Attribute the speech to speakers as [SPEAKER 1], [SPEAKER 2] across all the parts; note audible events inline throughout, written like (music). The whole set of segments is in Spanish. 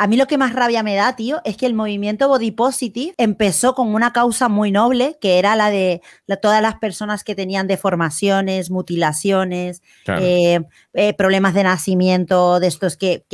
[SPEAKER 1] A mí lo que más rabia me da, tío, es que el movimiento Body Positive empezó con una causa muy noble, que era la de todas las personas que tenían deformaciones, mutilaciones, eh, eh, problemas de nacimiento, de estos que,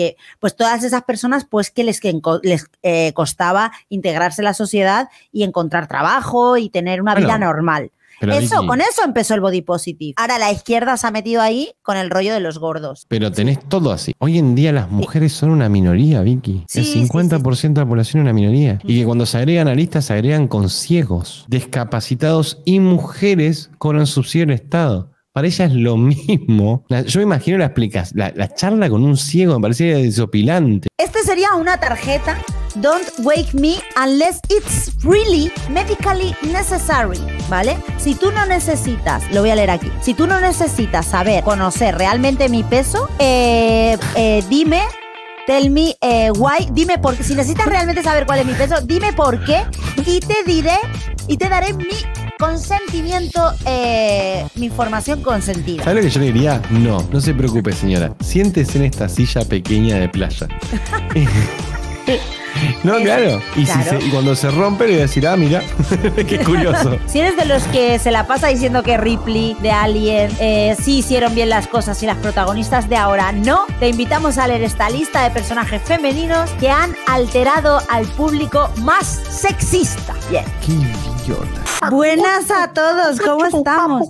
[SPEAKER 1] pues todas esas personas, pues que les, les eh, costaba integrarse en la sociedad y encontrar trabajo y tener una vida normal eso, con eso empezó el body positive. Ahora la izquierda se ha metido ahí con el rollo de los gordos.
[SPEAKER 2] Pero tenés todo así. Hoy en día las mujeres son una minoría, Vicky. el 50% de la población es una minoría. Y que cuando se agregan a listas, se agregan con ciegos, discapacitados y mujeres con un subsidio del Estado. Para ella es lo mismo. Yo me imagino la, la, la charla con un ciego, me parecía desopilante.
[SPEAKER 1] Este sería una tarjeta Don't Wake Me Unless It's Really Medically Necessary, ¿vale? Si tú no necesitas, lo voy a leer aquí, si tú no necesitas saber, conocer realmente mi peso, eh, eh, dime Tell me eh, why. Dime por qué. Si necesitas realmente saber cuál es mi peso, dime por qué. Y te diré y te daré mi consentimiento, mi información consentida. ¿Sabes lo que yo le
[SPEAKER 2] diría? No, no se preocupe, señora. Siéntese en esta silla pequeña de playa. (laughs) No, claro. Y, Si cuando se rompe, le voy a decir, ah, mira, qué curioso.
[SPEAKER 1] si eres de los que se la pasa diciendo que Ripley de Alien sí hicieron bien las cosas y las protagonistas de ahora no, te invitamos a leer esta lista de personajes femeninos que han alterado al público más sexista. Qué Buenas a todos, ¿cómo estamos?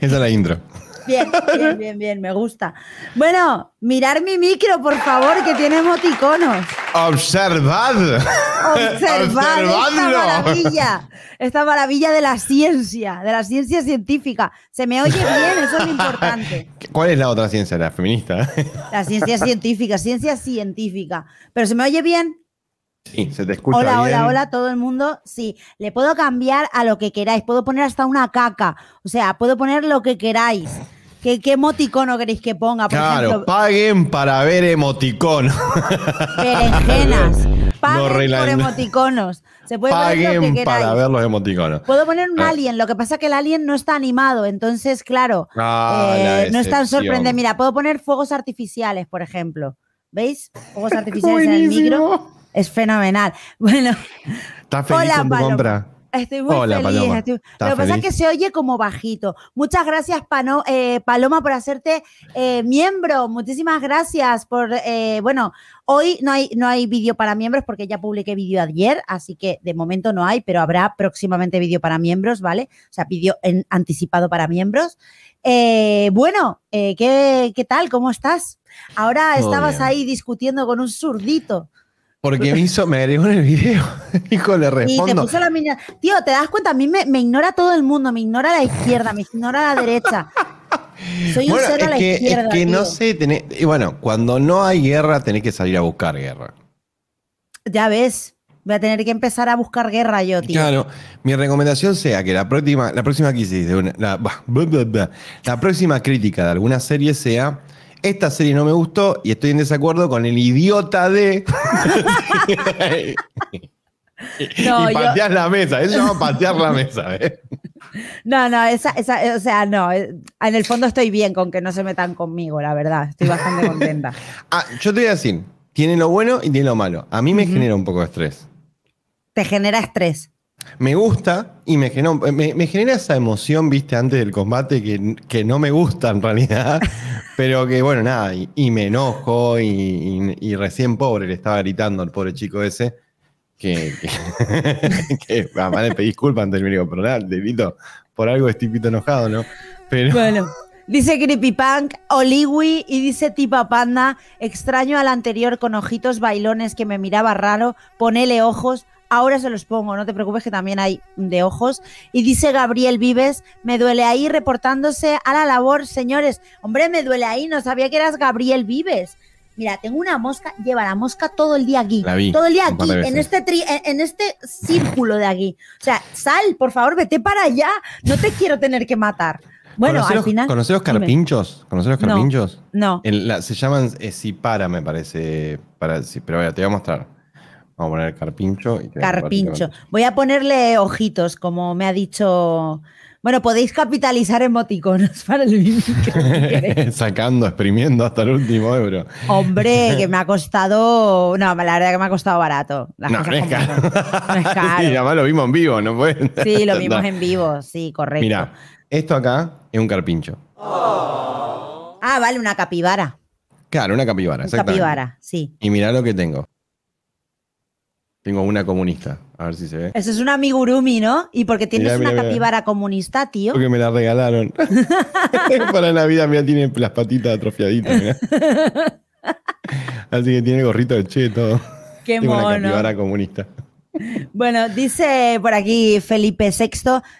[SPEAKER 1] Esa es la intro. Bien, bien, bien, bien, me gusta. Bueno, mirar mi micro, por favor, que tiene emoticonos.
[SPEAKER 2] Observad.
[SPEAKER 1] Observad esta maravilla. Esta maravilla de la ciencia, de la ciencia científica. Se me oye bien, eso es importante.
[SPEAKER 2] ¿Cuál es la otra ciencia? La feminista.
[SPEAKER 1] La ciencia científica, ciencia científica. Pero se me oye bien.
[SPEAKER 2] Sí, se te escucha. Hola, hola, hola,
[SPEAKER 1] todo el mundo. Sí, le puedo cambiar a lo que queráis. Puedo poner hasta una caca. O sea, puedo poner lo que queráis. ¿Qué, emoticono queréis que ponga? claro,
[SPEAKER 2] paguen para ver emoticono. Berenjenas. (laughs) Paguen por
[SPEAKER 1] emoticonos. paguen para ver
[SPEAKER 2] los emoticonos.
[SPEAKER 3] Puedo poner un ah. alien,
[SPEAKER 1] lo que pasa es que el alien no está animado, entonces, claro,
[SPEAKER 3] ah, eh, no es tan sorprendente.
[SPEAKER 1] Mira, puedo poner fuegos artificiales, por ejemplo. ¿Veis? Fuegos (laughs) artificiales en el micro. Es fenomenal. Bueno.
[SPEAKER 2] está feliz con compra?
[SPEAKER 1] Estoy muy feliz. Lo que pasa es que se oye como bajito. Muchas gracias, eh, Paloma, por hacerte eh, miembro. Muchísimas gracias por, eh, bueno, hoy no hay, no hay vídeo para miembros porque ya publiqué vídeo ayer, así que de momento no hay, pero habrá próximamente vídeo para miembros, ¿vale? O sea, vídeo anticipado para miembros. bueno, ¿qué, tal? ¿Cómo estás? Ahora estabas ahí discutiendo con un zurdito.
[SPEAKER 2] Porque me hizo, me agregó en el video. (laughs) Hijo, le respondo. Y te puso
[SPEAKER 1] la Tío, ¿te das cuenta? A mí me, ignora todo el mundo. Me ignora la izquierda, me ignora la derecha. Soy un cero a la izquierda. Es que no
[SPEAKER 2] sé. Tenés, y bueno, cuando no hay guerra, tenés que salir a buscar guerra.
[SPEAKER 1] Ya ves. Voy a tener que empezar a buscar guerra yo, tío.
[SPEAKER 2] Claro. Mi recomendación sea que la próxima, la próxima crisis (laughs) la próxima crítica de alguna serie sea esta serie no me gustó y estoy en desacuerdo con el idiota de... (laughs)
[SPEAKER 3] No, y pateas
[SPEAKER 2] la mesa, eso se patear la mesa. ¿eh?
[SPEAKER 1] No, no, esa, o sea, no, eh, en el fondo estoy bien con que no se metan conmigo, la verdad, estoy bastante (laughs) contenta.
[SPEAKER 2] ah, yo te voy a decir, tiene lo bueno y tiene lo malo. A mí me genera un poco de estrés.
[SPEAKER 1] Te genera estrés
[SPEAKER 2] me gusta y me, genera, me, genera esa emoción, viste, antes del combate que, no me gusta en realidad, (laughs) pero que bueno, nada, y, me enojo y, recién pobre le estaba gritando al pobre chico ese, que, que, además (laughs) ah, le pedí disculpas pero nada, por algo es enojado, ¿no? Pero...
[SPEAKER 1] Bueno. (laughs) Dice punk Oliwi y dice Tipa Panda, extraño al anterior con ojitos bailones que me miraba raro, ponele ojos, Ahora se los pongo, no te preocupes que también hay de ojos. Y dice Gabriel Vives, me duele ahí reportándose a la labor, señores. Hombre, me duele ahí, no sabía que eras Gabriel Vives. Mira, tengo una mosca, lleva la mosca todo el día aquí. todo el día aquí, en este, en, este círculo de aquí. O sea, sal, por favor, vete para allá. No te quiero tener que matar. Bueno, al final. Conoces los carpinchos?
[SPEAKER 2] conoces los carpinchos? No. se llaman si eh, para me parece. Para, sí, pero bueno, te voy a mostrar. Vamos a poner carpincho. Y carpincho.
[SPEAKER 1] Voy a ponerle ojitos, como me ha dicho. Bueno, podéis capitalizar emoticonos (laughs) para el vídeo (laughs)
[SPEAKER 2] Sacando, exprimiendo hasta el último euro.
[SPEAKER 1] Hombre, que me ha costado. No, la verdad que me ha costado barato. no, no, es (laughs) caro. además
[SPEAKER 2] lo vimos en vivo, ¿no? Sí, lo vimos en
[SPEAKER 1] vivo, sí, correcto. Mira,
[SPEAKER 2] esto acá es un carpincho.
[SPEAKER 1] Ah, vale, una capibara.
[SPEAKER 2] Claro, una capibara, Capibara, sí. Y mira lo que tengo. Tengo una comunista, a ver si se ve. Eso
[SPEAKER 1] es una amigurumi, ¿no? Y porque tienes una comunista, tío. Porque
[SPEAKER 2] me la regalaron. (laughs) Para vida, mira, tiene las patitas atrofiaditas, Así que tiene gorrito de che todo.
[SPEAKER 1] Qué (laughs) mono. Una capibara comunista. Bueno, dice por aquí Felipe VI,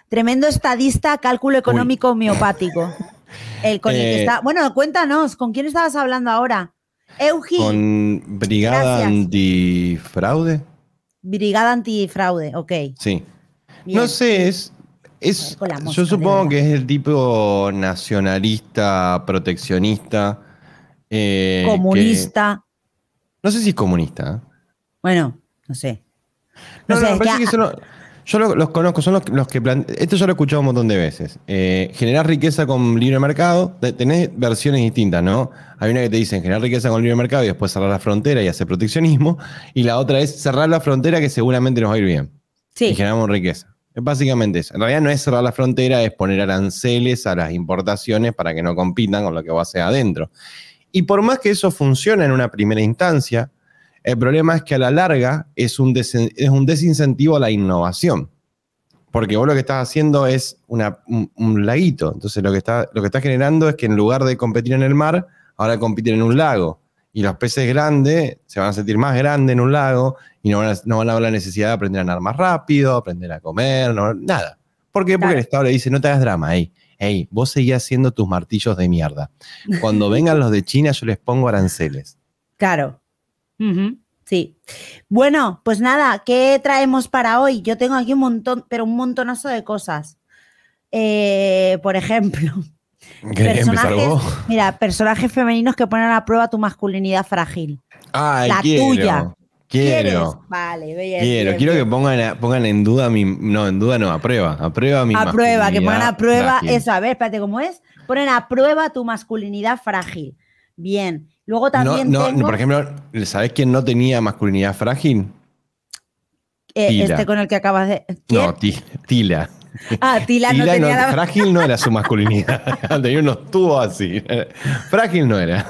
[SPEAKER 1] tremendo estadista, cálculo económico homeopático. El con eh, Bueno, cuéntanos, ¿con quién estabas hablando ahora? Eugi.
[SPEAKER 2] Con Brigada Antifraude.
[SPEAKER 1] Brigada Antifraude, ok.
[SPEAKER 2] Sí. No sé, es,
[SPEAKER 1] es yo supongo
[SPEAKER 2] que es el tipo nacionalista, proteccionista. Eh, comunista. no sé si es comunista. ¿eh?
[SPEAKER 1] Bueno, no sé.
[SPEAKER 2] No, no, sé, que eso no, yo los, conozco, son los, que plantean. Esto ya lo he escuchado un montón de veces. Eh, generar riqueza con libre mercado, tenés versiones distintas, ¿no? Hay una que te dicen generar riqueza con libre mercado y después cerrar la frontera y hacer proteccionismo. Y la otra es cerrar la frontera que seguramente nos va a ir bien. Sí. Y generamos riqueza. Es básicamente eso. En realidad no es cerrar la frontera, es poner aranceles a las importaciones para que no compitan con lo que va a ser adentro. Y por más que eso funcione en una primera instancia, el problema es que a la larga es un, es un desincentivo a la innovación. Porque vos lo que estás haciendo es un, laguito. Entonces lo que, está, lo que generando es que en lugar de competir en el mar, ahora compiten en un lago. Y los peces grandes se van a sentir más grandes en un lago y no van, a, no haber la necesidad de aprender a nadar más rápido, aprender a comer, nada. ¿Por qué? Porque el Estado le dice, no te hagas drama vos seguís haciendo tus martillos de mierda. Cuando (laughs) vengan los de China, yo les pongo aranceles.
[SPEAKER 1] Claro. Sí. Bueno, pues nada, ¿qué traemos para hoy? Yo tengo aquí un montón, pero un montonazo de cosas. Eh, por ejemplo,
[SPEAKER 3] (laughs) personajes,
[SPEAKER 1] mira, personajes femeninos que ponen a prueba tu masculinidad frágil.
[SPEAKER 4] la tuya.
[SPEAKER 2] Quiero.
[SPEAKER 1] Vale, Quiero, quiero
[SPEAKER 2] que pongan, pongan en duda mi. No, en duda no, a prueba. A prueba mi. A prueba, que pongan a prueba. Eso,
[SPEAKER 1] a ver, espérate, ¿cómo es? Ponen a prueba tu masculinidad frágil. Bien. Luego también. No, Por ejemplo,
[SPEAKER 2] ¿sabes quién no tenía masculinidad frágil?
[SPEAKER 1] Eh, este con el que acabas de.
[SPEAKER 2] No, Tila. Ah, Tila, no tenía Frágil no era su masculinidad. (laughs) (laughs) Anterior no estuvo así. Frágil no era.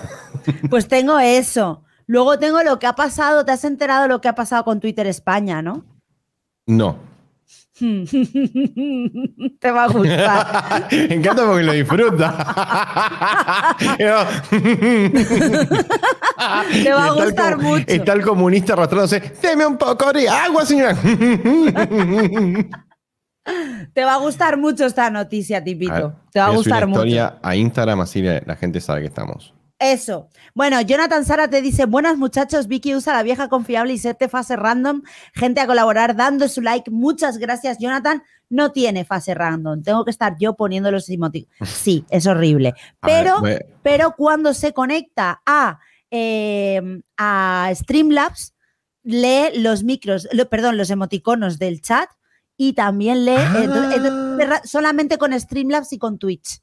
[SPEAKER 1] Pues tengo eso. Luego tengo lo que ha pasado. ¿Te has enterado lo que ha pasado con Twitter España, no?
[SPEAKER 2] No.
[SPEAKER 3] (laughs)
[SPEAKER 1] Te va a gustar.
[SPEAKER 2] (laughs) encanta porque lo disfruta. (laughs) Te
[SPEAKER 3] va a gustar
[SPEAKER 2] mucho. Está el comunista arrastrándose. Deme un poco de agua, señora.
[SPEAKER 1] Te va a gustar mucho esta noticia, Tipito. Ah, Te va a, a gustar mucho.
[SPEAKER 2] a Instagram, así la gente sabe que estamos.
[SPEAKER 1] Eso. Bueno, Jonathan Sara te dice, buenas muchachos, Vicky usa la vieja confiable y sete fase random, gente a colaborar dando su like. Muchas gracias, Jonathan. No tiene fase random, tengo que estar yo poniendo los emoticonos. (laughs) Sí, es horrible. Pero, pero cuando se conecta a, em, a Streamlabs, lee los micros, perdón, los emoticonos del chat y también lee, ah. solamente con Streamlabs y con Twitch.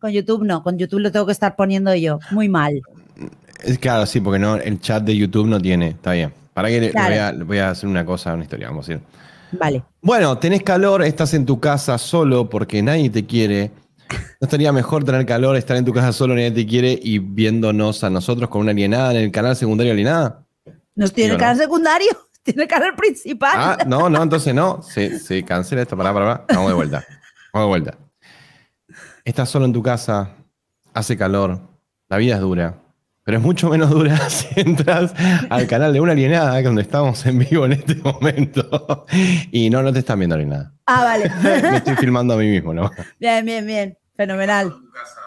[SPEAKER 1] Con YouTube no, con YouTube lo tengo que estar poniendo yo. Muy mal.
[SPEAKER 2] Eh, claro, sí, porque no, el chat de YouTube no tiene. Está bien. Para que le voy, a, hacer una cosa, una historia, vamos a decir. Vale. Bueno, tenés calor, estás en tu casa solo porque nadie te quiere. ¿No estaría mejor tener calor, estar en tu casa solo, nadie te quiere y viéndonos a nosotros con una alienada en el canal secundario alienada?
[SPEAKER 1] No, tiene el canal secundario, (laughs) tiene el canal principal. Ah,
[SPEAKER 2] no, no, entonces no. Se, cancela esto, para para Vamos de vuelta. Vamos de vuelta. Estás solo en tu casa, hace calor, la vida es dura. Pero es mucho menos dura (laughs) si entras al canal de una alienada, donde estamos en vivo en este momento. Y no, no te están viendo alienada.
[SPEAKER 1] Ah, vale. (laughs) Me estoy
[SPEAKER 2] filmando a mí mismo, ¿no?
[SPEAKER 1] Bien, bien, bien. Fenomenal. En tu casa,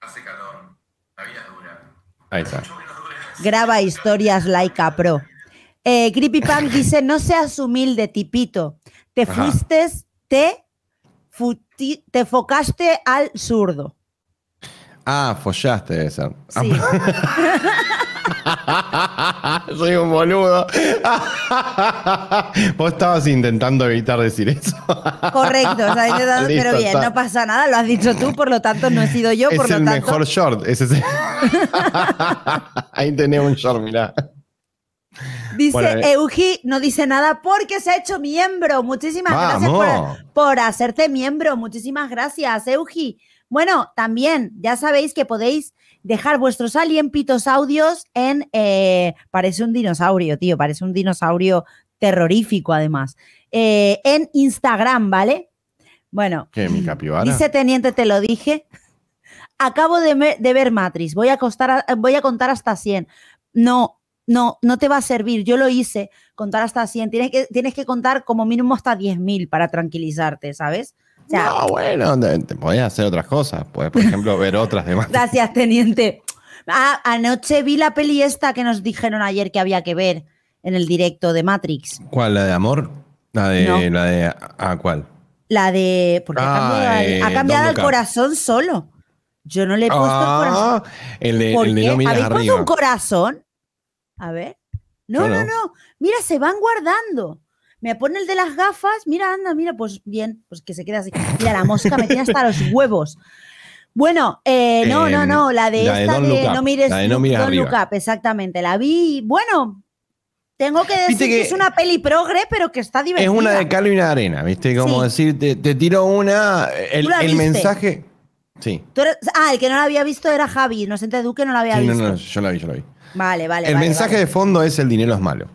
[SPEAKER 1] hace calor,
[SPEAKER 4] la vida es dura. Ahí está.
[SPEAKER 1] Graba historias like a pro. Eh, Creepy Pam dice: No seas humilde, tipito. Te fuiste, te te focaste al zurdo.
[SPEAKER 3] Ah,
[SPEAKER 2] follaste debe ser. Ah. (laughs) Soy un boludo. (laughs) Vos estabas intentando evitar decir eso.
[SPEAKER 1] Correcto, pero bien, no pasa nada, lo has dicho tú, por lo tanto no he sido yo. Es el mejor
[SPEAKER 2] short. (laughs) Ahí tenés un short, mirá.
[SPEAKER 1] Dice eh. Eugi, no dice nada porque se ha hecho miembro. Muchísimas gracias por, hacerte miembro. Muchísimas gracias, Eugi. Bueno, también ya sabéis que podéis dejar vuestros alienpitos audios en... Eh, parece un dinosaurio, tío, parece un dinosaurio terrorífico además. Eh, en Instagram, ¿vale? Bueno, dice Teniente, te lo dije. Acabo de, ver Matrix, voy a, voy a contar hasta 100. No, no, no te va a servir. Yo lo hice, contar hasta 100. Tienes que, tienes que contar como mínimo hasta 10.000 para tranquilizarte, ¿sabes? O no,
[SPEAKER 2] bueno, te podías hacer otras cosas. Puedes, por ejemplo, ver otras demás. (laughs)
[SPEAKER 1] Gracias, teniente. Ah, anoche vi la peli esta que nos dijeron ayer que había que ver en el directo de Matrix.
[SPEAKER 2] ¿Cuál? ¿La de amor? La de. No. La de ah, ¿cuál?
[SPEAKER 1] La de. Porque ha ah, cambiado, el eh, corazón solo. Yo no le he puesto el corazón.
[SPEAKER 2] El el No puesto un
[SPEAKER 1] corazón? A ver. No, no, no. Mira, se van guardando. Me pone el de las gafas. Mira, anda, mira, pues bien, pues que se queda así. Mira, la mosca me tiene hasta los (laughs) huevos. Bueno, eh, no, no, em, no, la de esta No Mires, no exactamente. La vi, bueno, tengo que decir que, es una peli progre, pero que está divertida. Es una de
[SPEAKER 2] cal y una arena, ¿viste? Como decir, te, tiro una, el, mensaje. Sí.
[SPEAKER 1] ah, el que no la había visto era Javi, no sé tú Duque no la había visto. No,
[SPEAKER 2] no, yo la vi, yo la vi.
[SPEAKER 1] Vale, vale. El mensaje
[SPEAKER 2] de fondo es el dinero es malo.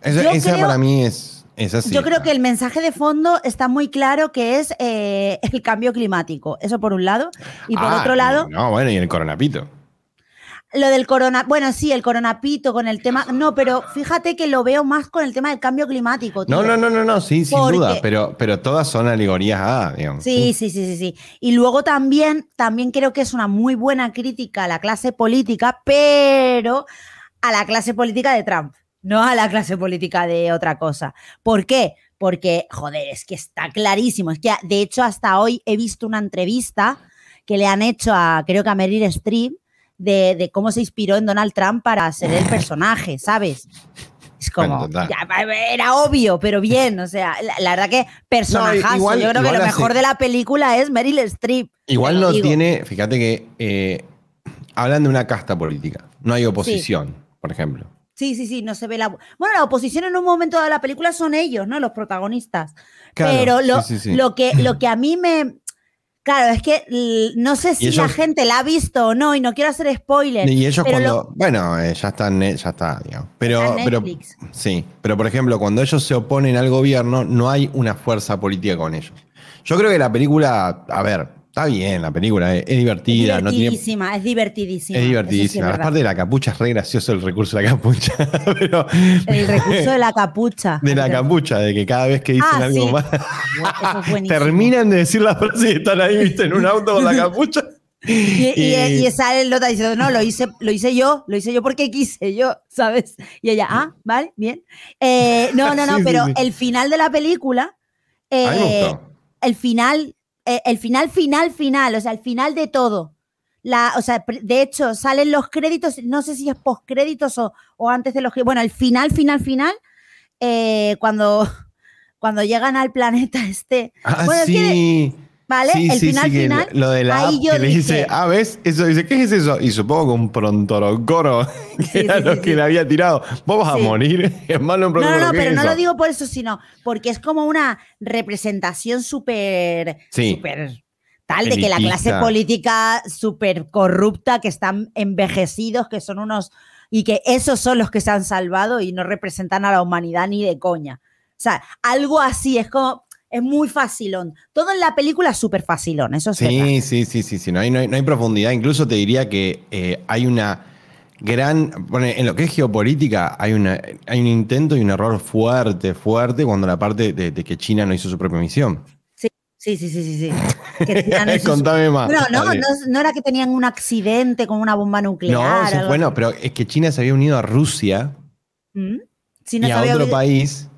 [SPEAKER 2] eso para mí es, así. Yo creo
[SPEAKER 1] que el mensaje de fondo está muy claro que es eh, el cambio climático. Eso por un lado. Y por ah, otro lado.
[SPEAKER 2] No, bueno, y el coronapito.
[SPEAKER 1] Lo del corona, bueno, sí, el coronapito con el tema. No, pero fíjate que lo veo más con el tema del cambio climático. No, no, no, no,
[SPEAKER 2] no, sí, sin duda, pero, pero todas son alegorías a, digamos. Sí, sí,
[SPEAKER 1] sí, sí, sí. Y luego también, también creo que es una muy buena crítica a la clase política, pero a la clase política de Trump, no a la clase política de otra cosa. ¿Por qué? Porque, joder, es que está clarísimo. Es que, de hecho, hasta hoy he visto una entrevista que le han hecho a, creo que a Meryl Streep, de, cómo se inspiró en Donald Trump para ser el personaje, ¿sabes? Es como, era obvio, pero bien, o sea, la, verdad que personajazo. yo creo que lo mejor de la película es Meryl Streep. Igual no tiene,
[SPEAKER 2] fíjate que eh, hablan de una casta política, no hay oposición, por ejemplo.
[SPEAKER 1] Sí, sí, sí, no se ve la... Bueno, la oposición en un momento de la película son ellos, ¿no? Los protagonistas. pero lo, lo, que, lo que a mí me, Claro, es que no sé si la gente la ha visto o no y no quiero hacer spoiler. Y ellos cuando,
[SPEAKER 2] bueno, eh, ya están, ya está, digamos. Pero, sí, pero por ejemplo, cuando ellos se oponen al gobierno, no hay una fuerza política con ellos. Yo creo que la película, a ver, Está bien, la película es, divertida. Es divertidísima,
[SPEAKER 1] es divertidísima. Es divertidísima. Aparte
[SPEAKER 2] de la capucha, es re gracioso el recurso de la capucha. (laughs) el recurso de
[SPEAKER 1] la capucha. (laughs) De la
[SPEAKER 2] capucha, de que cada vez que dicen ah, algo más. terminan de decir la frase y están ahí, viste, en un auto con la (laughs) capucha. Y, y,
[SPEAKER 1] sale el nota diciendo, no, lo hice, lo hice yo, lo hice yo porque quise yo, ¿sabes? Y ella, ah, vale, bien. Eh, no, no, no, pero el final de la película, eh, el final eh, el final, final, final, o sea, el final de todo. La, o sea, de hecho, salen los créditos, no sé si es postcréditos o, o antes de los que. Bueno, el final, final, final, eh, cuando, (laughs) cuando llegan al planeta este. Ah, sí. ¿Vale? Sí, el sí, final, sí, Lo de la que le dice, ah, ¿ves?
[SPEAKER 2] Eso dice, ¿qué es eso? Y supongo que un prontorocoro, (laughs) que era lo que le había tirado. Vamos a morir. (laughs) Es malo No, no, no, pero no lo digo
[SPEAKER 1] por eso, sino porque es como una representación súper. súper tal de que la clase política súper corrupta, que están envejecidos, que son unos y que esos son los que se han salvado y no representan a la humanidad ni de coña. O sea, algo así, es como, es muy facilón. Todo en la película es súper facilón, eso sí,
[SPEAKER 2] Sí, sí, sí, sí, no hay, profundidad. Incluso te diría que eh, hay una gran. Bueno, en lo que es geopolítica, hay, una, hay un intento y un error fuerte, fuerte, cuando la parte de, que China no hizo su propia misión.
[SPEAKER 1] Sí, sí, sí, sí, sí.
[SPEAKER 2] no, (laughs) no,
[SPEAKER 1] no, era que tenían un accidente con una bomba nuclear. No, bueno,
[SPEAKER 2] pero es que China se había unido a Rusia
[SPEAKER 1] ¿Mm? y a otro
[SPEAKER 2] país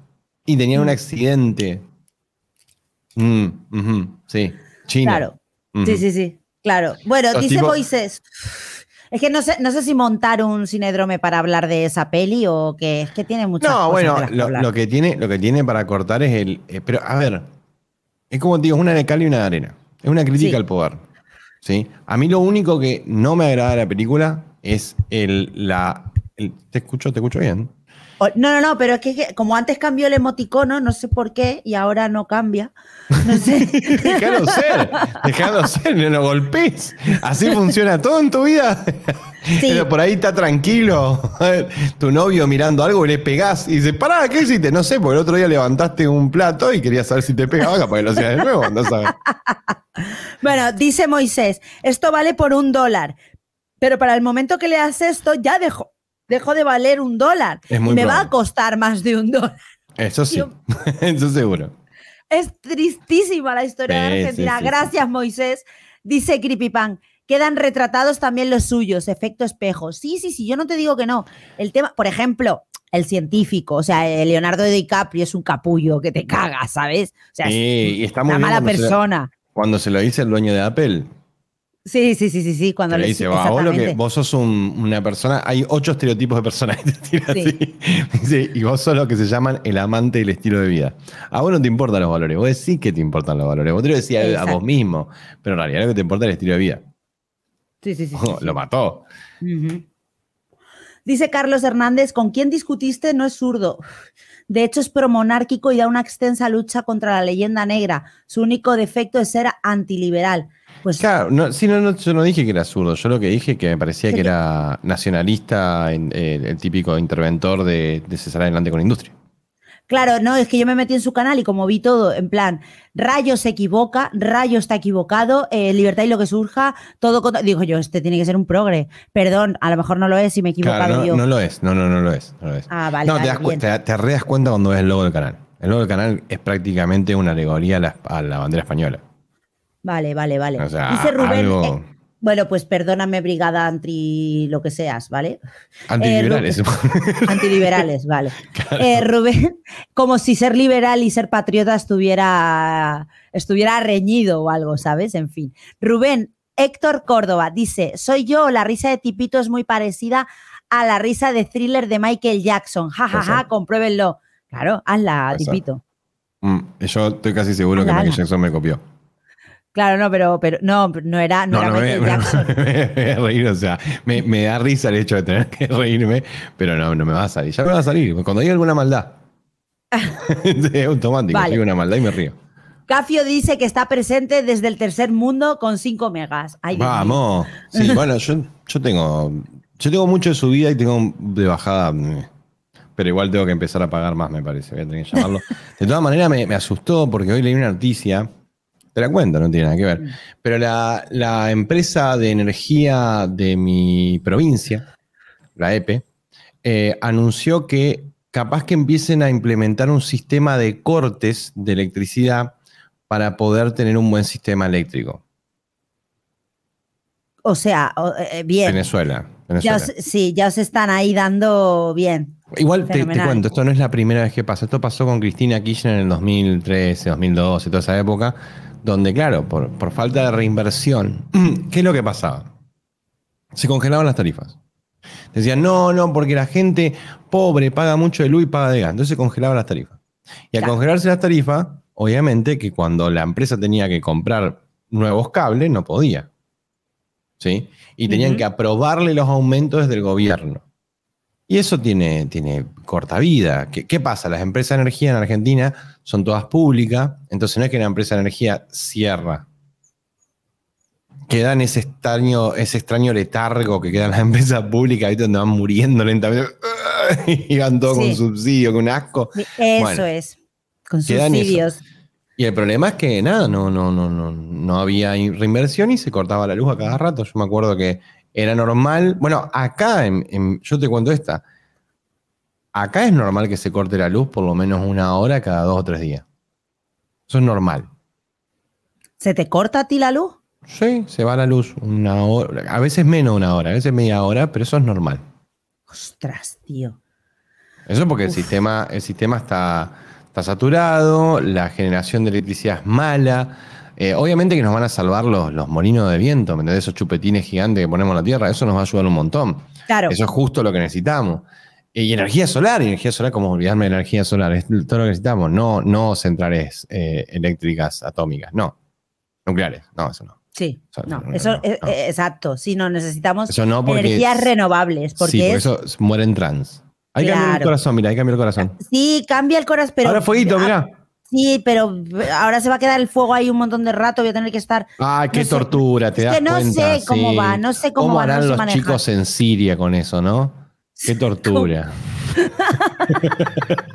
[SPEAKER 2] y tenían un ¿Mm? accidente. Mm, sí, Claro. Sí, sí,
[SPEAKER 1] sí. Claro. Bueno, dice tipo... Es que no sé, no sé si montar un cinédrome para hablar de esa peli o que es que tiene mucho no, bueno, lo,
[SPEAKER 2] que tiene, lo que tiene para cortar es el. Eh, pero, a ver, es como digo, es una de cal y una de arena. Es una crítica al poder. ¿sí? A mí lo único que no me agrada de la película es el, la. te escucho, te escucho bien
[SPEAKER 1] no, no, no, pero es que, como antes cambió el emoticono, no sé por qué, y ahora no cambia. No sé. (laughs) dejalo ser,
[SPEAKER 2] dejalo ser, no lo golpes. Así funciona todo en tu vida. Pero por ahí está tranquilo. Tu novio mirando algo y le pegás y dice, pará, ¿qué hiciste? No sé, porque el otro día levantaste un plato y quería saber si te pegaba, para que lo hacías de nuevo, no sabes. (laughs)
[SPEAKER 1] Bueno, dice Moisés, esto vale por un dólar, pero para el momento que le das esto, ya dejó dejo de valer un dólar. me va a costar más de un dólar.
[SPEAKER 2] Eso sí, (laughs) eso seguro.
[SPEAKER 1] Es tristísima la historia de Argentina. Gracias, Moisés. Dice Creepypan. Quedan retratados también los suyos, efecto espejo. Sí, sí, sí, yo no te digo que no. El tema, por ejemplo, el científico, o sea, eh, Leonardo DiCaprio es un capullo que te caga, ¿sabes? O sea, está
[SPEAKER 2] muy una mala persona. cuando se lo dice el dueño de Apple,
[SPEAKER 1] Sí, sí, sí, sí,
[SPEAKER 3] Cuando le dice, vos,
[SPEAKER 2] sos una persona, hay ocho estereotipos de personas (laughs) y vos sos lo que se llaman el amante del estilo de vida. A vos no te importan los valores, vos decís que te importan los valores, vos te lo decís a, vos mismo, pero en realidad lo que te importa es el estilo de vida.
[SPEAKER 1] Sí, sí, sí. (laughs) lo mató. Dice Carlos Hernández, ¿con quién discutiste? No es zurdo. De hecho, es promonárquico y da una extensa lucha contra la leyenda negra. Su único defecto es ser antiliberal
[SPEAKER 2] claro, yo no dije que era zurdo, yo lo que dije que me parecía que era nacionalista, eh, el típico interventor de, cesar adelante con la industria.
[SPEAKER 1] Claro, no, es que yo me metí en su canal y como vi todo, en plan, Rayo se equivoca, Rayo está equivocado, eh, Libertad y lo que surja, todo Digo yo, este tiene que ser un progre. Perdón, a lo mejor no lo es y me he equivocado no,
[SPEAKER 2] lo es, no, no, no lo es. No
[SPEAKER 1] Ah, vale. No, te, das
[SPEAKER 2] cuenta cuando ves el logo del canal. El logo del canal es prácticamente una alegoría a la bandera española.
[SPEAKER 1] Vale, vale, vale. Dice Rubén. Eh, bueno, pues perdóname, brigada anti lo que seas, ¿vale?
[SPEAKER 3] (laughs) Antiliberales. Eh,
[SPEAKER 1] (laughs) antiliberales, vale. (laughs) Eh, Rubén, como si ser liberal y ser patriota estuviera, estuviera reñido o algo, ¿sabes? En fin. Rubén, Héctor Córdoba dice: Soy yo, la risa de Tipito es muy parecida a la risa de thriller de Michael Jackson. Ja, ja, ja, compruébenlo. Claro, hazla, Tipito.
[SPEAKER 2] Mm, yo estoy casi seguro que Michael Jackson me copió.
[SPEAKER 1] Claro, no, pero, pero no, no era, no,
[SPEAKER 2] me, da risa el hecho de tener que reírme, pero no, no me va a salir. Ya me va a salir. Cuando hay alguna maldad. (laughs) es automático, una maldad y me río.
[SPEAKER 1] Cafio dice que está presente desde el tercer mundo con 5 megas. Vamos.
[SPEAKER 2] Sí, (laughs) bueno, yo, tengo. Yo tengo mucho de subida y tengo de bajada. Pero igual tengo que empezar a pagar más, me parece. Voy a tener que llamarlo. (laughs) De todas maneras, me, me asustó porque hoy leí una noticia te la cuento, no tiene nada que ver. Mm. Pero la, empresa de energía de mi provincia, la EPE, eh, anunció que capaz que empiecen a implementar un sistema de cortes de electricidad para poder tener un buen sistema eléctrico.
[SPEAKER 1] O sea, eh, eh, bien. Venezuela. sí, ya se están ahí dando bien. Igual
[SPEAKER 2] te, cuento, esto no es la primera vez que pasa. Esto pasó con Cristina Kirchner en el 2013, 2012, toda esa época, donde claro, por, falta de reinversión, (clears throat) ¿qué es lo que pasaba? Se congelaban las tarifas. Decían, no, no, porque la gente pobre paga mucho de luz y paga de gas. Entonces se congelaban las tarifas. Y al congelarse las tarifas, obviamente que cuando la empresa tenía que comprar nuevos cables, no podía. ¿Sí? Y tenían que aprobarle los aumentos desde el gobierno. Y eso tiene, tiene corta vida. ¿Qué, ¿Qué pasa? Las empresas de energía en Argentina son todas públicas, entonces no es que la empresa de energía cierra. Quedan ese extraño, ese extraño letargo que quedan las (laughs) empresas públicas, ahí donde van muriendo lentamente (laughs) y van todo con subsidio, con asco. Eso
[SPEAKER 1] es, con subsidios.
[SPEAKER 2] Y el problema es que nada, no, no, no, no, no había reinversión y se cortaba la luz a cada rato. Yo me acuerdo que era normal. Bueno, acá yo te cuento esta. Acá es normal que se corte la luz por lo menos una hora cada dos o tres días. Eso es normal.
[SPEAKER 1] ¿Se te corta a ti la luz? Sí,
[SPEAKER 2] se va la luz una hora, a veces menos de una hora, a veces media hora, pero eso es normal.
[SPEAKER 1] Ostras, tío.
[SPEAKER 2] Eso porque el sistema, el sistema está, saturado, la generación de electricidad es mala. Eh, obviamente que nos van a salvar los, los molinos de viento, ¿me entendés? Esos chupetines gigantes que ponemos en la tierra, eso nos va a ayudar un montón. Claro. Eso es justo lo que necesitamos. Y energía solar, energía solar, como olvidarme de energía solar, es todo lo que necesitamos, no, no centrales eh, eléctricas atómicas, no. Nucleares, no, eso no.
[SPEAKER 1] Sí, no, eso exacto, sí, no, necesitamos energías renovables. Porque sí, por eso
[SPEAKER 2] mueren trans. Hay que cambiar el corazón, mira, ah, hay que cambiar el corazón.
[SPEAKER 1] Sí, cambia el corazón, pero... Ahora fueguito, ah, mira. Sí, pero ahora se va a quedar el fuego ahí un montón de rato, voy a tener que estar...
[SPEAKER 2] Ah, qué tortura, te no sé cómo va, no sé cómo, ¿Cómo los chicos en Siria con eso, no? Qué tortura. (laughs)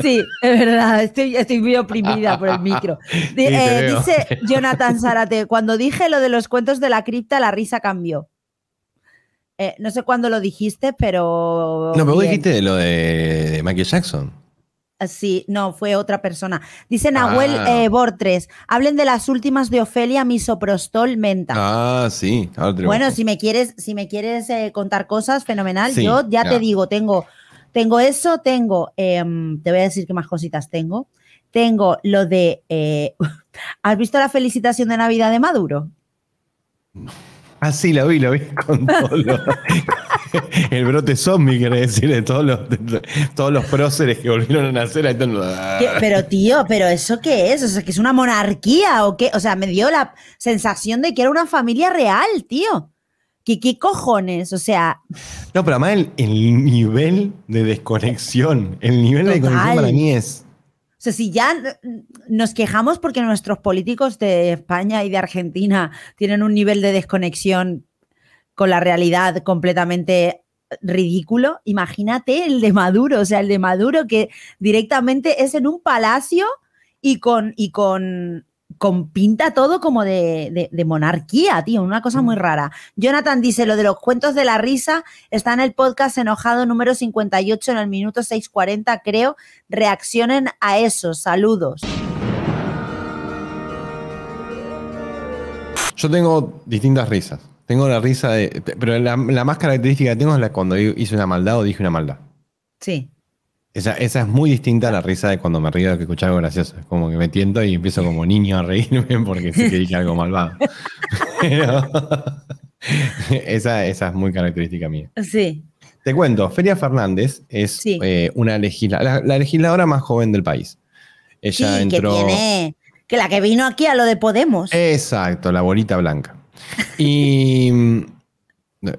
[SPEAKER 1] Sí, es verdad, estoy, muy oprimida por el micro. (laughs) Eh, dice (laughs) Jonathan Zárate, cuando dije lo de los cuentos de la cripta, la risa cambió. Eh, no sé cuándo lo dijiste, pero... No, pero vos dijiste
[SPEAKER 2] lo de Michael Jackson.
[SPEAKER 1] Sí, no, fue otra persona. Dice Nahuel ah. eh, Bortres, hablen de las últimas de Ofelia Misoprostol Menta.
[SPEAKER 2] Ah, sí. Bueno,
[SPEAKER 1] si me quieres, si me quieres eh, contar cosas, fenomenal. Yo ya, te digo, tengo, tengo eso, tengo, em, te voy a decir qué más cositas tengo. Tengo lo de, eh, (laughs) ¿has visto la felicitación de Navidad de Maduro?
[SPEAKER 2] No. Ah, sí, la vi, la vi (laughs) con todo El brote zombie, quiere decir, de todos los, todos los próceres que volvieron a nacer. Pero
[SPEAKER 1] tío, ¿pero eso qué es? O sea, que es una monarquía o qué? O sea, me dio la sensación de que era una familia real, tío. ¿Qué, qué cojones? O sea.
[SPEAKER 2] No, pero además el, nivel de desconexión, el nivel de desconexión para mí es
[SPEAKER 1] o sea, si ya nos quejamos porque nuestros políticos de España y de Argentina tienen un nivel de desconexión con la realidad completamente ridículo, imagínate el de Maduro, o sea, el de Maduro que directamente es en un palacio y con, y con con pinta todo como de, monarquía, tío, una cosa muy mm. rara. Jonathan dice, lo de los cuentos de la risa está en el podcast enojado número 58 en el minuto 6.40, creo. Reaccionen a eso, saludos.
[SPEAKER 2] Yo tengo distintas risas. Tengo la risa de... Pero la, la más característica que tengo es la cuando hice una maldad o dije una maldad. Sí. Esa, es muy distinta a la risa de cuando me río de que escucho algo gracioso. Es como que me tiento y empiezo como niño a reírme porque sé que dije algo malvado. (laughs) (laughs) esa, es muy característica mía. Sí. Te cuento, Feria Fernández es eh, una la, legisladora más joven del país. Ella entró... Que, tiene,
[SPEAKER 1] que la que vino aquí a lo de Podemos.
[SPEAKER 2] Exacto, la bolita blanca. Y... (laughs)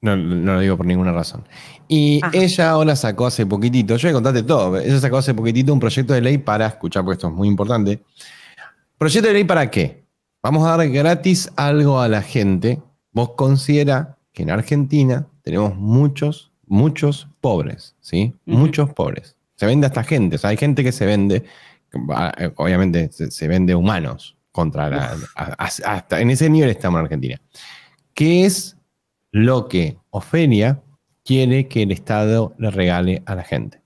[SPEAKER 2] No, no, lo digo por ninguna razón. Y ella ahora sacó hace poquitito, yo le contaste todo, ella sacó hace poquitito un proyecto de ley para, escuchar, porque esto es muy importante. ¿Proyecto de ley para qué? Vamos a dar gratis algo a la gente. Vos considera que en Argentina tenemos muchos, muchos pobres, ¿sí? Muchos pobres. Se vende hasta gente, o sea, hay gente que se vende, ah, obviamente se, vende humanos contra la... hasta en ese nivel estamos en Argentina. ¿Qué es lo que Ofelia quiere que el Estado le regale a la gente.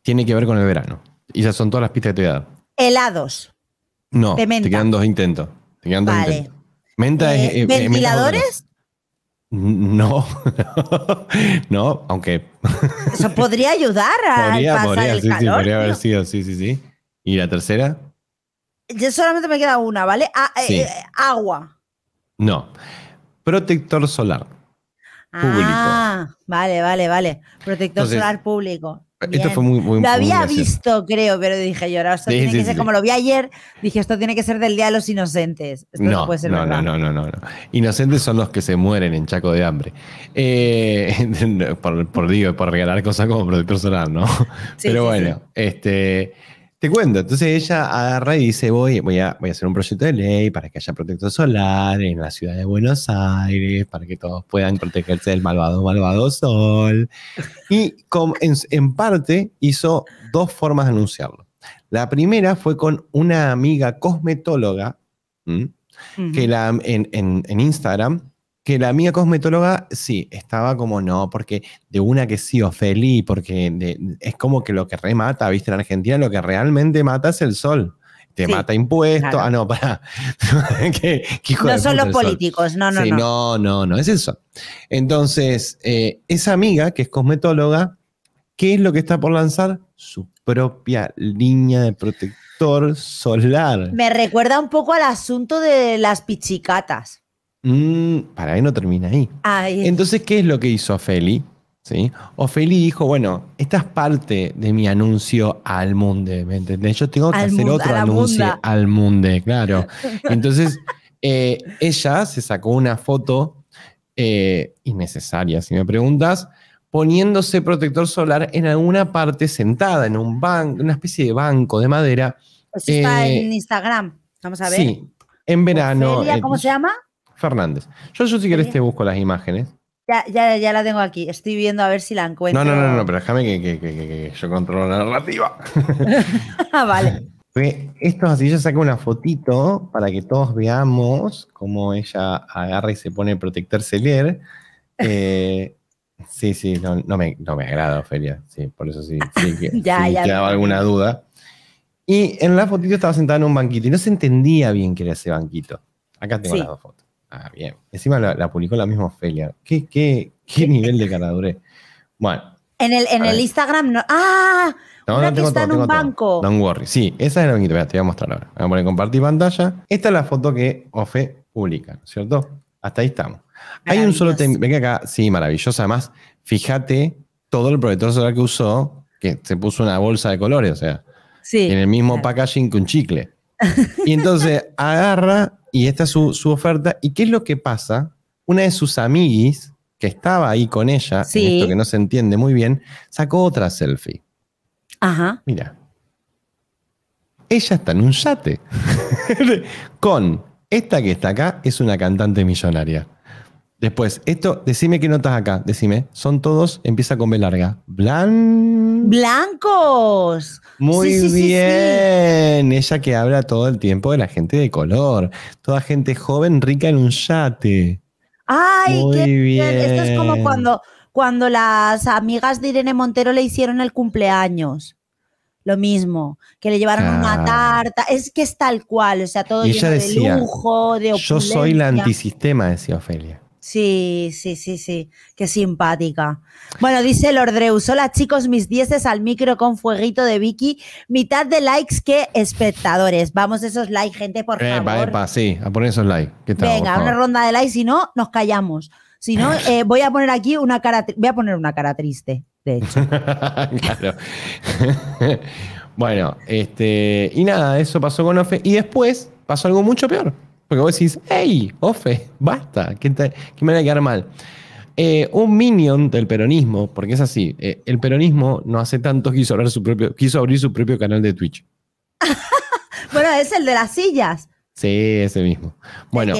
[SPEAKER 2] Tiene que ver con el verano. Y ya son todas las pistas que te voy a dar.
[SPEAKER 1] Helados.
[SPEAKER 2] No, te quedan dos intentos. Te quedan dos intentos. Menta eh, es, eh, eh, ¿Ventiladores? No, (laughs) no, aunque.
[SPEAKER 1] (laughs) Eso podría ayudar a podría, pasar podría, el sí, calor, sí, podría haber
[SPEAKER 2] sido, sí, sí, sí. ¿Y la tercera?
[SPEAKER 1] Yo solamente me queda una, ¿vale? Ah, agua.
[SPEAKER 2] No. Protector solar público.
[SPEAKER 1] Ah, vale, vale, vale. Protector solar público. Esto fue
[SPEAKER 3] muy, muy Lo había visto,
[SPEAKER 1] creo, pero dije yo, ahora esto tiene que ser como lo vi ayer, dije esto tiene que ser del Día de los Inocentes. Esto no, no, no,
[SPEAKER 2] no, no, Inocentes son los que se mueren en Chaco de hambre. Eh, (laughs) por, por, digo, por regalar cosas como protector solar, ¿no? pero bueno, este. Te cuento, entonces ella agarra y dice, voy, voy, a, voy a hacer un proyecto de ley para que haya protector solar en la ciudad de Buenos Aires, para que todos puedan protegerse del malvado, malvado sol. Y en, parte hizo dos formas de anunciarlo. La primera fue con una amiga cosmetóloga, que la, en, en, en Instagram que la mía cosmetóloga, sí, estaba como no, porque de una que sí, feliz, porque es como que lo que remata, viste, en Argentina lo que realmente mata es el sol. Te mata impuestos. Ah, no, para (laughs) no son los políticos, no, no, sí, no. No, no, no, es eso. Entonces, eh, esa amiga que es cosmetóloga, ¿qué es lo que está por lanzar? Su propia línea de protector solar.
[SPEAKER 1] Me recuerda un poco al asunto de las pichicatas.
[SPEAKER 2] Mm, para ahí no termina ahí. Entonces, ¿qué es lo que hizo Ofeli? ¿Sí? Ofeli dijo, bueno, esta es parte de mi anuncio al mundo, ¿me entendés? Yo tengo que hacer otro anuncio al mundo, claro. (laughs) Entonces, eh, ella se sacó una foto eh, innecesaria, si me preguntas, poniéndose protector solar en alguna parte sentada, en un banco, una especie de banco de madera. está eh, en
[SPEAKER 1] Instagram, vamos a ver. Sí,
[SPEAKER 2] en verano. ¿Cómo se llama? Fernández. Yo, yo si querés te busco las imágenes.
[SPEAKER 1] Ya, la tengo aquí. Estoy viendo a ver si la encuentro. No, no, no,
[SPEAKER 2] pero déjame que, yo controlo la narrativa. (laughs) Ah, vale. Esto así, yo saco una fotito para que todos veamos cómo ella agarra y se pone a protector leer. (laughs) Eh, sí, sí, no, me, no me agrada, Ofelia. Sí, por eso sí, (laughs) Ya, ya, quedaba alguna duda. Y en la fotito estaba sentada en un banquito y no se entendía bien qué era ese banquito. Acá tengo las dos fotos. Ah, bien. Encima la, publicó la misma Ofelia. ¿Qué, qué, qué nivel de caradurez? Bueno.
[SPEAKER 1] En el, en el Instagram no. ¡Ah! No, está en un banco. Don't
[SPEAKER 2] worry. Sí, esa es la bonita. Te voy a mostrar ahora. Voy a poner compartir pantalla. Esta es la foto que Ofe publica, ¿cierto? Hasta ahí estamos. Hay un solo tema. Ven acá. Sí, maravillosa. Además, fíjate todo el protector solar que usó, que se puso una bolsa de colores, o sea.
[SPEAKER 4] Sí. En el mismo
[SPEAKER 2] packaging que un chicle. Y entonces (laughs) agarra y esta es su, oferta. ¿Y qué es lo que pasa? Una de sus amiguis, que estaba ahí con ella, esto que no se entiende muy bien, sacó otra selfie. Ajá. Mira. Ella está en un yate. (laughs) con esta que está acá, es una cantante millonaria. Después, esto, decime qué notas acá, decime. Son todos, empieza con B larga. Blan...
[SPEAKER 1] Blancos. Muy
[SPEAKER 2] bien. Ella que habla todo el tiempo de la gente de color. Toda gente joven, rica en un yate.
[SPEAKER 1] Ay, qué bien. Esto es como cuando, cuando las amigas de Irene Montero le hicieron el cumpleaños lo mismo, que le llevaron una tarta, es que es tal cual, o sea, todo lleno de lujo, de opulencia. Yo soy la
[SPEAKER 2] antisistema, decía Ofelia.
[SPEAKER 1] Sí, sí, sí, sí. Qué simpática. Bueno, dice Lordreus. Hola chicos, mis dieces al micro con fueguito de Vicky. Mitad de likes que espectadores. Vamos esos likes, gente, por favor.
[SPEAKER 2] sí, a poner esos likes. Venga, una
[SPEAKER 1] ronda de likes, si no, nos callamos. Si no, (laughs) eh, voy a poner aquí una cara, voy a poner una cara triste, de
[SPEAKER 2] hecho. (laughs) claro. (laughs) bueno, este, y nada, eso pasó con Ofe. Y después pasó algo mucho peor. Porque vos decís, hey, Ofe, basta, ¿quién, me va a quedar mal? Eh, un minion del peronismo, porque es así, eh, el peronismo no hace tanto quiso, abrir su propio, quiso abrir su propio canal de Twitch.
[SPEAKER 1] (laughs) bueno, es el de las sillas.
[SPEAKER 2] Sí, ese mismo. Bueno,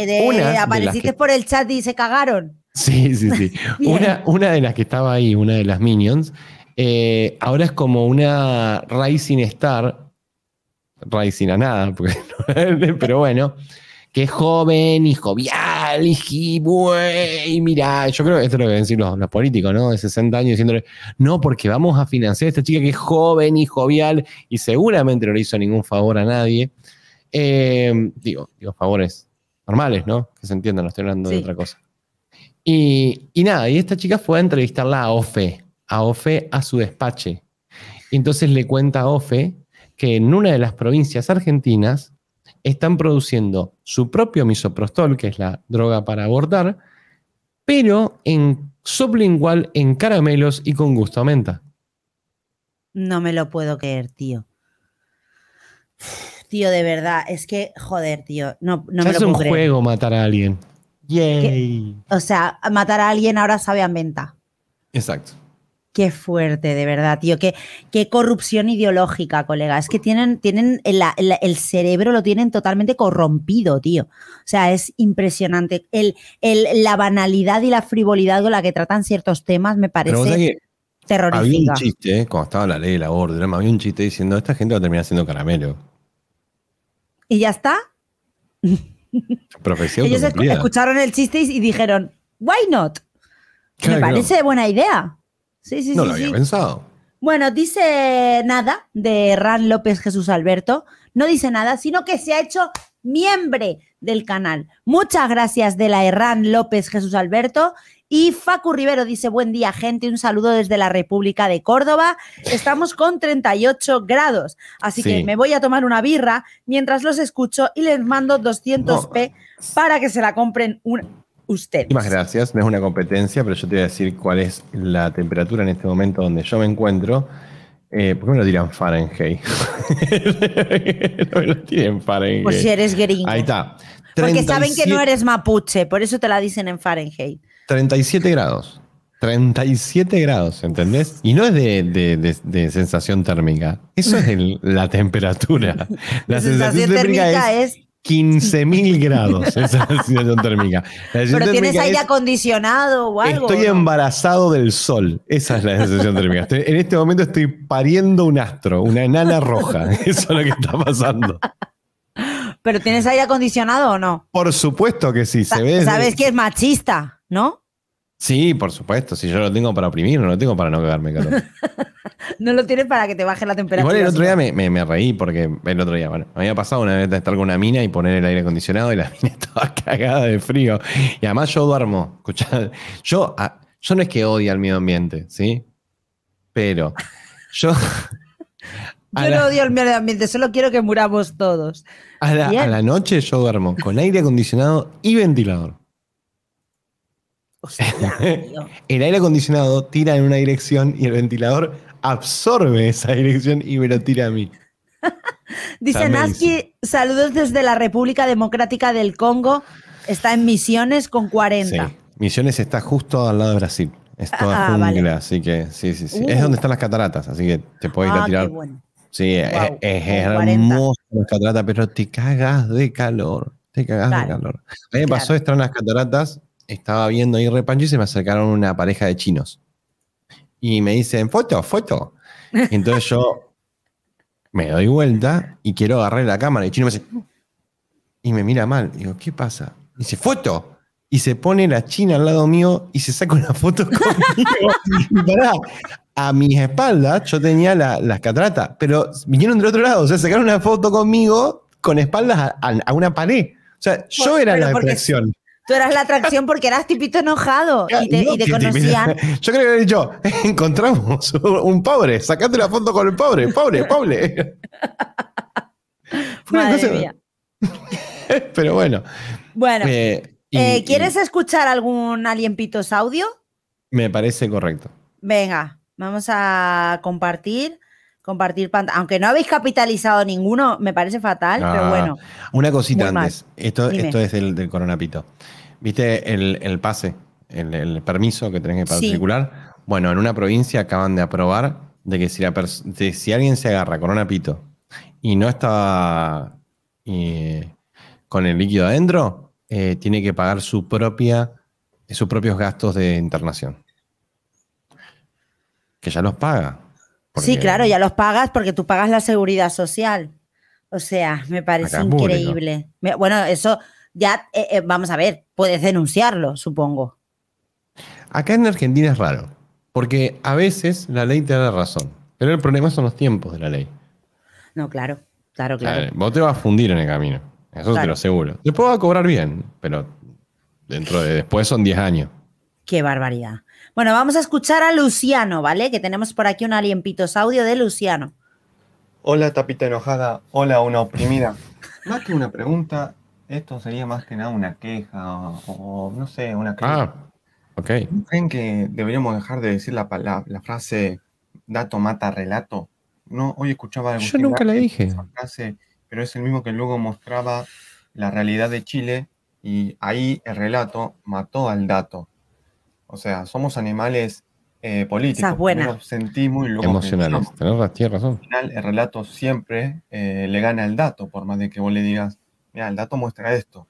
[SPEAKER 2] apareciste
[SPEAKER 1] por el chat y se cagaron.
[SPEAKER 2] Sí, sí, sí. (laughs) una, una de las que estaba ahí, una de las minions, eh, ahora es como una Rising Star, Rising a nada, porque (laughs) pero bueno, que joven y jovial y mira, yo creo que esto es lo que deben decir los, políticos, ¿no? De 60 años diciéndole, no, porque vamos a financiar a esta chica que es joven y jovial y seguramente no le hizo ningún favor a nadie. Eh, digo, digo, favores normales, ¿no? Que se entiendan, no estoy hablando de otra cosa. Y, y, nada, y esta chica fue a entrevistarla a Ofe, a Ofe a su despache. Y entonces le cuenta a Ofe que en una de las provincias argentinas están produciendo su propio misoprostol, que es la droga para abortar, pero en sublingual, en caramelos y con gusto a menta.
[SPEAKER 1] No me lo puedo creer, tío. Tío, de verdad, es que, joder, tío, no, no me lo puedo creer. Es un
[SPEAKER 2] juego matar a alguien. Yay.
[SPEAKER 1] o sea, matar a alguien ahora sabe a menta. Exacto. Qué fuerte, de verdad, tío. Qué, corrupción ideológica, colega. Es que tienen, tienen el, cerebro lo tienen totalmente corrompido, tío. O sea, es impresionante. El, la banalidad y la frivolidad con la que tratan ciertos temas me parece terrorífica. Había un
[SPEAKER 2] chiste, eh, cuando estaba la ley, la orden, había un chiste diciendo, esta gente va a terminar siendo caramelo. ¿Y ya está? (laughs) Profesión Ellos escucharon
[SPEAKER 1] el chiste y dijeron, why not? me parece buena idea. Sí, sí, no lo había pensado. Bueno, dice nada de Ran López Jesús Alberto. No dice nada, sino que se ha hecho miembro del canal. Muchas gracias de la Herrán López Jesús Alberto. Y Facu Rivero dice, buen día gente, un saludo desde la República de Córdoba. Estamos con 38 grados, así que me voy a tomar una birra mientras los escucho y les mando 200p para que se la compren una ustedes. Muchas
[SPEAKER 2] gracias. No es una competencia, pero yo te voy a decir cuál es la temperatura en este momento donde yo me encuentro. Eh, ¿Por qué me lo dirán Fahrenheit? (laughs) no me lo Fahrenheit. Pues si eres gringo. Ahí está. Porque saben que no eres
[SPEAKER 1] mapuche, por eso te la dicen en Fahrenheit.
[SPEAKER 2] 37 grados. 37 grados, ¿entendés? Y no es de, sensación térmica. Eso es la temperatura. (laughs) La, sensación, térmica, es 15.000 grados (laughs) esa es La sensación Pero tienes aire
[SPEAKER 1] acondicionado o algo. Estoy
[SPEAKER 2] embarazado del sol. Esa es la sensación térmica. en este momento estoy pariendo un astro, una enana roja. (laughs) Eso es lo que está pasando.
[SPEAKER 1] ¿Pero tienes aire acondicionado o no?
[SPEAKER 2] Por supuesto que sí. Se ve. Sabes
[SPEAKER 1] que es machista, ¿no?
[SPEAKER 2] Sí, por supuesto. Si yo lo tengo para oprimir, no lo tengo para no quedarme calor. (laughs)
[SPEAKER 1] no lo tienes para que te baje la temperatura. el otro día
[SPEAKER 2] me, reí porque el otro día, bueno, me había pasado una vez de estar con una mina y poner el aire acondicionado y la (laughs) mina estaba cagada de frío. Y además yo duermo, escuchad. Yo, ah, yo no es que odie al medio ambiente, ¿sí? Pero yo... (laughs) Yo no odio al
[SPEAKER 1] medio ambiente, solo quiero que muramos todos.
[SPEAKER 2] a la noche yo duermo con aire acondicionado y ventilador. (laughs) el aire acondicionado tira en una dirección y el ventilador absorbe esa dirección y me lo tira a mí. (laughs) Dice Naski,
[SPEAKER 1] saludos desde la República Democrática del Congo. Está en Misiones con 40.
[SPEAKER 2] Misiones está justo al lado de Brasil. Es toda (laughs) ah, así que sí, sí, sí. Es donde uh. están las cataratas, así que te puedes a ah, tirar. Sí, es, hermoso las cataratas, pero te cagas de calor. Te cagas de calor. A mí me pasó estar en las cataratas estaba viendo ahí repancho y se me acercaron una pareja de chinos. Y me dicen, foto, foto. entonces yo (laughs) me doy vuelta y quiero agarrar la cámara. Y el chino me dice, y me mira mal. digo, ¿qué pasa? dice, foto. Y se pone la china al lado mío y se saca una foto (laughs)
[SPEAKER 3] conmigo.
[SPEAKER 2] a mis espaldas yo tenía las la cataratas, pero vinieron del otro lado. O sea, sacaron una foto conmigo con espaldas a, una pared. O sea,
[SPEAKER 1] yo era la atracción. Tú eras la atracción porque eras tipito enojado y te, conocían.
[SPEAKER 2] (laughs) Yo creo que yo, (laughs) encontramos un pobre, sacate la foto con el pobre, pobre, pobre.
[SPEAKER 3] (laughs)
[SPEAKER 2] Pero bueno. Bueno. Eh, eh, ¿Quieres
[SPEAKER 1] escuchar algún alienpitos audio?
[SPEAKER 2] Me parece correcto.
[SPEAKER 1] Venga, vamos a compartir. Compartir pantalla. Aunque no habéis capitalizado ninguno, me parece fatal, pero ah, bueno.
[SPEAKER 2] Una cosita antes. Esto, esto es del, del coronapito. ¿Viste el, pase, el, permiso que tenés que particular? Bueno, en una provincia acaban de aprobar de que si, la si alguien se agarra con un pito y no está eh, con el líquido adentro, eh, tiene que pagar su propia, sus propios gastos de internación. Que ya los paga.
[SPEAKER 1] sí, claro, ya los pagas porque tú pagas la seguridad social. O sea, me parece increíble. bueno, eso ya, eh, eh, vamos a ver, puedes denunciarlo, supongo.
[SPEAKER 2] Acá en Argentina es raro, porque a veces la ley te da razón, pero el problema son los tiempos de la ley.
[SPEAKER 1] No, claro, claro, claro.
[SPEAKER 2] vos te vas a fundir en el camino, eso te lo aseguro. Después puedo cobrar bien, pero dentro de después son 10 años.
[SPEAKER 1] Qué barbaridad. Bueno, vamos a escuchar a Luciano, ¿vale? Que tenemos por aquí un aliempitos audio de Luciano.
[SPEAKER 2] Hola, tapita enojada. Hola, una oprimida. (laughs) Más que una pregunta, esto sería más que nada una queja o, no sé, una queja. Ah, ¿Creen que deberíamos dejar de decir la, la, frase dato mata relato? No, hoy escuchaba Yo nunca la dije. pero es el mismo que luego mostraba la realidad de Chile y ahí el relato mató al dato. O sea, somos animales eh, políticos. nos sentimos y luego Emocionales. razón. Al final, el relato siempre eh, le gana al dato, por más de que vos le digas mira, el dato muestra esto.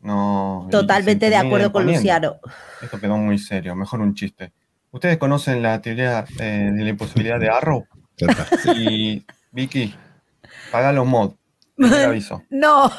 [SPEAKER 2] No, Totalmente de acuerdo con Luciano. Esto quedó muy serio, mejor un chiste. ¿Ustedes conocen la teoría eh, de la imposibilidad de Arrow? Y Vicky, paga los mods. aviso.
[SPEAKER 1] (laughs) No,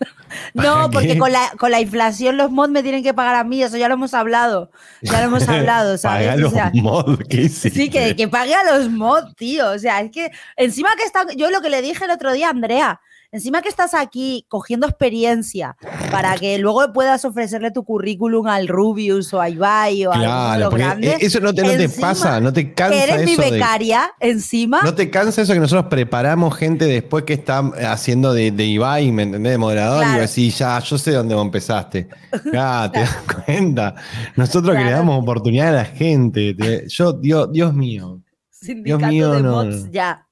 [SPEAKER 1] (laughs) no, porque con la, con la, inflación los mods me tienen que pagar a mí, eso ya lo hemos hablado. Ya lo hemos hablado, (laughs) ¿sabes? Paga los
[SPEAKER 4] mods, ¿qué Sí, que,
[SPEAKER 1] que pague a los mods, tío. O sea, es que encima que están. Yo lo que le dije el otro día a Andrea, Encima que estás aquí cogiendo experiencia para que luego puedas ofrecerle tu currículum al Rubius o a Ibai o a a grandes. Eso no te, pasa,
[SPEAKER 2] no te cansa. eres eso mi
[SPEAKER 1] becaria, encima. No
[SPEAKER 2] te cansa eso que nosotros preparamos gente después que está haciendo de, de Ibai, ¿me entendés? De moderador y así ya, yo sé dónde empezaste. (laughs) Ya, te das cuenta. Nosotros creamos le damos oportunidad a la gente. Yo, Dios, mío.
[SPEAKER 1] Sindicato de bots, ya.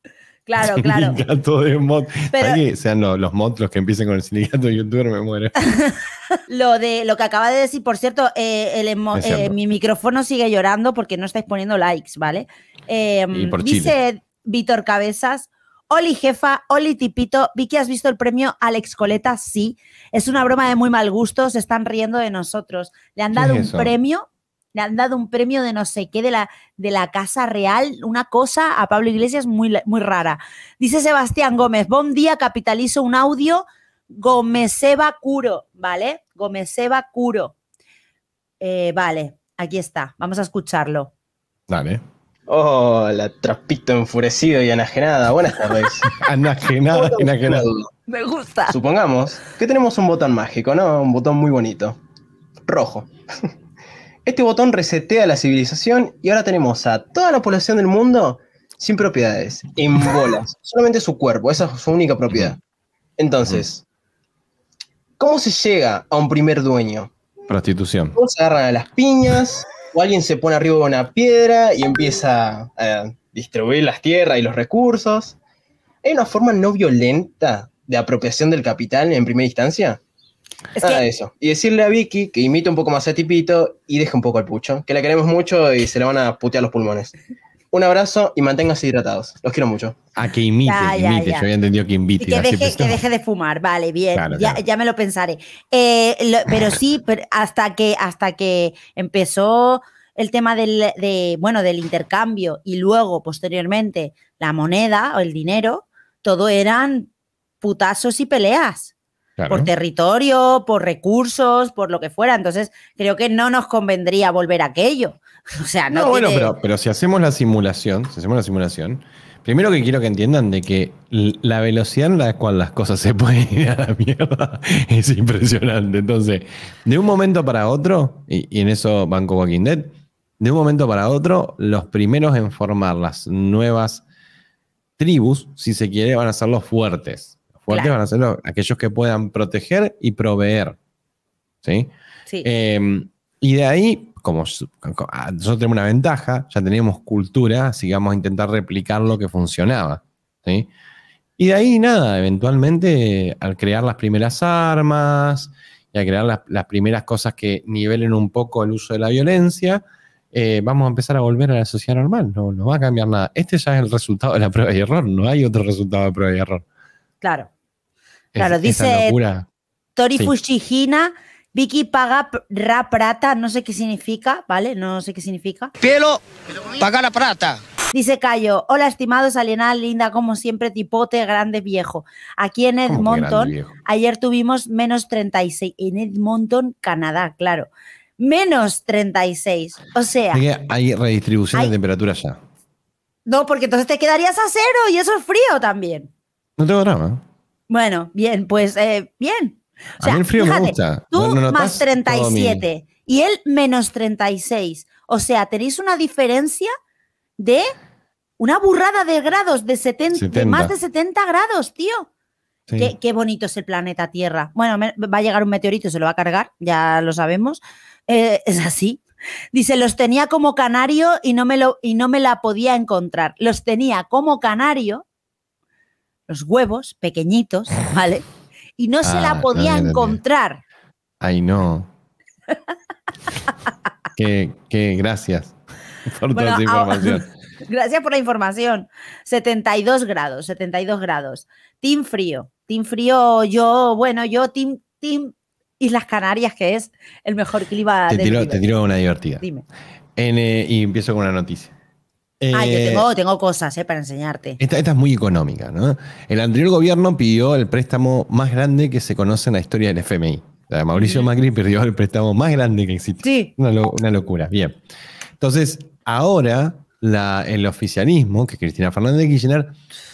[SPEAKER 1] Claro, (laughs) claro.
[SPEAKER 2] sean los, que empiecen con el sindicato de youtuber, me muero. (laughs)
[SPEAKER 1] lo, de, lo que acaba de decir, por cierto, eh, eh, mi micrófono sigue llorando porque no estáis poniendo likes, ¿vale? Em, dice Víctor Cabezas. Oli jefa, Oli tipito, vi que has visto el premio Alex Coleta, sí. Es una broma de muy mal gusto, se están riendo de nosotros. Le han dado un premio le han dado un premio de no sé qué de la, de la Casa Real, una cosa a Pablo Iglesias muy, muy rara. Dice Sebastián Gómez, buen día, capitalizo un audio, Gómez Eva Curo, ¿vale? Gómezeva Curo. Eh, vale, aquí está, vamos a escucharlo.
[SPEAKER 3] Dale. Oh, la trapito enfurecido y enajenada. Buenas tardes. (laughs) enajenada, enajenada. Me gusta. Supongamos que tenemos un botón mágico, ¿no? Un botón muy bonito. Rojo. Este botón resetea la civilización y ahora tenemos a toda la población del mundo sin propiedades, en (laughs) bolas, solamente su cuerpo, esa es su única propiedad. Entonces, ¿cómo se llega a un primer dueño?
[SPEAKER 2] Prostitución.
[SPEAKER 3] ¿Cómo se agarran a las piñas, o alguien se pone arriba de una piedra y empieza a distribuir las tierras y los recursos. ¿Hay una forma no violenta de apropiación del capital en primera instancia? Ah, eso. Y decirle a Vicky que imite un poco más a Tipito y deje un poco al pucho, que la queremos mucho y se le van a putear los pulmones. Un abrazo y manténganse hidratados. Los quiero mucho.
[SPEAKER 2] a ah, que imite, imite. Yo había que deje, que deje,
[SPEAKER 1] de fumar, vale, bien. ya, me lo pensaré. Eh, pero sí, hasta que, hasta que empezó el tema del, bueno, del intercambio y luego, posteriormente, la moneda o el dinero, todo eran putazos y peleas por territorio, por recursos, por lo que fuera. Entonces, creo que no nos convendría volver a aquello. (laughs) O sea, no. bueno,
[SPEAKER 2] pero, si hacemos la simulación, si hacemos la simulación, primero que quiero que entiendan de que la velocidad en la cual las cosas se (laughs) pueden ir a la mierda (laughs) es impresionante. Entonces, de un momento para otro, y, en eso Banco Walking Dead, de un momento para otro, los primeros en formar las nuevas tribus, si se quiere, van a ser los fuertes fuertes van a ser aquellos que puedan proteger y proveer. ¿Sí? Em, y de ahí, como ah, nosotros tenemos una ventaja, ya teníamos cultura, así que vamos a intentar replicar lo que funcionaba. ¿sí? Y de ahí nada, eventualmente al crear las primeras armas y al crear las, primeras cosas que nivelen un poco el uso de la violencia, eh, vamos a empezar a volver a la sociedad normal, no, no va a cambiar nada. Este ya es el resultado de la prueba y error, no hay otro resultado de prueba y error.
[SPEAKER 1] Claro. Claro, dice Tori Vicky paga ra prata, no sé qué significa, ¿vale? No sé qué significa. Pielo, paga la prata. Dice Cayo, hola estimados, alienada linda, como siempre, tipote, grande viejo. Aquí en Edmonton, ayer tuvimos menos 36, en Edmonton, Canadá, claro. Menos 36, o sea...
[SPEAKER 2] Hay redistribución de temperaturas ya.
[SPEAKER 1] No, porque entonces te quedarías a cero y eso es frío también.
[SPEAKER 2] No tengo drama.
[SPEAKER 1] Bueno, bien, pues eh, bien. a mí el frío me gusta. Tú más 37 y él menos 36. O sea, tenéis una diferencia de una burrada de grados, de, 70, más de 70 grados, tío. Qué, bonito es el planeta Tierra. Bueno, va a llegar un meteorito, se lo va a cargar, ya lo sabemos. Eh, es así. Dice, los tenía como canario y no, me lo, y no me la podía encontrar. Los tenía como canario los huevos pequeñitos, (laughs) ¿vale? Y no se la ah, podía encontrar.
[SPEAKER 2] Ay, no. (laughs) qué, qué, gracias
[SPEAKER 3] por toda esa ah, información.
[SPEAKER 1] (laughs) gracias por la información. 72 grados, 72 grados. Team frío. Team frío, yo, bueno, yo, Team, team Islas Canarias, que es el mejor clima te tiro,
[SPEAKER 2] una divertida. Dime. y empiezo con una noticia ah, yo
[SPEAKER 1] tengo, eh, cosas eh, para enseñarte.
[SPEAKER 2] Esta, es muy económica, El anterior gobierno pidió el préstamo más grande que se conoce en la historia del FMI. Mauricio Macri perdió el préstamo más grande que existe. Una, locura. Bien. Entonces, ahora el oficialismo, que es Cristina Fernández de Kirchner,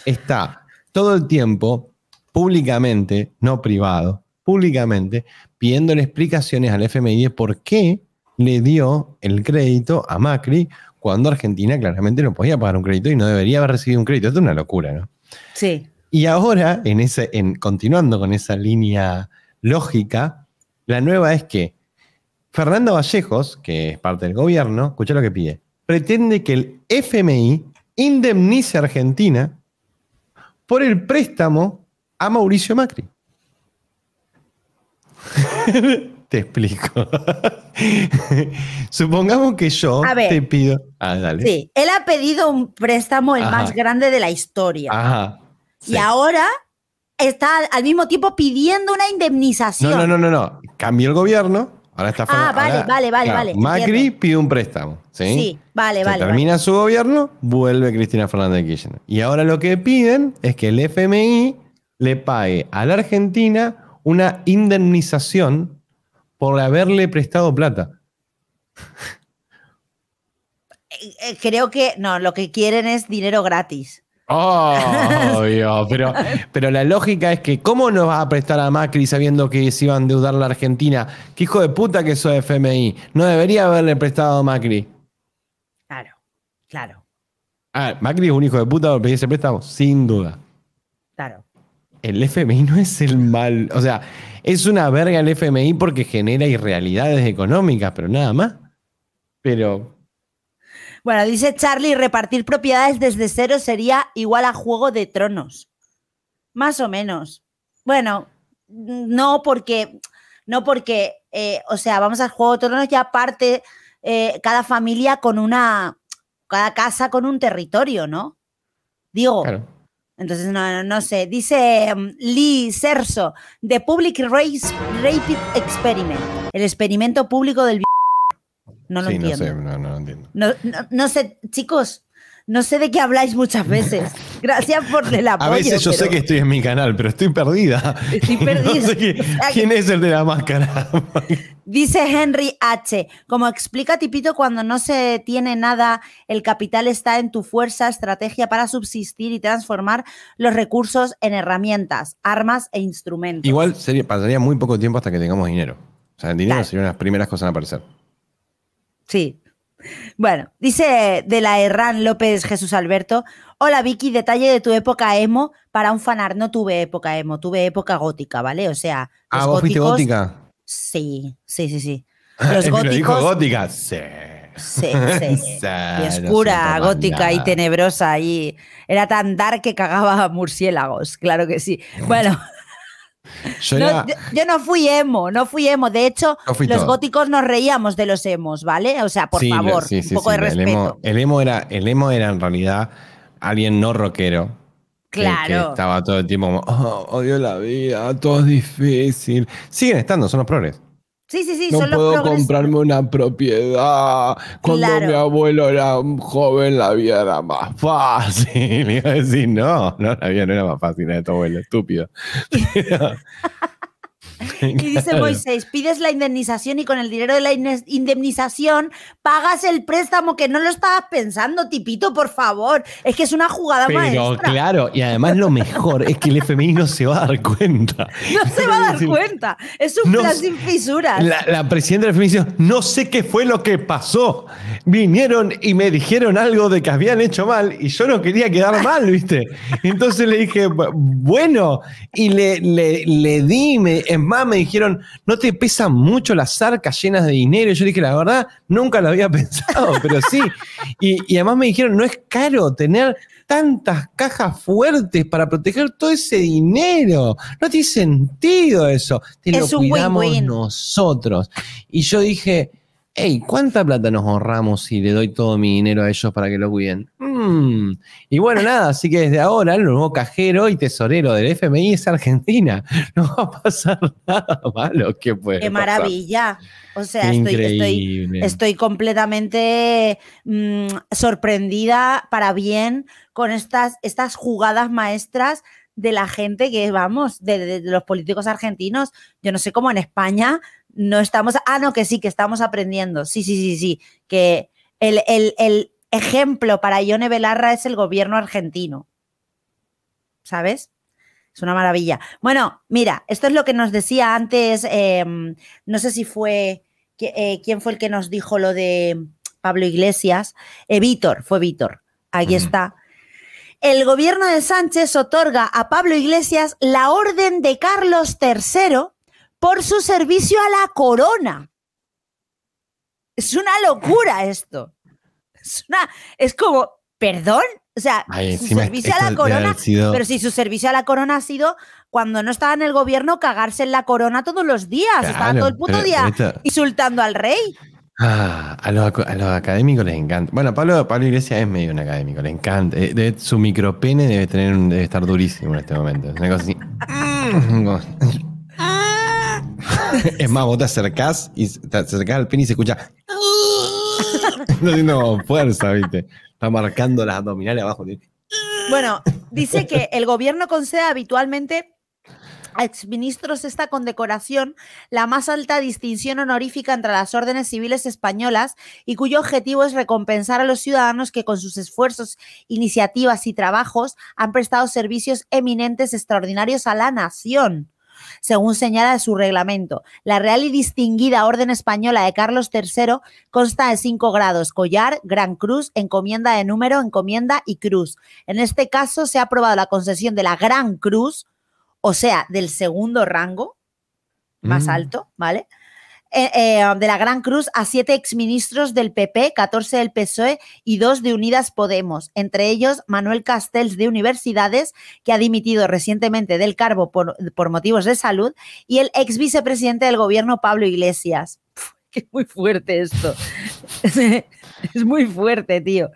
[SPEAKER 2] está todo el tiempo públicamente, no privado, públicamente, pidiéndole explicaciones al FMI de por qué le dio el crédito a Macri cuando Argentina claramente no podía pagar un crédito y no debería haber recibido un crédito. Esto es una locura, ¿no? Sí. Y ahora, en ese, continuando con esa línea lógica, la nueva es que Fernando Vallejos, que es parte del gobierno, escucha lo que pide, pretende que el FMI indemnice a Argentina por el préstamo a Mauricio Macri. (laughs) Te explico. (laughs) Supongamos que yo te pido. Ah, dale. Sí,
[SPEAKER 1] él ha pedido un préstamo el más grande de la historia. Ajá. Y ahora está al mismo tiempo pidiendo una indemnización. No, no,
[SPEAKER 2] no, no, no. Cambió el gobierno. Ahora está Ah, vale, vale, vale, vale. Macri pide un préstamo. Sí,
[SPEAKER 1] vale, vale. Termina
[SPEAKER 2] su gobierno, vuelve Cristina Fernández de Kirchner. Y ahora lo que piden es que el FMI le pague a la Argentina una indemnización por haberle prestado plata.
[SPEAKER 1] Eh, eh, creo que no, lo que quieren es dinero gratis.
[SPEAKER 2] Obvio, (laughs) pero, pero la lógica es que ¿cómo nos va a prestar a Macri sabiendo que se iba a endeudar la Argentina? Qué hijo de puta que soy FMI. No debería haberle prestado a Macri.
[SPEAKER 1] Claro, claro.
[SPEAKER 2] Ah, Macri es un hijo de puta por ese préstamo? sin duda. Claro. El FMI no es el mal, o sea, es una verga el FMI porque genera irrealidades económicas, pero nada más. Pero.
[SPEAKER 1] Bueno, dice Charlie, repartir propiedades desde cero sería igual a Juego de Tronos. Más o menos. Bueno, no porque, no porque, eh, o sea, vamos al Juego de Tronos ya parte eh, cada familia con una, cada casa con un territorio, ¿no? Digo, entonces, no, no, sé. Dice um, Lee Cerso, The Public Race Rapid Experiment, el experimento público del... No lo sí, No, sé,
[SPEAKER 2] no, no, entiendo.
[SPEAKER 1] no sé, chicos, no sé de qué habláis muchas veces. (laughs) Gracias por el apoyo. A veces yo sé que
[SPEAKER 2] estoy en mi canal, pero estoy perdida. Estoy (laughs) perdida. no ¿Quién es el de la máscara?
[SPEAKER 1] (laughs) Dice Henry H. Como explica Tipito, cuando no se tiene nada, el capital está en tu fuerza, estrategia para subsistir y transformar los recursos en herramientas, armas e instrumentos.
[SPEAKER 2] Igual pasaría muy poco tiempo hasta que tengamos dinero. O sea, el dinero sería una de las primeras cosas en aparecer.
[SPEAKER 1] Sí. Bueno, dice de la Herrán López Jesús Alberto. Hola Vicky, detalle de tu época emo para un fanar. No tuve época emo, tuve época gótica, ¿vale? O sea, ah, ¿vos gótica? Sí, sí, sí, sí. (laughs) Los góticos. Dijo gótica? Sí. Sí, (laughs) sí. y oscura, gótica y tenebrosa y era tan dar que cagaba murciélagos, claro que sí. Bueno. Yo, no, fui emo, no fui emo. De hecho, los góticos nos reíamos de los emos, ¿vale? O sea, por favor, un poco de respeto.
[SPEAKER 2] El emo, era, el emo era en realidad alguien no rockero. Claro. Que, estaba todo el tiempo como, oh, odio la vida, todo es difícil. Siguen estando, son los progres.
[SPEAKER 1] Sí, No puedo comprarme
[SPEAKER 2] una propiedad. Cuando mi abuelo era un joven, la vida era más fácil. Y (laughs) iba a decir, no, no, la vida no era más fácil, era de tu abuelo, estúpido. (laughs) (laughs) Y
[SPEAKER 1] dice Moisés, pides la indemnización y con el dinero de la indemnización pagas el préstamo que no lo estabas pensando, tipito, por favor. Es que es una jugada Pero, maestra.
[SPEAKER 2] claro, y además lo mejor es que el FMI no se va a dar cuenta. (laughs)
[SPEAKER 1] No se va a dar cuenta. Es un plan sin fisuras.
[SPEAKER 2] La, presidenta del FMI dice, no sé qué fue lo que pasó. Vinieron y me dijeron algo de que habían hecho mal y yo no quería quedar mal, ¿viste? Entonces le dije, bueno, y le, le, le di, em, más me dijeron, ¿no te pesan mucho las arcas llenas de dinero? yo dije, la verdad, nunca lo había (laughs) pensado, pero sí. Y, además me dijeron, no es caro tener tantas cajas fuertes para proteger todo ese dinero. No tiene sentido eso. Te lo cuidamos nosotros. Y yo dije, hey, ¿cuánta plata nos ahorramos si le doy todo mi dinero a ellos para que lo cuiden?
[SPEAKER 3] Mm.
[SPEAKER 2] Y bueno, nada, así que desde ahora el nuevo cajero y tesorero del FMI es Argentina. (laughs) No va a pasar nada malo que Qué maravilla.
[SPEAKER 1] O sea, estoy, completamente mm, sorprendida para bien con estas, estas jugadas maestras de la gente que, vamos, de, los políticos argentinos. Yo no sé cómo en España no estamos, ah, no, que sí, que estamos aprendiendo, sí, sí, sí, sí, que el, el, ejemplo para Ione Belarra es el gobierno argentino, ¿sabes? Es una maravilla. Bueno, mira, esto es lo que nos decía antes, em, no sé si fue, eh, quién fue el que nos dijo lo de Pablo Iglesias, eh, Víctor, fue Víctor, ahí está. El gobierno de Sánchez otorga a Pablo Iglesias la orden de Carlos III por su servicio a la corona. Es una locura esto. Es, una, es como, perdón, o sea, su servicio a la corona, pero si su servicio a la corona ha sido cuando no estaba en el gobierno cagarse en la corona todos los días, estaba todo el puto día insultando al rey.
[SPEAKER 2] Ah, a, los, académicos les encanta. Bueno, Pablo, Pablo Iglesias es medio un académico, le encanta. Eh, de, su micropene debe tener debe estar durísimo en este momento. Es una cosa (coughs) (coughs) (laughs) es más, vos te acercás y te al pin y se escucha. no (laughs) tiene fuerza, ¿viste? Está marcando las abdominales abajo.
[SPEAKER 1] Bueno, dice que el gobierno concede habitualmente a exministros esta condecoración, la más alta distinción honorífica entre las órdenes civiles españolas y cuyo objetivo es recompensar a los ciudadanos que con sus esfuerzos, iniciativas y trabajos han prestado servicios eminentes extraordinarios a la nación según señala su reglamento. La real y distinguida Orden Española de Carlos III consta de cinco grados, collar, gran cruz, encomienda de número, encomienda y cruz. En este caso se ha aprobado la concesión de la gran cruz, o sea, del segundo rango, más mm. alto, ¿vale? Eh, eh, um, de la Gran Cruz a siete exministros del PP, 14 del PSOE y dos de Unidas Podemos, entre ellos Manuel Castells de Universidades, que ha dimitido recientemente del cargo por, motivos de salud, y el ex vicepresidente del gobierno Pablo Iglesias. ¡Qué (laughs) muy fuerte esto. (laughs) es muy fuerte, tío.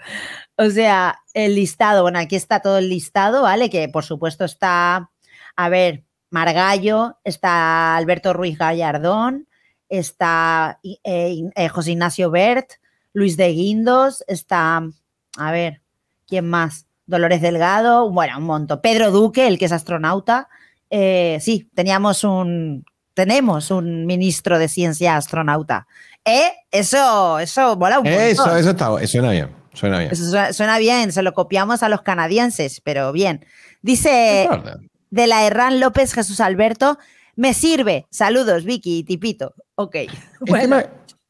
[SPEAKER 1] O sea, el listado, bueno, aquí está todo el listado, ¿vale? Que por supuesto está, a ver, Margallo, está Alberto Ruiz Gallardón, está eh, eh, José Ignacio Bert, Luis de Guindos, está, a ver, ¿quién más? Dolores Delgado, bueno, un montón. Pedro Duque, el que es astronauta. Eh, sí, teníamos un, tenemos un ministro de ciencia astronauta. ¿Eh? Eso, eso mola un montón. Eso, eso
[SPEAKER 2] está, suena bien, suena bien.
[SPEAKER 1] suena, bien, se lo copiamos a los canadienses, pero bien. Dice de la Herrán López Jesús Alberto, me sirve. Saludos, Vicky y Tipito. Ok. (laughs) Bueno.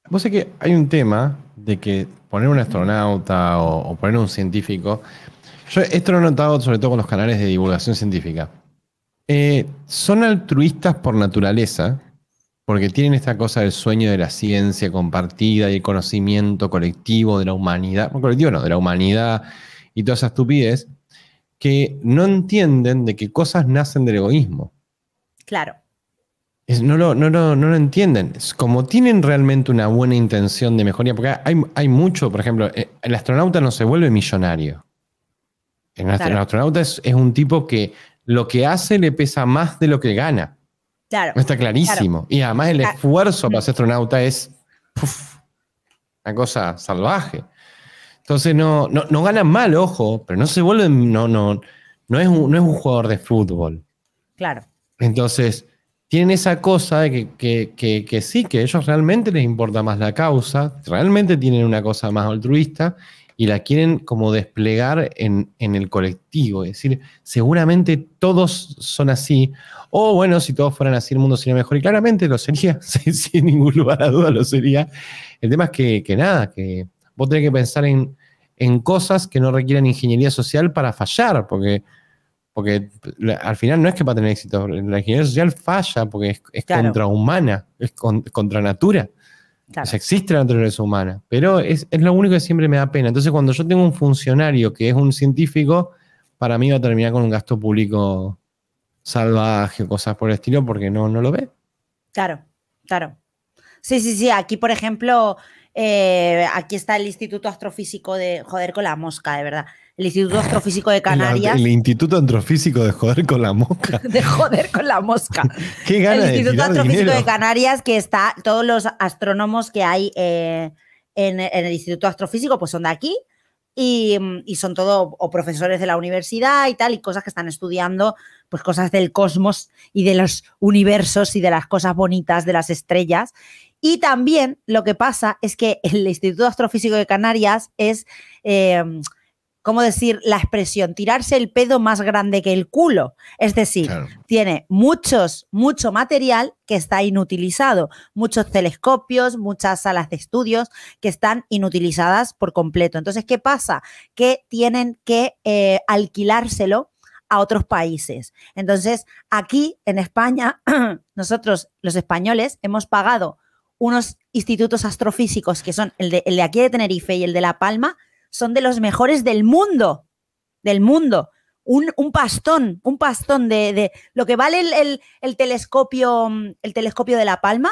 [SPEAKER 2] vos sé que hay un tema de que poner un astronauta o, poner un científico. Yo esto lo he notado sobre todo con los canales de divulgación científica. Eh, son altruistas por naturaleza, porque tienen esta cosa del sueño de la ciencia compartida y el conocimiento colectivo de la humanidad, no colectivo no, de la humanidad y toda esa estupidez, que no entienden de que cosas nacen del egoísmo. Claro no, lo, no, no, lo, entienden. Como tienen realmente una buena intención de mejoría, porque hay, mucho, por ejemplo, eh, el astronauta no se vuelve millonario. El, astronauta es, un tipo que lo que hace le pesa más de lo que gana.
[SPEAKER 1] Claro. Está clarísimo.
[SPEAKER 2] Y además el ah. esfuerzo para mm. ser astronauta es una cosa salvaje. Entonces no, no, ganan mal, ojo, pero no se vuelve... no, no, no es un, no es un jugador de fútbol. Claro. Entonces, tienen esa cosa de que, sí, que a ellos realmente les importa más la causa, realmente tienen una cosa más altruista y la quieren como desplegar en, el colectivo. Es decir, seguramente todos son así. O bueno, si todos fueran así, el mundo sería mejor. Y claramente lo sería, (laughs) sin ningún lugar a duda lo sería. El tema es que, nada, que vos tenés que pensar en, en cosas que no requieran ingeniería social para fallar, porque porque al final no es que va a tener éxito. La ingeniería social falla porque es, contra humana, contrahumana, es contra natura. existe la naturaleza humana, pero es, lo único que siempre me da pena. Entonces, cuando yo tengo un funcionario que es un científico, para mí va a terminar con un gasto público salvaje o cosas por el estilo, porque no, no lo ve.
[SPEAKER 1] Claro, claro. Sí, sí, sí. Aquí, por ejemplo, eh, aquí está el Instituto Astrofísico de. Joder, con la mosca, de verdad el Instituto (laughs) Astrofísico de Canarias. el
[SPEAKER 2] Instituto Astrofísico de joder con la mosca. (laughs) de
[SPEAKER 1] joder con la mosca. (laughs) El Instituto Astrofísico de Canarias, que está, todos los astrónomos que hay eh, en, el Instituto Astrofísico, pues son de aquí. Mm, y, son todo o profesores de la universidad y tal, y cosas que están estudiando, pues cosas del cosmos y de los universos y de las cosas bonitas de las estrellas. Y también lo que pasa es que el Instituto Astrofísico de Canarias es eh, ¿cómo decir la expresión? Tirarse el pedo más grande que el culo. Es decir, tiene muchos, mucho material que está inutilizado, muchos telescopios, muchas salas de estudios que están inutilizadas por completo. Entonces, ¿qué pasa? Que tienen que eh, alquilárselo a otros países. Entonces, aquí en España, (clears throat) nosotros los españoles hemos pagado unos institutos astrofísicos que son el de, aquí de Tenerife y el de La Palma son de los mejores del mundo, del mundo. Un, un pastón, un pastón de, de lo que vale el, el, telescopio, mm, el telescopio de La Palma.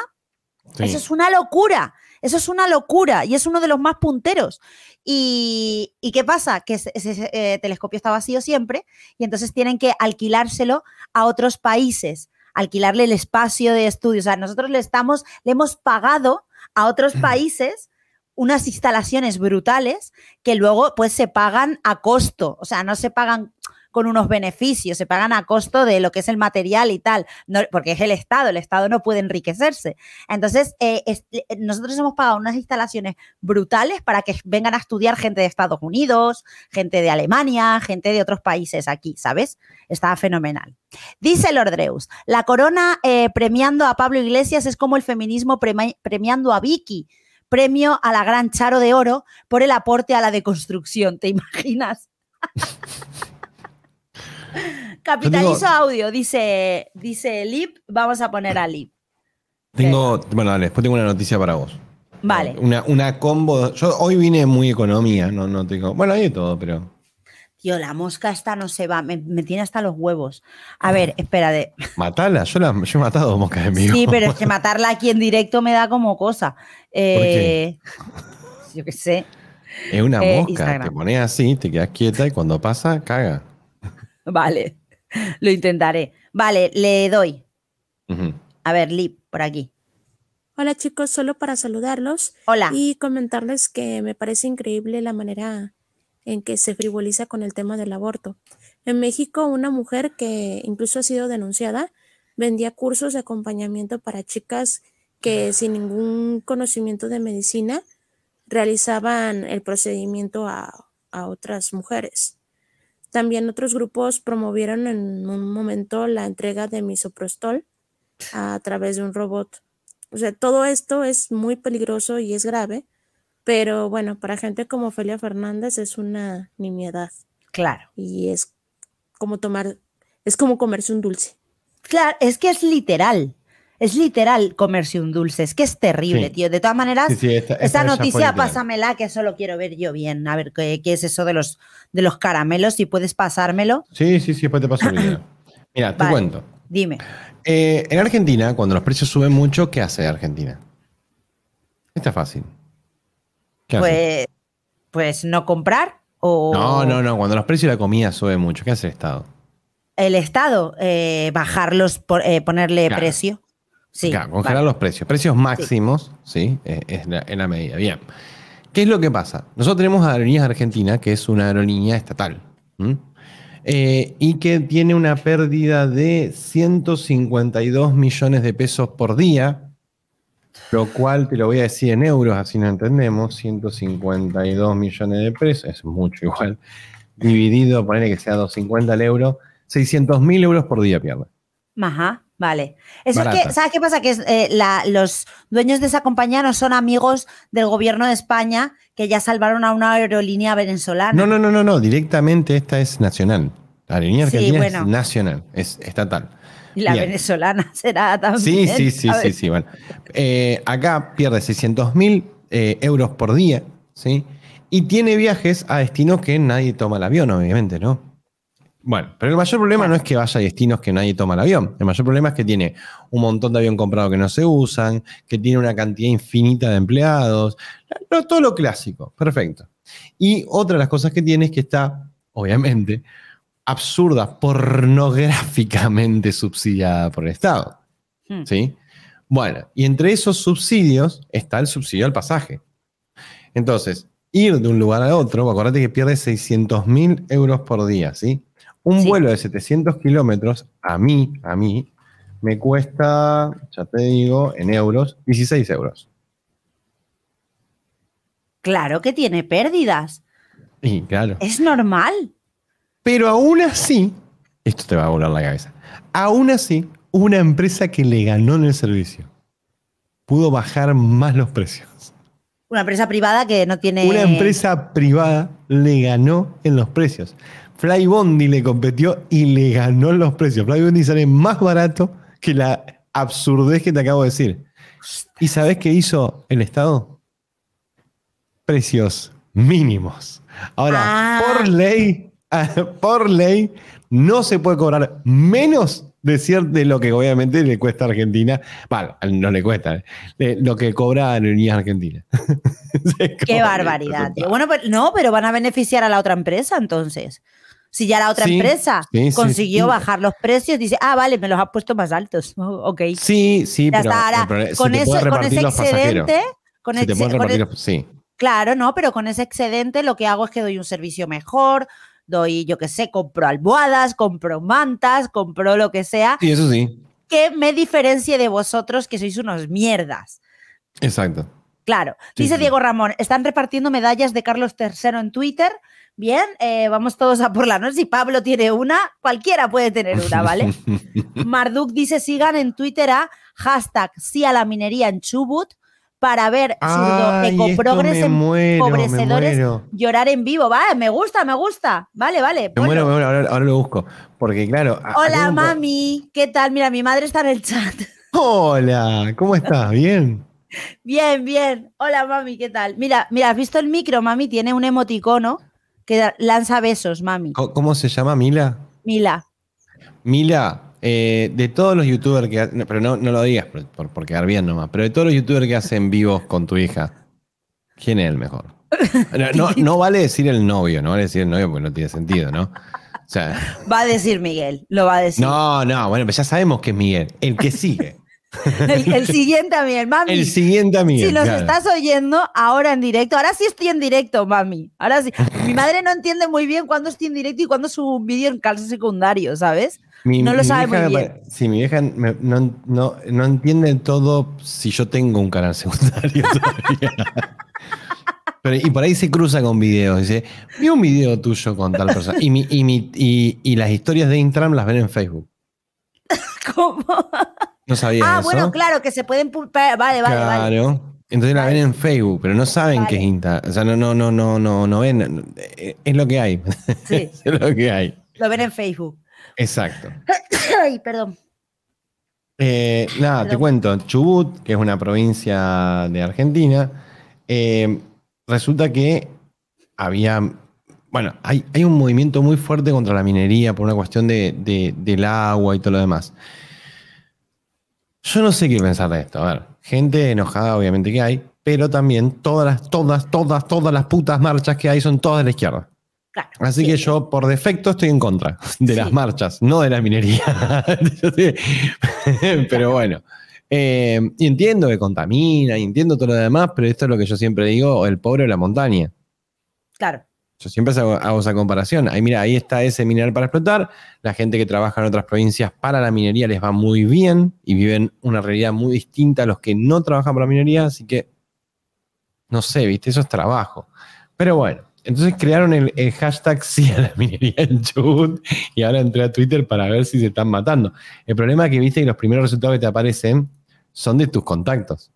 [SPEAKER 1] Eso es una locura, eso es una locura y es uno de los más punteros. ¿Y, y qué pasa? Que ese, eh, telescopio está vacío siempre y entonces tienen que alquilárselo a otros países, alquilarle el espacio de estudio. O sea, nosotros le estamos, le hemos pagado a otros países unas instalaciones brutales que luego pues se pagan a costo, o sea, no se pagan con unos beneficios, se pagan a costo de lo que es el material y tal, no, porque es el Estado, el Estado no puede enriquecerse. Entonces, eh, eh, nosotros hemos pagado unas instalaciones brutales para que vengan a estudiar gente de Estados Unidos, gente de Alemania, gente de otros países aquí, ¿sabes? Está fenomenal. Dice Lordreus, la corona eh, premiando a Pablo Iglesias es como el feminismo premiando a Vicky premio a la Gran Charo de Oro por el aporte a la deconstrucción, ¿te imaginas? (laughs) Capitalizo audio, dice, dice Lip, vamos a poner a Lip.
[SPEAKER 2] Tengo, bueno, dale, después tengo una noticia para vos. Vale. Eh, una, combo. Yo hoy vine muy economía, no, no tengo. Bueno, hay todo, pero.
[SPEAKER 1] Tío, la mosca esta no se va, me, tiene hasta los huevos. A ver, ah. espera de.
[SPEAKER 2] Matarla, yo, la, yo he matado moscas de mí. Sí, pero es que (laughs)
[SPEAKER 1] matarla aquí en directo me da como cosa. Eh, (laughs) yo qué sé.
[SPEAKER 2] Es una eh, mosca, te pones así, te quedas quieta y cuando pasa, caga.
[SPEAKER 1] (laughs) Vale, lo intentaré. Vale, le doy. A ver, Lip, por aquí.
[SPEAKER 5] Hola chicos, solo para saludarlos. Hola. Y comentarles que me parece increíble la manera en que se frivoliza con el tema del aborto. En México, una mujer que incluso ha sido denunciada vendía cursos de acompañamiento para chicas que sin ningún conocimiento de medicina realizaban el procedimiento a, otras mujeres. También otros grupos promovieron en un momento la entrega de misoprostol a través de un robot. O sea, todo esto es muy peligroso y es grave, pero bueno, para gente como Ofelia Fernández es una nimiedad.
[SPEAKER 1] Claro. Y es como tomar, es como comerse un dulce. Claro, es que es literal. Es literal comerse un dulce, es que es terrible, tío. De todas maneras, esa noticia pásamela, que eso quiero ver yo bien. A ver qué, es eso de los, de los caramelos, si puedes pasármelo.
[SPEAKER 2] Sí, sí, sí, después te paso el video. (clears throat) Mira, te cuento. Dime. Eh, en Argentina, cuando los precios suben mucho, ¿qué hace Argentina? Está fácil. pues,
[SPEAKER 1] pues no comprar o... No, no,
[SPEAKER 2] no. Cuando los precios de la comida suben mucho, ¿qué hace el Estado?
[SPEAKER 1] El Estado, eh, bajarlos, eh, ponerle precio. Sí, congelar los
[SPEAKER 2] precios. Precios máximos, ¿sí? Eh, es la, en la medida. Bien. ¿Qué es lo que pasa? Nosotros tenemos Aerolíneas Argentina, que es una aerolínea estatal, eh, y que tiene una pérdida de 152 millones de pesos por día, lo cual te lo voy a decir en euros, así no entendemos, 152 millones de pesos, es mucho igual, dividido, ponele que sea 250 el euro, 600 mil euros por día pierde.
[SPEAKER 1] Ajá. Vale.
[SPEAKER 2] Eso es que, ¿sabes
[SPEAKER 1] qué pasa? Que eh, los dueños de esa compañía no son amigos del gobierno de España que ya salvaron a una aerolínea venezolana. No, no,
[SPEAKER 2] no, no, no. Directamente esta es nacional. La aerolínea es nacional, es estatal.
[SPEAKER 1] Y la venezolana (laughs) será también. Sí, sí, sí, sí, sí.
[SPEAKER 2] Eh, acá pierde 600 mil eh, euros por día, ¿sí? Y tiene viajes a destinos que nadie toma el avión, obviamente, ¿no? Bueno, pero el mayor problema no es que vaya a destinos que nadie toma el avión. El mayor problema es que tiene un montón de avión comprado que no se usan, que tiene una cantidad infinita de empleados, todo lo clásico. Perfecto. Y otra de las cosas que tiene es que está, obviamente, absurda, pornográficamente subsidiada por el Estado. Hmm. ¿Sí? Bueno, y entre esos subsidios está el subsidio al pasaje. Entonces, ir de un lugar a otro, acuérdate que pierde 600 mil euros por día, ¿sí? Un vuelo de 700 kilómetros, a mí, a mí, me cuesta, ya te digo, en euros, 16 euros.
[SPEAKER 1] Claro que tiene pérdidas. Sí, claro. Es normal. Pero aún así,
[SPEAKER 2] esto te va a volar la cabeza, aún así, una empresa que le ganó en el servicio pudo bajar más los precios.
[SPEAKER 1] Una empresa privada que no tiene... Una
[SPEAKER 2] empresa privada le ganó en los precios. Flybondi le competió y le ganó los precios. Flybondi sale más barato que la absurdez que te acabo de decir. ¿Y sabes qué hizo el Estado? Precios mínimos. Ahora, ah. por ley, (laughs) por ley, no se puede cobrar menos Decir de lo que obviamente le cuesta a Argentina, bueno, no le cuesta, ¿eh? lo que cobra Aerolíneas Argentina. (laughs)
[SPEAKER 1] Qué barbaridad. Bueno, pues, no, pero van a beneficiar a la otra empresa entonces. Si ya la otra empresa consiguió bajar los precios, dice, ah, vale, me los ha puesto más altos. (laughs) Ok.
[SPEAKER 2] Sí, sí, pero, con, ese excedente, sí.
[SPEAKER 1] Claro, no, pero con ese excedente lo que hago es que doy un servicio mejor, y yo que sé, compro almohadas, compro mantas, compro lo que sea. Sí, eso sí. Que me diferencie de vosotros que sois unos mierdas. Exacto. Claro. Dice Diego Ramón, están repartiendo medallas de Carlos III en Twitter. Bien, eh, vamos todos a por la noche. Si Pablo tiene una, cualquiera puede tener una, ¿vale? (laughs) Marduk dice, sigan en Twitter a hashtag sí a la minería en Chubut para ver si ecoprogres empobrecedores llorar en vivo. Vale, me gusta, me gusta. Vale, vale. Me
[SPEAKER 2] Ahora, lo busco. Porque, claro.
[SPEAKER 1] Hola, mami. ¿Qué tal? Mira, mi madre está en el chat.
[SPEAKER 2] (laughs) Hola, ¿cómo estás? ¿Bien?
[SPEAKER 1] bien, bien. Hola, mami, ¿qué tal? Mira, mira, ¿has visto el micro, mami? Tiene un emoticono que lanza besos, mami.
[SPEAKER 2] ¿Cómo se llama, Mila? Mila. Mila, eh, de todos los youtubers que. pero no, lo digas por, quedar bien nomás. Pero de todos los youtubers que hacen vivos con tu hija, ¿quién es el mejor? (laughs) No, vale decir el novio, no vale decir el novio porque no tiene sentido, ¿no?
[SPEAKER 1] va a decir Miguel, lo va a decir.
[SPEAKER 2] No, no, bueno, pues ya sabemos que es Miguel, el que sigue. (laughs) el, siguiente
[SPEAKER 1] a Miguel, mami. El
[SPEAKER 2] siguiente Miguel. Si los estás
[SPEAKER 1] oyendo ahora en directo, ahora sí estoy en directo, mami. Ahora sí. Mi madre no entiende muy bien cuándo estoy en directo y cuándo subo un vídeo en calcio secundario, ¿sabes? no lo sabe muy bien.
[SPEAKER 2] Sí, mi vieja no, no, no, entiende todo si yo tengo un canal secundario (laughs) todavía. y por ahí se cruza con videos. Dice, vi un video tuyo con tal persona. Y, y, mi, y, y las historias de Intram las ven en Facebook. (laughs) ¿Cómo? No sabía eso. Ah, bueno,
[SPEAKER 1] claro, que se pueden... Vale, vale,
[SPEAKER 2] claro. Entonces la ven en Facebook, pero no saben qué es Instagram. O sea, no, no, no, no, no, no ven. Eh, es lo que hay. Sí. (laughs) es lo que hay.
[SPEAKER 1] Lo ven en Facebook. Exacto. (coughs) Ay, perdón.
[SPEAKER 2] Eh, nada, te cuento, Chubut, que es una provincia de Argentina, eh, resulta que había, bueno, hay, un movimiento muy fuerte contra la minería por una cuestión de, del agua y todo lo demás. Yo no sé qué pensar de esto. A ver, gente enojada obviamente que hay, pero también todas las, todas, todas, todas las putas marchas que hay son todas de la izquierda. Así que yo por defecto estoy en contra de las marchas, no de la minería. (laughs) pero bueno, y eh, entiendo que contamina, entiendo todo lo demás, pero esto es lo que yo siempre digo, el pobre de la montaña. Claro. Yo siempre hago, esa comparación. Ahí mira, ahí está ese mineral para explotar. La gente que trabaja en otras provincias para la minería les va muy bien y viven una realidad muy distinta a los que no trabajan para la minería. Así que, no sé, viste, eso es trabajo. Pero bueno, entonces crearon el, hashtag (laughs) sí a la minería en Chubut y ahora entré a Twitter para ver si se están matando. El problema es que viste que los primeros resultados que te aparecen son de tus contactos.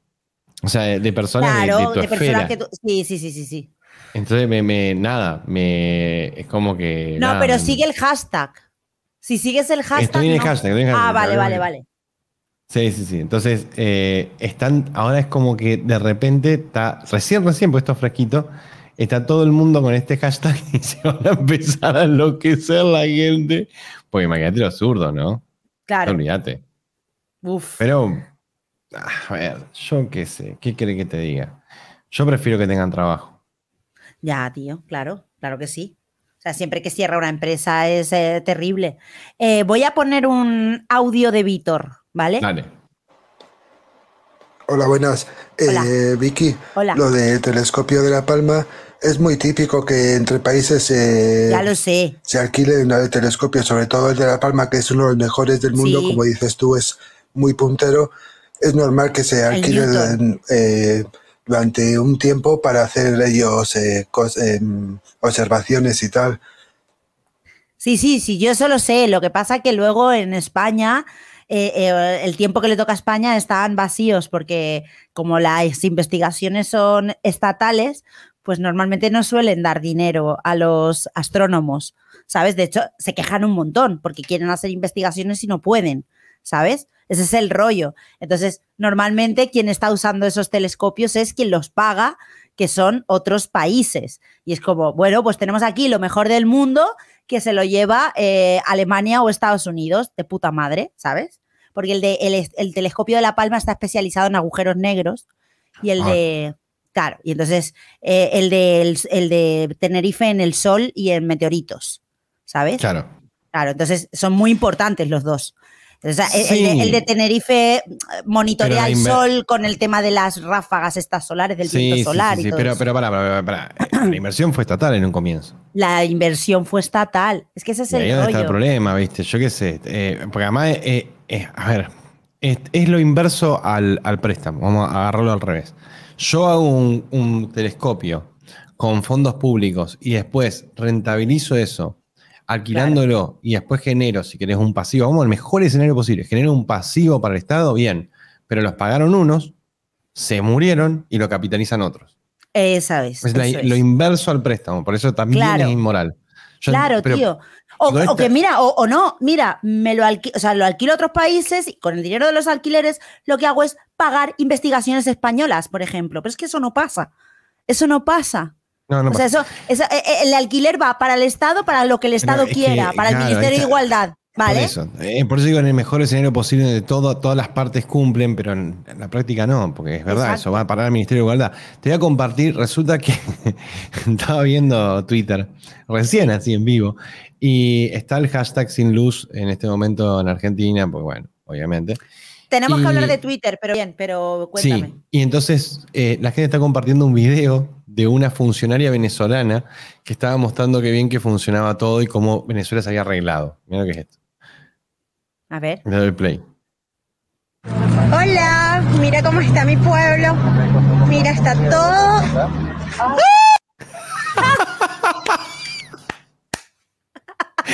[SPEAKER 2] O sea, de, personas claro, de, de, tu de personas que
[SPEAKER 1] tú, sí, sí, sí, sí,
[SPEAKER 2] Entonces, me, nada, me, es como que... No, pero sigue
[SPEAKER 1] el hashtag. Si sigues el eh, hashtag... hashtag, Ah, vale, vale, vale.
[SPEAKER 2] Sí, sí, sí. Entonces, eh, están, ahora es como que de repente está, recién, recién, puesto pues fresquito, está todo el mundo con este hashtag y (laughs) se van a empezar a enloquecer la gente. Porque imagínate lo absurdo, ¿no? Claro. olvídate. Uf. Pero, ah, a ver, yo qué sé, ¿qué quiere que te diga? Yo prefiero que tengan trabajo.
[SPEAKER 1] Ya, tío, claro, claro que sí. O sea, siempre que cierra una empresa es eh, terrible. Eh, voy a poner un audio de Víctor, ¿vale? Dale.
[SPEAKER 3] Hola, buenas. Eh, Vicky, Hola. lo de telescopio de La Palma es muy típico que
[SPEAKER 4] entre países se alquile un telescopio, sobre todo el de La Palma, que es uno de los
[SPEAKER 3] mejores del mundo, como dices tú, es muy puntero. Es normal que se alquilen eh, durante un tiempo para hacer ellos eh, em, observaciones y tal.
[SPEAKER 1] Sí, sí, sí, yo eso lo sé. Lo que pasa que luego en España eh, el tiempo que le toca a España están vacíos porque como las investigaciones son estatales, pues normalmente no suelen dar dinero a los astrónomos, ¿sabes? De hecho, se quejan un montón porque quieren hacer investigaciones y no pueden, ¿sabes? Ese es el rollo. Entonces, normalmente quien está usando esos telescopios es quien los paga, que son otros países. Y es como, bueno, pues tenemos aquí lo mejor del mundo que se lo lleva eh, Alemania o Estados Unidos, de puta madre, ¿sabes? Porque el, de, el, telescopio de La Palma está especializado en agujeros negros y el ah. de Claro, y entonces eh, el, de, el, de Tenerife en el sol y en meteoritos, ¿sabes? Claro. Claro, entonces son muy importantes los dos. sí. el, de, Tenerife monitorea el sol con el tema de las ráfagas estas solares, del viento solar. Sí, sí, pero, pero
[SPEAKER 2] para, para, para, la inversión fue estatal en un comienzo.
[SPEAKER 1] La inversión fue estatal, es que ese es el, rollo. el
[SPEAKER 2] problema, ¿viste? Yo qué sé, eh, porque además, eh, a ver, es, es, lo inverso al, al préstamo, vamos a agarrarlo al revés yo hago un, telescopio con fondos públicos y después rentabilizo eso alquilándolo y después genero, si querés, un pasivo, vamos el mejor escenario posible, genero un pasivo para el Estado, bien, pero los pagaron unos, se murieron y lo capitalizan otros.
[SPEAKER 1] Esa vez. es. Lo
[SPEAKER 2] inverso al préstamo, por eso también es inmoral. claro, tío.
[SPEAKER 1] O, que mira, o, no, mira, me lo alquilo, o sea, lo alquilo a otros países y con el dinero de los alquileres lo que hago es pagar investigaciones españolas, por ejemplo. Pero es que eso no pasa. Eso no pasa. o eso, eh, eh, el alquiler va para el Estado, para lo que el Estado quiera, para el Ministerio de Igualdad. ¿Vale?
[SPEAKER 2] Eh, por eso. digo, en el mejor escenario posible, donde todo, todas las partes cumplen, pero en, la práctica no, porque es verdad, eso va a parar al Ministerio de Igualdad. Te voy a compartir, resulta que (laughs) estaba viendo Twitter recién, así en vivo, y está el hashtag sin luz en este momento en Argentina, pues bueno, obviamente. Tenemos que hablar de
[SPEAKER 1] Twitter, pero bien, pero cuéntame. Sí,
[SPEAKER 2] y entonces eh, la gente está compartiendo un video de una funcionaria venezolana que estaba mostrando qué bien que funcionaba todo y cómo Venezuela se había arreglado. Mira lo que es esto. A ver. Le doy play.
[SPEAKER 1] Hola, mira cómo está mi pueblo. Mira, está todo.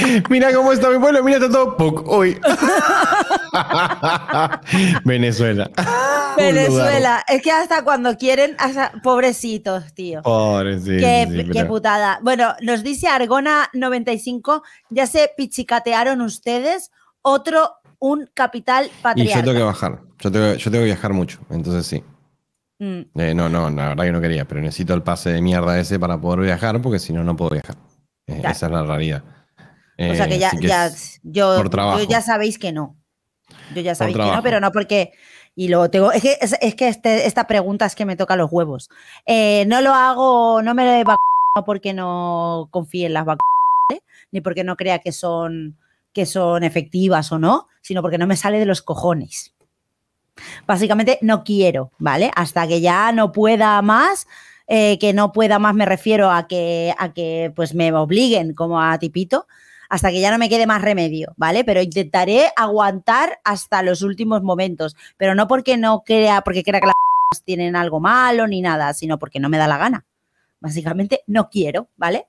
[SPEAKER 2] (laughs) Mira cómo está mi pueblo, mira todo (laughs) Venezuela.
[SPEAKER 1] (laughs) Venezuela. Es que hasta cuando quieren, pobrecitos, tío.
[SPEAKER 2] Pobrecitos. Qué, putada.
[SPEAKER 1] Bueno, nos dice Argona95, ya se pichicatearon ustedes. Otro, un capital patriarca. yo tengo que
[SPEAKER 2] bajar. Yo tengo, que viajar mucho, entonces sí. Mm. Eh, no, no, la verdad que no quería, pero necesito el pase de mierda ese para poder viajar, porque si no, no puedo viajar. Eh, esa es la realidad. Eh, o sea que ya,
[SPEAKER 1] yo, ya sabéis que no. Yo ya sabéis que no, pero no porque. Y luego tengo. Es que, es, que este, esta pregunta es que me toca los huevos. Eh, no lo hago, no me vacío porque no confío en las vacunas, ¿eh? ni porque no crea que son, que son efectivas o no, sino porque no me sale de los cojones. Básicamente no quiero, ¿vale? Hasta que ya no pueda más, que no pueda más me refiero a que, a que pues me obliguen como a tipito, hasta que ya no me quede más remedio, ¿vale? Pero intentaré aguantar hasta los últimos momentos, pero no porque no crea, porque crea que las (laughs) tienen algo malo ni nada, sino porque no me da la gana. Básicamente no quiero, ¿vale?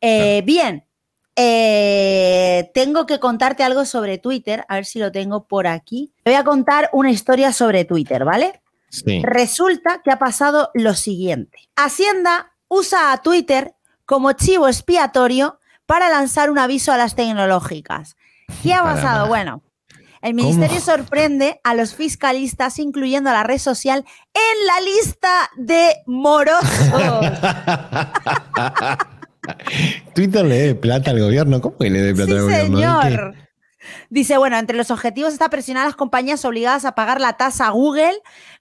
[SPEAKER 1] Eh, bien, eh, tengo que contarte algo sobre Twitter, a ver si lo tengo por aquí. voy a contar una historia sobre Twitter, ¿vale? Sí. Resulta que ha pasado lo siguiente. Hacienda usa a Twitter como chivo expiatorio para lanzar un aviso a las tecnológicas. ¿Qué ha pasado? Bueno, el ministerio sorprende a los fiscalistas incluyendo a la red social en la lista de morosos.
[SPEAKER 2] (laughs) Twitter le dé plata al gobierno. ¿Cómo que le dé plata al gobierno? Señor.
[SPEAKER 1] Dice, bueno, entre los objetivos está presionar a las compañías obligadas a pagar la tasa Google,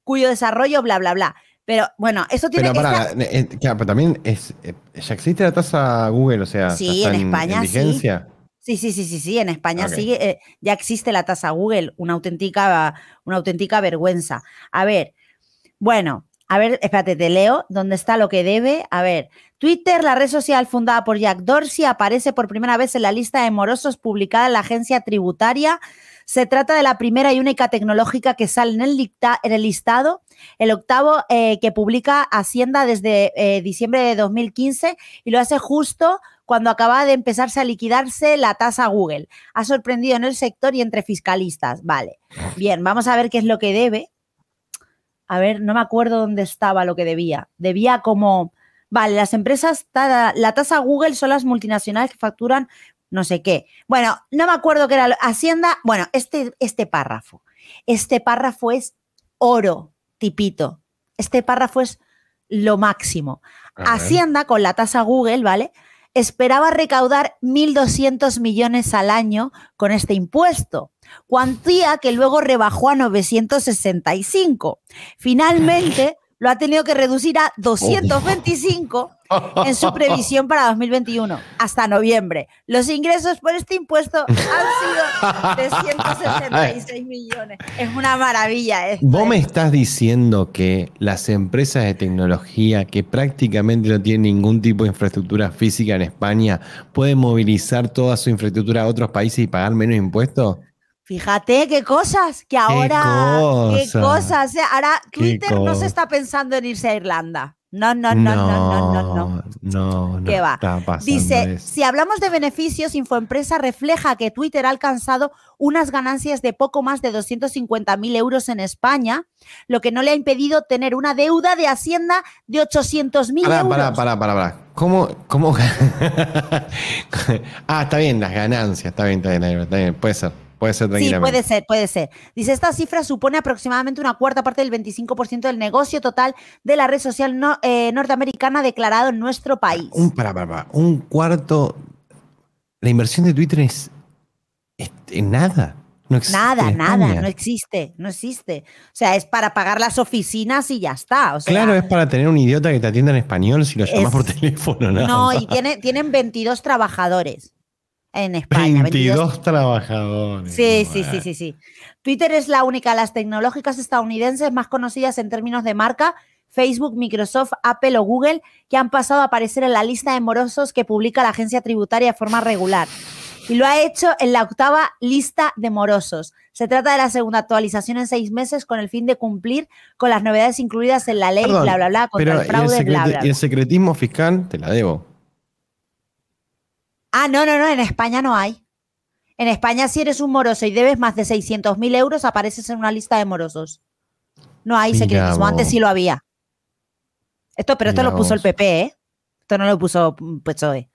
[SPEAKER 1] cuyo desarrollo, bla, bla, bla. Pero bueno, eso tiene que eh,
[SPEAKER 2] eh, pero también es, eh, ya existe la tasa Google, o sea, sí, en, España Sí. sí.
[SPEAKER 1] Sí, sí, sí, en España ya existe la tasa Google, una auténtica, una auténtica vergüenza. A ver, bueno, a ver, espérate, te leo dónde está lo que debe. A ver, Twitter, la red social fundada por Jack Dorsey, aparece por primera vez en la lista de morosos publicada en la agencia tributaria. Se trata de la primera y única tecnológica que sale en el, en el listado el octavo eh, que publica Hacienda desde eh, diciembre de 2015 y lo hace justo cuando acaba de empezarse a liquidarse la tasa Google. Ha sorprendido en el sector y entre fiscalistas. Vale, bien, vamos a ver qué es lo que debe. A ver, no me acuerdo dónde estaba lo que debía. Debía como... Vale, las empresas, la tasa Google son las multinacionales que facturan no sé qué. Bueno, no me acuerdo qué era Hacienda. Bueno, este, este párrafo. Este párrafo es oro tipito. Este párrafo es lo máximo. Hacienda, con la tasa Google, ¿vale? Esperaba recaudar 1.200 millones al año con este impuesto, cuantía que luego rebajó a 965. Finalmente, (laughs) lo ha tenido que reducir a 225
[SPEAKER 3] en su previsión
[SPEAKER 1] para 2021, hasta noviembre. Los ingresos por este impuesto han sido de 166 millones. Es una maravilla. Vos
[SPEAKER 2] me ¿eh? estás diciendo que las empresas de tecnología que prácticamente no tienen ningún tipo de infraestructura física en España pueden movilizar toda su infraestructura a otros países y pagar menos impuestos?
[SPEAKER 1] Fíjate qué cosas, que ahora, qué, cosas. ¿eh? Ahora Twitter no se está pensando en irse a Irlanda. No, no, no, no, no, no,
[SPEAKER 5] no. No, ¿Qué va? Dice,
[SPEAKER 1] si hablamos de beneficios, Infoempresa refleja que Twitter ha alcanzado unas ganancias de poco más de 250.000 euros en España, lo que no le ha impedido tener una deuda de Hacienda de 800.000 euros. Para,
[SPEAKER 2] para, para, para. ¿Cómo? cómo? (laughs) ah, está bien, las ganancias, está bien, está bien, está bien, puede ser. Puede ser
[SPEAKER 3] Sí, puede
[SPEAKER 1] ser, puede ser. Dice, esta cifra supone aproximadamente una cuarta parte del 25% del negocio total de la red social eh, norteamericana declarado en nuestro país. Un, para, para,
[SPEAKER 3] un
[SPEAKER 2] cuarto... La inversión de Twitter es, nada. nada, nada, no
[SPEAKER 1] existe, no existe. O sea, es para pagar las oficinas y ya está. O claro, es
[SPEAKER 2] para tener un idiota que te atienda en español si lo llamas por (laughs) teléfono. no, y
[SPEAKER 1] tienen 22 trabajadores en España. 22,
[SPEAKER 2] trabajadores. Sí, sí, sí, eh. sí,
[SPEAKER 1] sí. Twitter es la única de las tecnológicas estadounidenses más conocidas en términos de marca, Facebook, Microsoft, Apple o Google, que han pasado a aparecer en la lista de morosos que publica la agencia tributaria de forma regular. Y lo ha hecho en la octava lista de morosos. Se trata de la segunda actualización en seis meses con el fin de cumplir con las novedades incluidas en la ley, bla, bla, bla, contra el fraude, bla, ¿Y el
[SPEAKER 2] secretismo fiscal? Te la debo.
[SPEAKER 1] Ah, no, no, no, en España no hay. En España, si eres un moroso y debes más de 600.000 mil euros, apareces en una lista de morosos. No hay secretismo. Antes sí lo había. Esto, pero esto lo puso el PP, ¿eh? Esto no lo puso PSOE. Pues,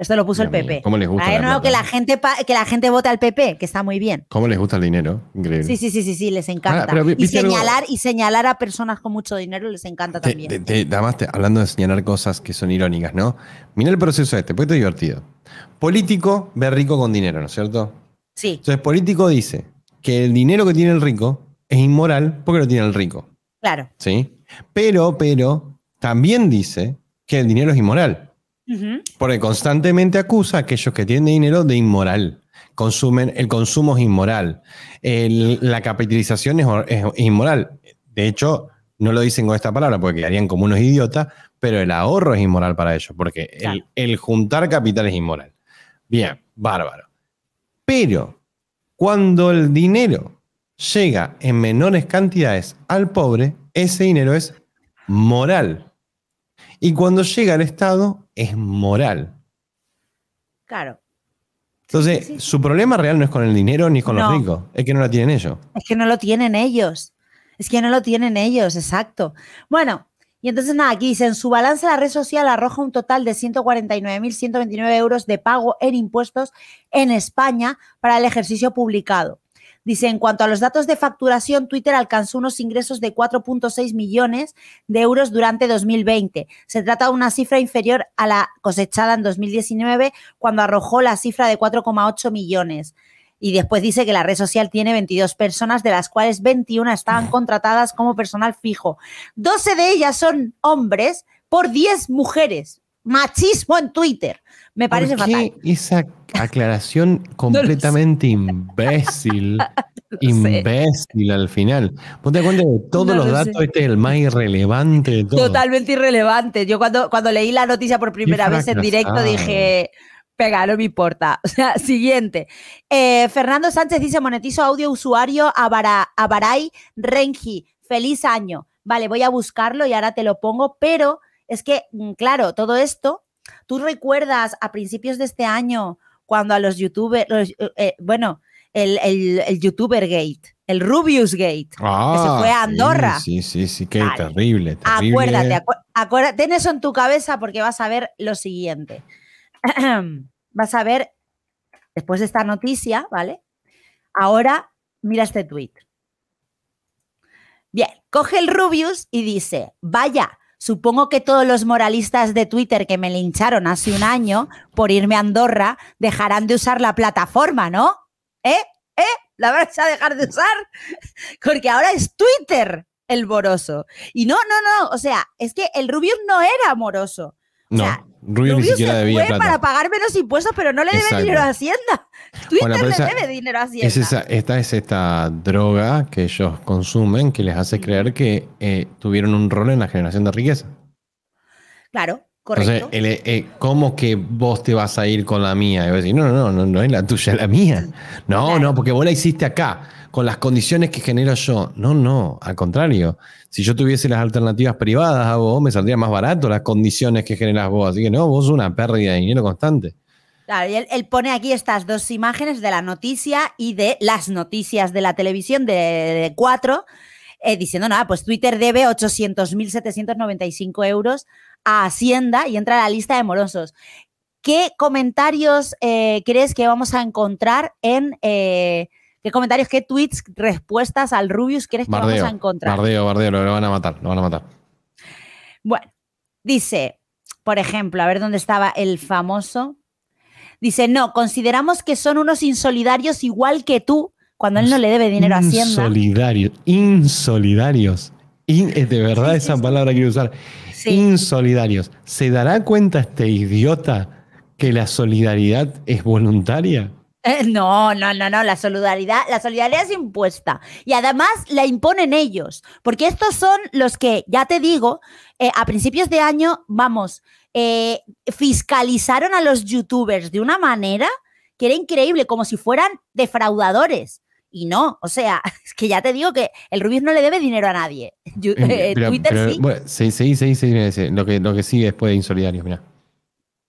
[SPEAKER 1] esto lo puso el PP. ¿Cómo les gusta? Ah, que la, gente que la gente vote al PP, que está muy bien.
[SPEAKER 2] ¿Cómo les gusta el dinero? Increíble. Sí,
[SPEAKER 1] sí, sí, sí, sí les ah, encanta. y, señalar, y señalar a personas con mucho dinero les encanta también.
[SPEAKER 2] además, hablando de señalar cosas que son irónicas, ¿no? Mira el proceso este, porque es divertido. Político ve rico con dinero, ¿no es cierto? Sí. Entonces, político dice que el dinero que tiene el rico es inmoral porque lo tiene el rico. Claro. Sí. Pero, pero, también dice que el dinero es inmoral. Porque constantemente acusa a aquellos que tienen dinero de inmoral. Consumen, el consumo es inmoral. la capitalización es, inmoral. De hecho, no lo dicen con esta palabra porque quedarían como unos idiotas, pero el ahorro es inmoral para ellos, porque el juntar capital es inmoral. Bien, bárbaro. Pero cuando el dinero llega en menores cantidades al pobre, ese dinero es moral. Y cuando llega al Estado, es moral. Claro. Entonces, su problema real no es con el dinero ni con los ricos,
[SPEAKER 1] es que no lo tienen ellos. Es que no lo tienen ellos. Es que no lo tienen ellos, exacto. Bueno, y entonces nada, aquí en su balance la red social arroja un total de 149.129 euros de pago en impuestos en España para el ejercicio publicado. Dice, en cuanto a los datos de facturación, Twitter alcanzó unos ingresos de 4.6 millones de euros durante 2020. Se trata de una cifra inferior a la cosechada en 2019, cuando arrojó la cifra de 4,8 millones. Y después dice que la red social tiene 22 personas, de las cuales 21 estaban contratadas como personal fijo. 12 de ellas son hombres por 10 mujeres machismo en Twitter. Me parece ¿Por
[SPEAKER 2] Esa aclaración (laughs) completamente imbécil. (laughs) imbécil al final. Ponte cuenta de todos los datos, este es el más irrelevante Totalmente
[SPEAKER 1] irrelevante. Yo cuando, cuando leí la noticia por primera vez en directo dije, pega, no me importa. (laughs) O sea, siguiente. Eh, Fernando Sánchez dice, monetizo audio usuario a, Renji. Feliz año. Vale, voy a buscarlo y ahora te lo pongo, pero es que, mm, claro, todo esto, tú recuerdas a principios de este año cuando a los youtubers, eh, eh, bueno, el, el, youtuber gate, el Rubius gate, que se
[SPEAKER 2] ah, fue a Andorra. Sí, sí, sí, qué terrible, Acuérdate,
[SPEAKER 1] acuérdate, ten eso en tu cabeza porque vas a ver lo siguiente. (clears throat) vas a ver, después de esta noticia, ¿vale? Ahora mira este tweet. Bien, coge el Rubius y dice, vaya, Supongo que todos los moralistas de Twitter que me lincharon hace un año por irme a Andorra dejarán de usar la plataforma, ¿no? ¿Eh? ¿Eh? ¿La vas a dejar de usar? (laughs) Porque ahora es Twitter el moroso. Y no, no, no, o sea, es que el Rubius no era moroso.
[SPEAKER 2] No, Rubio, ni siquiera se debía fue para
[SPEAKER 1] pagar menos impuestos, pero no le debe dinero a Hacienda. (laughs) Twitter le debe dinero a Hacienda.
[SPEAKER 2] esta es esta droga que ellos consumen que les hace creer que eh, tuvieron un rol en la generación de riqueza.
[SPEAKER 1] Claro, correcto.
[SPEAKER 2] Entonces, eh, ¿cómo que vos te vas a ir con la mía? Y vas a decir, no, no, no, no, es la tuya, es la mía. (laughs) No, no, porque vos la hiciste acá con las condiciones que genero yo. No, no, al contrario. Si yo tuviese las alternativas privadas a vos, me saldría más barato las condiciones que generas vos. Así que no, vos una pérdida de dinero constante.
[SPEAKER 1] Claro, y él, pone aquí estas dos imágenes de la noticia y de las noticias de la televisión de, cuatro, eh, diciendo, nada, pues Twitter debe 800.795 euros a Hacienda y entra a la lista de morosos. ¿Qué comentarios eh, crees que vamos a encontrar en eh, ¿Qué comentarios, qué tweets, respuestas al Rubius crees que vamos a encontrar?
[SPEAKER 2] Bardeo, bardeo, lo van a matar, lo van a matar.
[SPEAKER 1] Bueno, dice, por ejemplo, a ver dónde estaba el famoso. Dice, no, consideramos que son unos insolidarios igual que tú, cuando él no le debe dinero a Hacienda.
[SPEAKER 2] Insolidarios, insolidarios. Eh, de verdad esa palabra que quiero usar. Insolidarios. ¿Se dará cuenta este idiota que la solidaridad es voluntaria?
[SPEAKER 1] Eh, no, no, no, no, la solidaridad, la solidaridad es impuesta y además la imponen ellos, porque estos son los que, ya te digo, eh, a principios de año, vamos, eh, fiscalizaron a los youtubers de una manera que era increíble, como si fueran defraudadores. Y no, o sea, (laughs) es que ya te digo que el Rubius no le debe dinero a nadie. (laughs) Twitter
[SPEAKER 2] sí. sí, sí, sí, lo que, sigue después de Insolidarios, mira.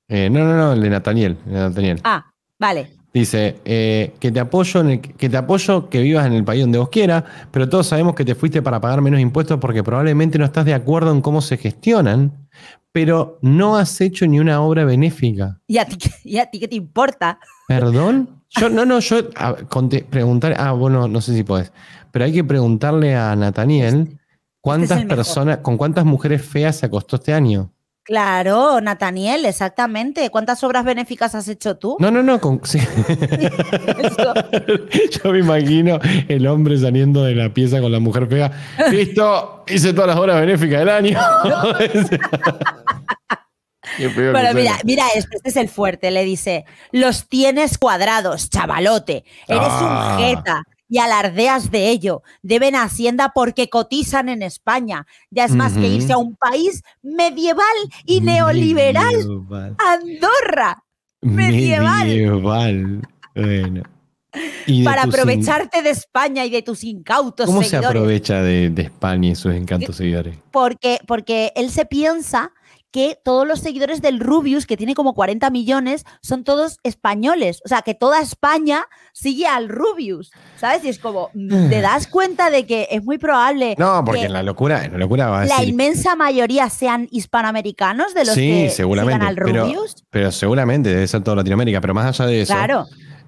[SPEAKER 2] no, no, no, el de Nathaniel, Nathaniel.
[SPEAKER 1] Ah, vale.
[SPEAKER 2] Dice, eh, que, te apoyo en que te apoyo que vivas en el país donde vos quieras, pero todos sabemos que te fuiste para pagar menos impuestos porque probablemente no estás de acuerdo en cómo se gestionan, pero no has hecho ni una obra benéfica.
[SPEAKER 1] ¿Y a ti, qué te importa?
[SPEAKER 2] ¿Perdón? (laughs) Yo, no, no, yo preguntar, ah, bueno, no sé si puedes pero hay que preguntarle a Nathaniel este cuántas personas, con cuántas mujeres feas se acostó este año.
[SPEAKER 1] Claro, Nataniel, exactamente. ¿Cuántas obras benéficas has hecho tú?
[SPEAKER 2] No, no, no. (laughs) Yo me imagino el hombre saliendo de la pieza con la mujer fea.
[SPEAKER 1] Listo,
[SPEAKER 2] hice todas las obras benéficas del año. (laughs) Bueno, mira,
[SPEAKER 1] mira esto, este es el fuerte. Le dice: Los tienes cuadrados, chavalote. Eres un ah. jeta y alardeas de ello. Deben a Hacienda porque cotizan en España. Ya es más que irse a un país medieval y neoliberal. Andorra.
[SPEAKER 2] Medieval. medieval. Para aprovecharte
[SPEAKER 1] de España y de tus incautos ¿Cómo se
[SPEAKER 2] aprovecha de, España y sus encantos seguidores?
[SPEAKER 1] Porque, porque él se piensa que todos los seguidores del Rubius, que tiene como 40 millones, son todos españoles. O sea, que toda España sigue al Rubius, ¿sabes? Y es como, mm, te mm. das cuenta de que es muy probable. No, porque en
[SPEAKER 2] la locura, en la locura va La
[SPEAKER 1] inmensa mayoría sean hispanoamericanos de los que siguen al Rubius.
[SPEAKER 2] Pero, pero seguramente, debe ser toda Latinoamérica, pero más allá de eso. Claro.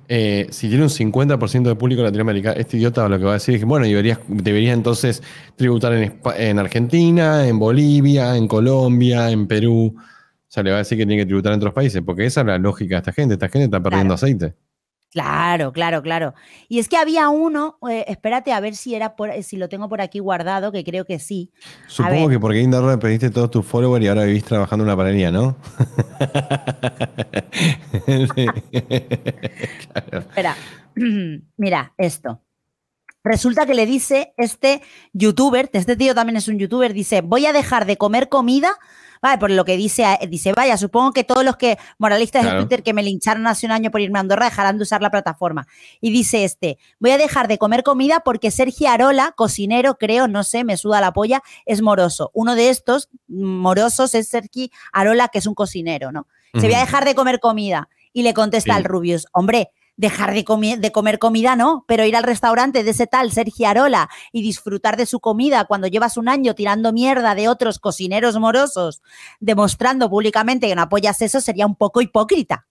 [SPEAKER 2] Eh, si tiene un 50% de público en Latinoamérica, este idiota lo que va a decir es que, bueno, debería entonces tributar en, en, Argentina, en Bolivia, en Colombia, en Perú. O sea, le va a decir que tiene que tributar en otros países, porque esa es la lógica de esta gente. Esta gente está perdiendo aceite.
[SPEAKER 1] Claro, claro, claro. Y es que había uno, eh, espérate a ver si era por, eh, si lo tengo por aquí guardado, que creo que sí. Supongo que
[SPEAKER 2] porque Indorra pediste todos tus followers y ahora vivís trabajando en una paranía, ¿no? (laughs) Espera,
[SPEAKER 1] (clears throat) mira esto. Resulta que le dice este youtuber, este tío también es un youtuber, dice, voy a dejar de comer comida Vale, por lo que dice, eh, dice, vaya, supongo que todos los que moralistas de Twitter que me lincharon hace un año por irme a Andorra dejarán de usar la plataforma. Y dice este, voy a dejar de comer comida porque Sergio Arola, cocinero, creo, no sé, me suda la polla, es moroso. Uno de estos morosos es Sergio Arola, que es un cocinero, ¿no? Se voy a dejar de comer comida. Y le contesta al Rubius, hombre, dejar de, de, comer comida, no, pero ir al restaurante de ese tal Sergio Arola y disfrutar de su comida cuando llevas un año tirando mierda de otros cocineros morosos, demostrando públicamente que no apoyas eso, sería un poco hipócrita.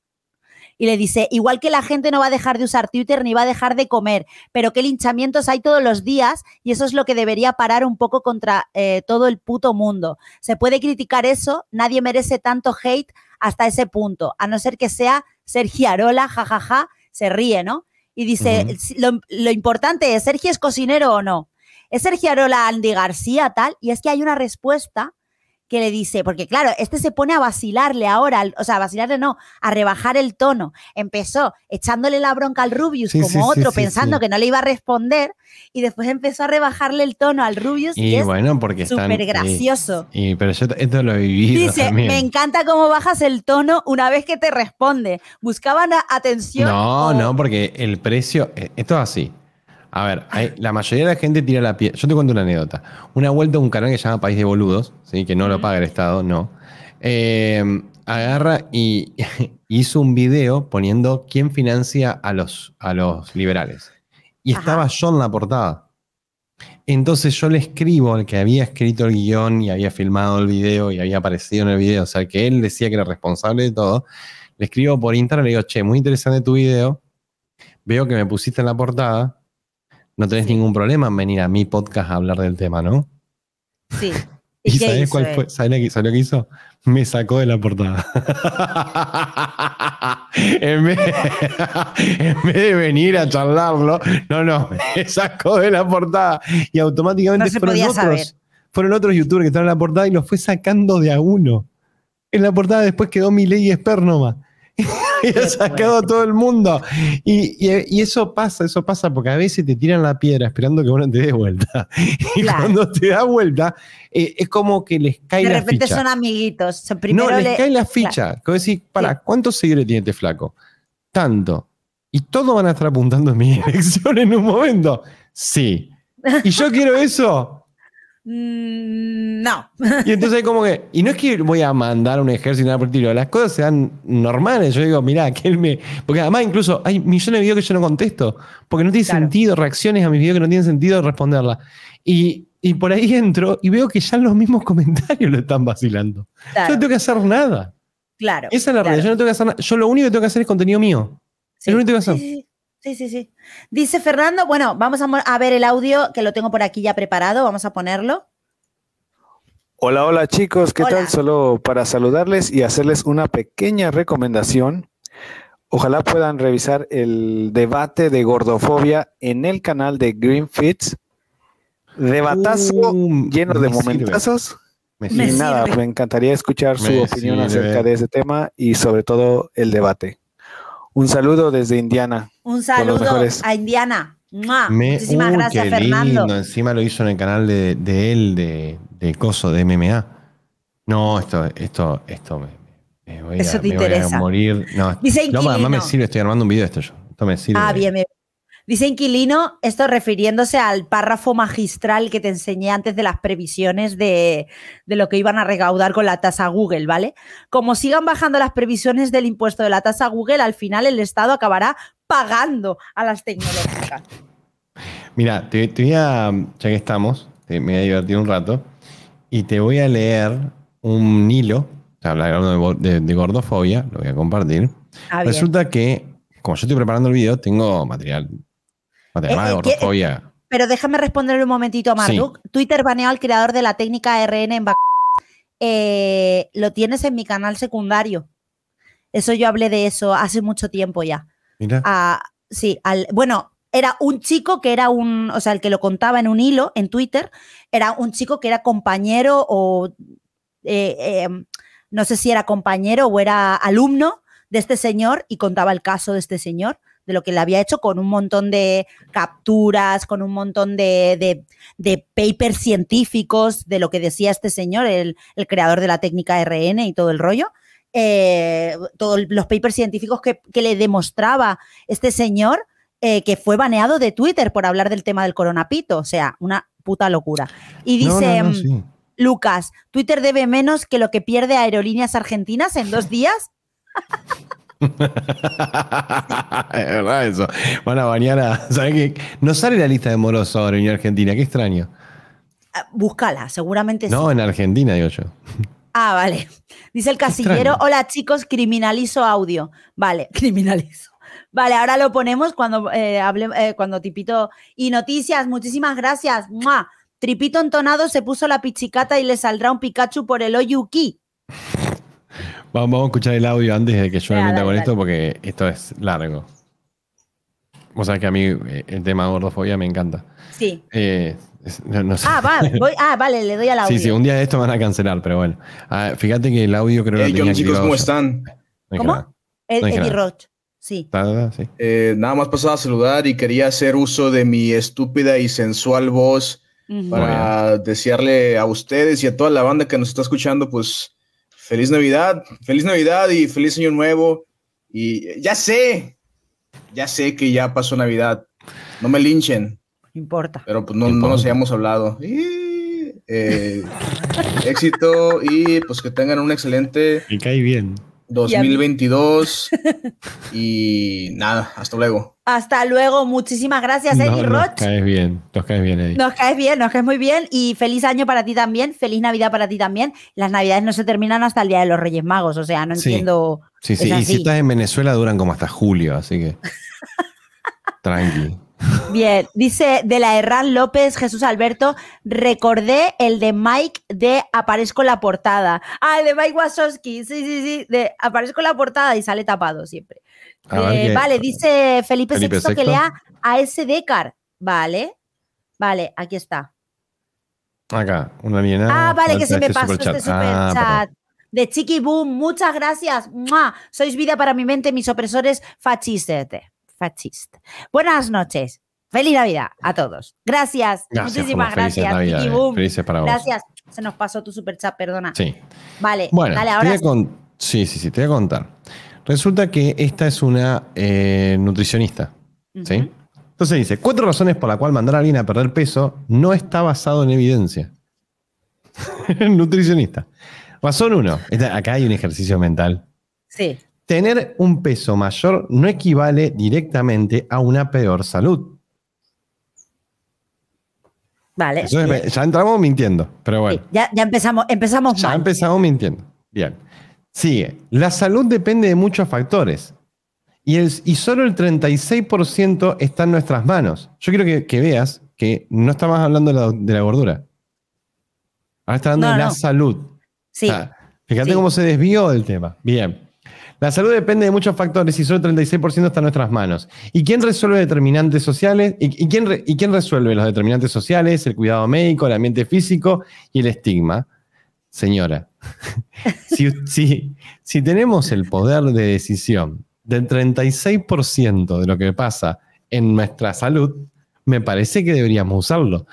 [SPEAKER 1] Y le dice, igual que la gente no va a dejar de usar Twitter ni va a dejar de comer, pero qué linchamientos hay todos los días y eso es lo que debería parar un poco contra eh, todo el puto mundo. Se puede criticar eso, nadie merece tanto hate hasta ese punto, a no ser que sea Sergio Arola, jajaja. Ja, ja, se ríe, ¿no? Y dice, lo, lo, importante es, ¿Sergio es cocinero o no? ¿Es Sergio Arola Andy García tal? Y es que hay una respuesta que le dice, porque claro, este se pone a vacilarle ahora, o sea, vacilarle no, a rebajar el tono. Empezó echándole la bronca al Rubius como otro, pensando que no le iba a responder, y después empezó a rebajarle el tono al Rubius. Y,
[SPEAKER 2] bueno, porque súper gracioso. Y, pero yo esto lo he Dice, me
[SPEAKER 1] encanta cómo bajas el tono una vez que te responde. Buscaban atención. No,
[SPEAKER 2] no, porque el precio, eh, esto es así. A ver, la mayoría de la gente tira la piedra. Yo te cuento una anécdota. Una vuelta a un canal que se llama País de Boludos, ¿sí? que no lo paga el Estado, no. Eh, agarra y (laughs) hizo un video poniendo quién financia a los, a los liberales. Y estaba yo en la portada. Entonces yo le escribo al que había escrito el guión y había filmado el video y había aparecido en el video, o sea, que él decía que era responsable de todo. Le escribo por internet le digo, che, muy interesante tu video. Veo que me pusiste en la portada no tenés ningún problema en venir a mi podcast a hablar del tema, ¿no?
[SPEAKER 3] Sí. (laughs) ¿Y, sabés cuál fue?
[SPEAKER 2] ¿Sabés lo que hizo? Me sacó de la portada. (laughs) (laughs) en, vez, de venir a charlarlo, no, no, me sacó de la portada. Y automáticamente fueron otros. Fueron otros youtubers que estaban en la portada y los fue sacando de a uno. En la portada después quedó mi ley ¡Ja! (laughs) y ha sacado a todo el mundo. Y, eso pasa, eso pasa, porque a veces te tiran la piedra esperando que uno te dé vuelta. (laughs) Y cuando te da vuelta, eh, es como que les cae la ficha. De repente son
[SPEAKER 1] amiguitos. Primero no, les caen cae la ficha.
[SPEAKER 2] Como decir, para, ¿cuántos seguidores tiene este flaco? Tanto. Y todos van a estar apuntando en mi (laughs) dirección en un momento. Sí. Y yo quiero eso.
[SPEAKER 1] Mm, no.
[SPEAKER 2] Y entonces como que, y no es que voy a mandar un ejército nada por las cosas se dan normales, yo digo, mirá, que él me... Porque además incluso hay millones de videos que yo no contesto, porque no tiene sentido reacciones a mis videos que no tienen sentido responderlas. Y, y, por ahí entro y veo que ya los mismos (laughs) comentarios lo están vacilando. Yo no tengo que hacer nada.
[SPEAKER 1] Claro. Esa es la realidad,
[SPEAKER 2] yo no tengo que hacer nada. Yo lo único que tengo que hacer es contenido mío. Sí. tengo
[SPEAKER 1] Sí, sí, sí. Dice Fernando, bueno, vamos a, ver el audio que lo tengo por aquí ya preparado, vamos a ponerlo.
[SPEAKER 3] Hola, hola chicos, ¿qué tal? Solo para saludarles y hacerles una pequeña recomendación. Ojalá puedan revisar el debate de gordofobia en el canal de Fits. Debatazo uh, lleno de momentazos. y nada, me encantaría escuchar su opinión acerca de ese tema y sobre todo el debate. Un saludo desde Indiana. Un saludo
[SPEAKER 1] a Indiana. Uh, Muchísimas gracias, Fernando.
[SPEAKER 2] Encima lo hizo en el canal de, él, de, de, Coso, de MMA. No, esto, esto, esto me, voy, a, morir. No, Dice no, me sirve, estoy armando un video de esto yo. Esto me sirve. Ah, bien,
[SPEAKER 1] bien. Dice inquilino, esto refiriéndose al párrafo magistral que te enseñé antes de las previsiones de, lo que iban a recaudar con la tasa Google, ¿vale? Como sigan bajando las previsiones del impuesto de la tasa Google, al final el Estado acabará pagando a las tecnológicas.
[SPEAKER 2] Mira, te, ya que estamos, me voy a divertir un rato y te voy a leer un hilo, Hablar de, de, gordofobia, lo voy a compartir. Ah, Resulta que como yo estoy preparando el video, tengo material eh, eh, eh,
[SPEAKER 1] pero déjame responder un momentito a Marduk. Twitter baneó al creador de la técnica RN en Lo tienes en mi canal secundario. Eso yo hablé de eso hace mucho tiempo ya. Ah, sí, bueno, era un chico que era un, o sea, el que lo contaba en un hilo en Twitter, era un chico que era compañero o, em, no sé si era compañero o era alumno de este señor y contaba el caso de este señor de lo que le había hecho con un montón de capturas, con un montón de, de, papers científicos de lo que decía este señor, el, el creador de la técnica RN y todo el rollo. Eh, todos los papers científicos que, que le demostraba este señor eh, que fue baneado de Twitter por hablar del tema del coronapito. O sea, una puta locura. Y dice mm, Lucas, Twitter debe menos que lo que pierde Aerolíneas Argentinas en dos días. (laughs) (laughs)
[SPEAKER 2] es verdad eso. Van a (laughs) ¿sabes qué? No sale la lista de moroso ahora en Argentina, qué extraño.
[SPEAKER 1] Ah, búscala, seguramente no, sí. No,
[SPEAKER 2] en Argentina, digo yo.
[SPEAKER 1] Ah, vale. Dice el casillero, hola chicos, criminalizo audio. Vale, (laughs) criminalizo. Vale, ahora lo ponemos cuando eh, hable, eh, cuando Tipito. Y noticias, muchísimas gracias. Ma, Tripito entonado se puso la pichicata y le saldrá un Pikachu por el Oyuki.
[SPEAKER 2] Vamos, a escuchar el audio antes de que yo me meta con esto porque esto es largo. Vos sabés que a mí eh, el tema gordofobia me encanta. Sí. Eh, ah, (laughs)
[SPEAKER 1] ah, vale, le doy al audio. Sí,
[SPEAKER 2] sí, un día de esto van a cancelar, pero bueno. Ah, fíjate que el audio creo que. Hey, tenía chicos, ¿cómo están? ¿Cómo?
[SPEAKER 1] Eddie Roach. Sí.
[SPEAKER 3] Eh, nada, más pasaba a saludar y quería hacer uso de mi estúpida y sensual voz para desearle a ustedes y a toda la banda que nos está escuchando, pues feliz Navidad, feliz Navidad y feliz Año Nuevo. Y ya sé, ya sé que ya pasó Navidad. No me linchen. ¡No Importa. Pero pues no, nos hayamos hablado. Y, eh, (laughs) éxito y pues que tengan un excelente. Me cae bien. 2022 (laughs) y nada, hasta luego.
[SPEAKER 1] Hasta luego, muchísimas gracias Eddie no, Nos
[SPEAKER 3] caes bien, nos caes bien Eddie.
[SPEAKER 1] Nos caes bien, nos caes muy bien y feliz año para ti también, feliz Navidad para ti también. Las Navidades no se terminan hasta el Día de los Reyes Magos, o sea, no entiendo. Sí, sí, y si estás en
[SPEAKER 2] Venezuela duran como hasta julio, así que (laughs) tranqui.
[SPEAKER 1] Bien, dice de la Herrán López Jesús Alberto, recordé el de Mike de Aparezco la portada. Ah, el de Mike Wasowski, sí, sí, sí, de Aparezco la portada y sale tapado siempre. Ah, eh, vale, dice Felipe, Sexto, que lea a ese Decar. Vale, vale, aquí está.
[SPEAKER 2] Acá, una niña. Ah, vale, que se me este pasó este superchat. Ah,
[SPEAKER 1] de Chiqui Boom, muchas gracias. Sois vida para mi mente, mis opresores, fachisete. Buenas noches. Feliz Navidad a todos. Gracias. Muchísimas gracias. Eh. Gracias. Se nos pasó tu super chat, perdona. Sí. Vale. ahora.
[SPEAKER 2] Sí, sí, sí, te voy a contar. Resulta que esta es una eh, nutricionista. Entonces dice, cuatro razones por las cuales mandar a alguien a perder peso no está basado en evidencia. (laughs) Nutricionista. Razón uno, acá hay un ejercicio mental. Sí tener un peso mayor no equivale directamente a una peor salud.
[SPEAKER 4] Vale.
[SPEAKER 1] ya
[SPEAKER 2] entramos mintiendo, pero bueno.
[SPEAKER 1] ya, empezamos,
[SPEAKER 2] empezamos ya Ya empezamos mintiendo. Bien. Sigue. La salud depende de muchos factores. Y, y solo el 36% está en nuestras manos. Yo quiero que, veas que no estamos hablando de la, gordura. Ahora está hablando de la salud. Sí. fíjate cómo se desvió del tema. Bien. La salud depende de muchos factores y solo el 36% está en nuestras manos. ¿Y quién resuelve determinantes sociales? ¿Y, quién resuelve los determinantes sociales, el cuidado médico, el ambiente físico y el estigma? Señora, (laughs) si tenemos el poder de decisión del 36% de lo que pasa en nuestra salud, me parece que deberíamos usarlo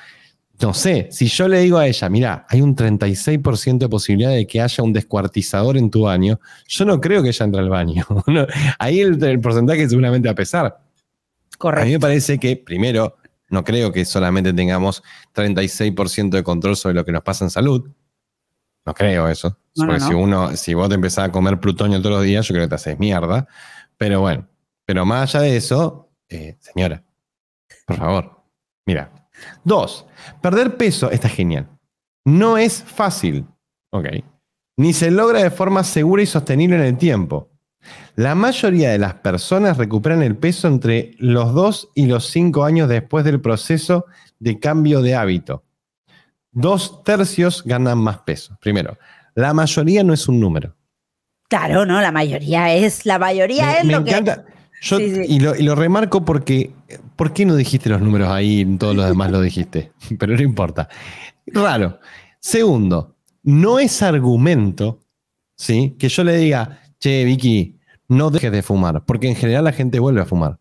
[SPEAKER 2] no sé, si yo le digo a ella, mira, hay un 36% de posibilidad de que haya un descuartizador en tu baño, yo no creo que ella entre al baño. (laughs) ahí el, porcentaje seguramente a pesar. Correcto. A mí me parece que, primero, no creo que solamente tengamos 36% de control sobre lo que nos pasa en salud. No creo eso. Porque si uno, si vos te empezás a comer plutonio todos los días, yo creo que te haces mierda. Pero bueno, pero más allá de eso, eh, señora, por favor, mira, Dos, perder peso, está genial. No es fácil, ok, ni se logra de forma segura y sostenible en el tiempo. La mayoría de las personas recuperan el peso entre los dos y los cinco años después del proceso de cambio de hábito. Dos tercios ganan más peso. Primero, la mayoría no es un número.
[SPEAKER 1] Claro, no, la mayoría es, la mayoría es lo que...
[SPEAKER 2] Y, lo, y, remarco porque, ¿por qué no dijiste los números ahí y todos los demás lo dijiste? (laughs) Pero no importa. Raro. Segundo, no es argumento, ¿sí? Que yo le diga, che, Vicky, no dejes de fumar, porque en general la gente vuelve a fumar.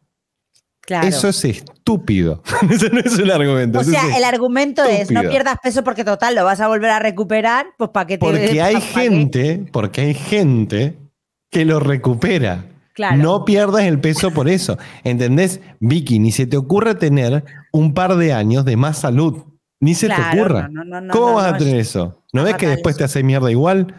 [SPEAKER 2] Claro. Eso es estúpido. (laughs) eso no es un argumento. O sea, el
[SPEAKER 1] argumento es no pierdas peso porque total lo vas a volver a recuperar, pues para que te Porque (laughs) hay
[SPEAKER 2] gente, porque hay gente que lo recupera. No pierdas el peso por eso. ¿Entendés? Vicky, ni se te ocurre tener un par de años de más salud. Ni se te ocurra. ¿Cómo vas a tener eso? ¿No ves que después te hace mierda igual?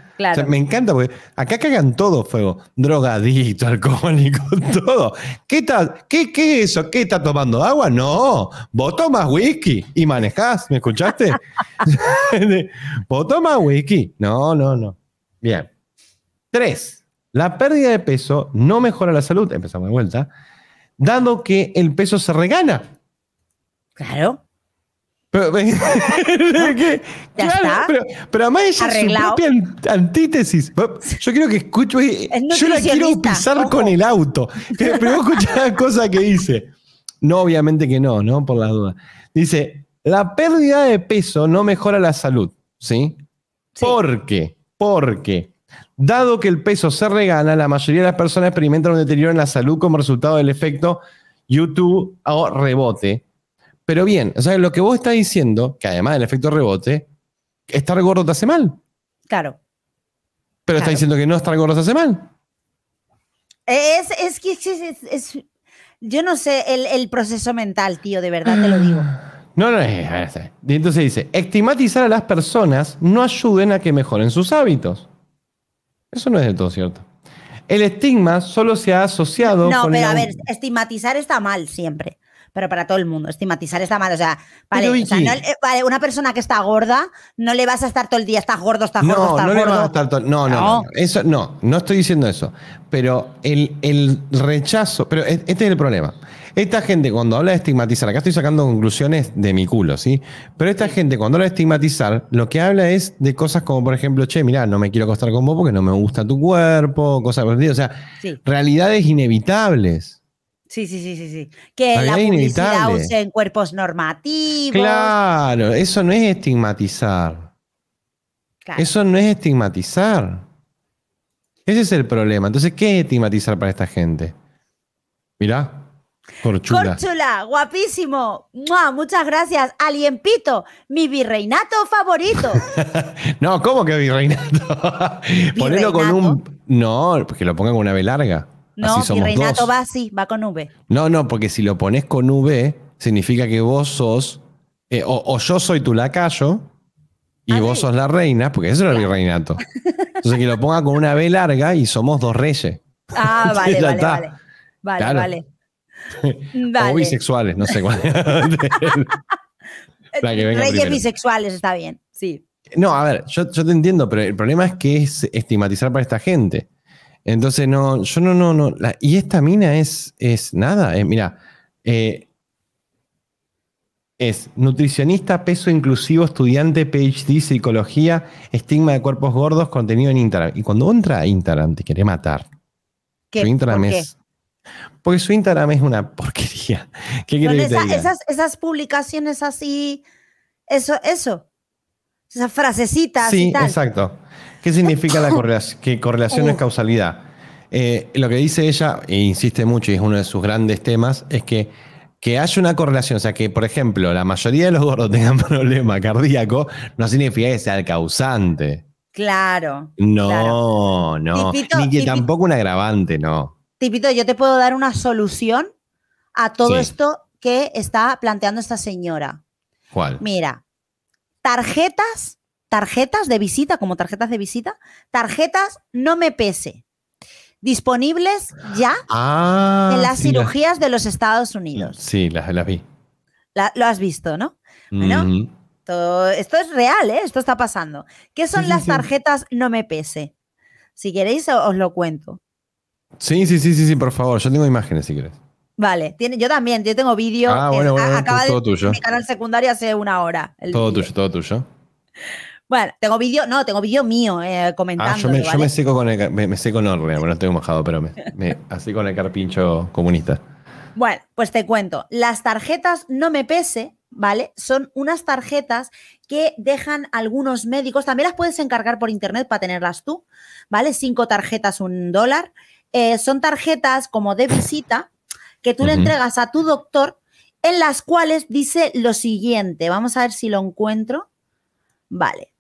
[SPEAKER 2] me encanta porque acá cagan todo fuego. Drogadito, alcohólico, (laughs) todo. ¿Qué, qué, ¿Qué es eso? ¿Qué está tomando? ¿Agua? No. Vos tomás whisky y manejás. ¿Me escuchaste? (laughs) (laughs) Vos tomás whisky. No, no, no. Bien. Tres. La pérdida de peso no mejora la salud, empezamos de vuelta, dado que el peso se regana. Claro. Pero, (laughs) Pero, además ella es su propia antítesis. Yo quiero que escucho. yo la quiero pisar con el auto. Pero escuchar la cosa que dice. No, obviamente que no, ¿no? Por la duda. Dice: la pérdida de peso no mejora la salud, ¿sí? sí. ¿Por porque Dado que el peso se regala, la mayoría de las personas experimentan un deterioro en la salud como resultado del efecto YouTube o rebote. Pero bien, o sea, lo que vos estás diciendo, que además del efecto rebote, estar gordo te hace mal. Claro. Pero estás diciendo que no estar gordo te hace mal.
[SPEAKER 1] Es, es que es, yo no sé el, proceso mental, tío, de verdad te lo digo. (sighs)
[SPEAKER 2] No, no es. Entonces dice, estigmatizar a las personas no ayuden a que mejoren sus hábitos. Eso no es del todo cierto. El estigma solo se ha asociado. No, pero a ver,
[SPEAKER 1] estigmatizar está mal siempre. Pero para todo el mundo, estigmatizar está mal. O sea, eh, vale, una persona que está gorda, no le vas a estar todo el día, estás gordo, estás no, gordo, no, no Le vas
[SPEAKER 2] a no, no, no, Eso, no, no estoy diciendo eso. Pero el, el rechazo, pero e, este es el problema. Esta gente cuando habla de estigmatizar, acá estoy sacando conclusiones de mi culo, ¿sí? Pero esta gente cuando habla de estigmatizar, lo que habla es de cosas como, por ejemplo, che, mirá, no me quiero acostar con vos porque no me gusta tu cuerpo, cosas por O sea, realidades inevitables.
[SPEAKER 1] Sí, sí, sí, sí, sí. Que la, publicidad use en cuerpos normativos.
[SPEAKER 2] Claro, eso no es estigmatizar. Eso no es estigmatizar. Ese es el problema. Entonces, ¿qué es estigmatizar para esta gente? Mirá, Corchula.
[SPEAKER 1] guapísimo. Muchas gracias. Alienpito, mi virreinato favorito.
[SPEAKER 2] (laughs) no, ¿cómo que virreinato? (laughs) Ponelo con un. No, que lo pongan con una V larga.
[SPEAKER 1] No, virreinato va así, va con V.
[SPEAKER 2] No, no, porque si lo pones con V, significa que vos sos. Eh, o, yo soy tu lacayo y ah, vos sos la reina, porque eso era el virreinato. (laughs) Entonces que lo ponga con una V larga y somos dos reyes.
[SPEAKER 1] Ah, vale, vale, vale, vale. vale. O bisexuales, no sé cuál. (laughs) Reyes bisexuales, está bien, sí.
[SPEAKER 2] No, a ver, yo, te entiendo, pero el problema es que es estigmatizar para esta gente. Entonces, no, yo no, no, no. y esta mina es, es nada. Es mira, eh, es nutricionista, peso inclusivo, estudiante, PhD, psicología, estigma de cuerpos gordos, contenido en Instagram. Y cuando entra a Instagram, te quiere matar.
[SPEAKER 4] ¿Qué? Instagram ¿Por
[SPEAKER 2] es porque su Instagram es una porquería. (laughs) ¿Qué quiere decir? esas,
[SPEAKER 1] esas, publicaciones así, eso, eso. Esas frasecitas. Sí, exacto.
[SPEAKER 2] ¿Qué significa la correlación? Que correlación es uh. causalidad. Eh, lo que dice ella, e insiste mucho y es uno de sus grandes temas, es que que haya una correlación, o sea, que por ejemplo la mayoría de los gordos tengan (laughs) problema cardíaco, no significa que sea el causante.
[SPEAKER 1] Claro.
[SPEAKER 2] No, no. Ni que tampoco un agravante, no.
[SPEAKER 1] Tipito, yo te puedo dar una solución a todo esto que está planteando esta señora. ¿Cuál? Mira, tarjetas, tarjetas de visita, como tarjetas de visita, tarjetas no me pese, disponibles ya
[SPEAKER 2] ah, en las cirugías
[SPEAKER 1] de los Estados Unidos.
[SPEAKER 2] Sí, las vi.
[SPEAKER 1] lo has visto, ¿no? todo, esto es real, ¿eh? esto está pasando. ¿Qué son las tarjetas no me pese? Si queréis, os lo cuento.
[SPEAKER 2] Sí, sí, sí, sí, por favor. Yo tengo imágenes si quieres.
[SPEAKER 1] Vale, tiene, yo también, yo tengo vídeo. Ah, bueno, bueno, acaba todo de tuyo. mi canal secundario hace una hora. Todo tuyo, todo tuyo. Bueno, tengo vídeo, no, tengo vídeo mío eh, ah, comentando. yo, me,
[SPEAKER 2] seco con el, me, seco bueno, tengo mojado, pero así con el carpincho comunista.
[SPEAKER 1] Bueno, pues te cuento. Las tarjetas no me pese, ¿vale? Son unas tarjetas que dejan algunos médicos. También las puedes encargar por internet para tenerlas tú, ¿vale? Cinco tarjetas, un dólar. Eh, son tarjetas como de visita que tú le entregas a tu doctor en las cuales dice lo siguiente, vamos a ver si lo encuentro. Vale,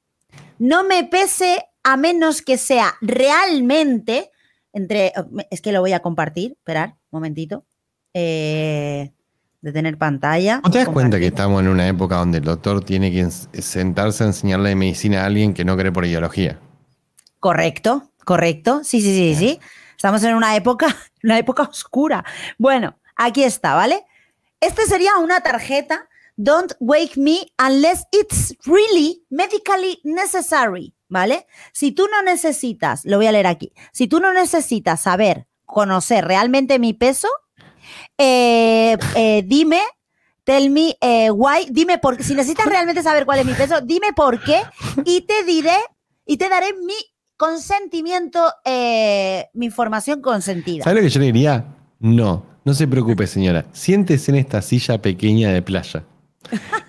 [SPEAKER 1] no me pese a menos que sea realmente, entre, es que lo voy a compartir, esperar, un momentito, eh, de tener pantalla. te das cuenta
[SPEAKER 2] que estamos en una época donde el doctor tiene que eh, sentarse a enseñarle medicina a alguien que no cree por ideología?
[SPEAKER 1] Correcto, correcto, sí, sí, sí, sí. Estamos en una época, (laughs) una época oscura. Bueno, aquí está, ¿vale? Este sería una tarjeta Don't wake me unless it's really medically necessary, ¿vale? Si tú no necesitas, lo voy a leer aquí, si tú no necesitas saber, conocer realmente mi peso, eh, eh, dime, tell me eh, why, dime por si necesitas realmente saber cuál es mi peso, dime por qué y te diré y te daré mi consentimiento, eh, mi información consentida. ¿Sabes lo que yo le
[SPEAKER 2] diría? No, no se preocupe, señora. Siéntese en esta silla pequeña de playa. (laughs)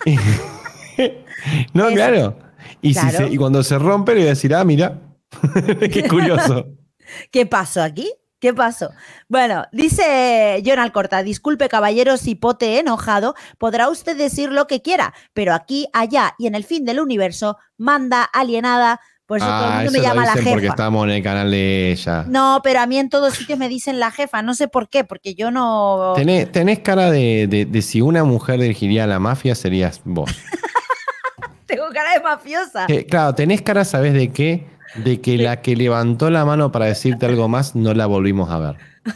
[SPEAKER 2] no, claro. Y, cuando se rompe, le voy a decir, ah, mira, (laughs) qué curioso.
[SPEAKER 1] (laughs) ¿Qué pasó aquí? ¿Qué pasó? Bueno, dice John Corta. disculpe caballero si pote enojado, podrá usted decir lo que quiera, pero aquí, allá y en el fin del universo, manda alienada por eso ah, me llama la jefa. Porque
[SPEAKER 2] estamos en el canal de ella.
[SPEAKER 1] No, pero a mí en todos sitios me dicen la jefa. No sé por qué, porque yo no. Tenés,
[SPEAKER 2] cara de, si una mujer dirigiría la mafia, serías vos. (laughs)
[SPEAKER 1] Tengo cara de mafiosa. Eh,
[SPEAKER 2] claro, tenés cara, ¿sabes de qué? De que la que levantó la mano para decirte algo más no la volvimos a ver. (laughs)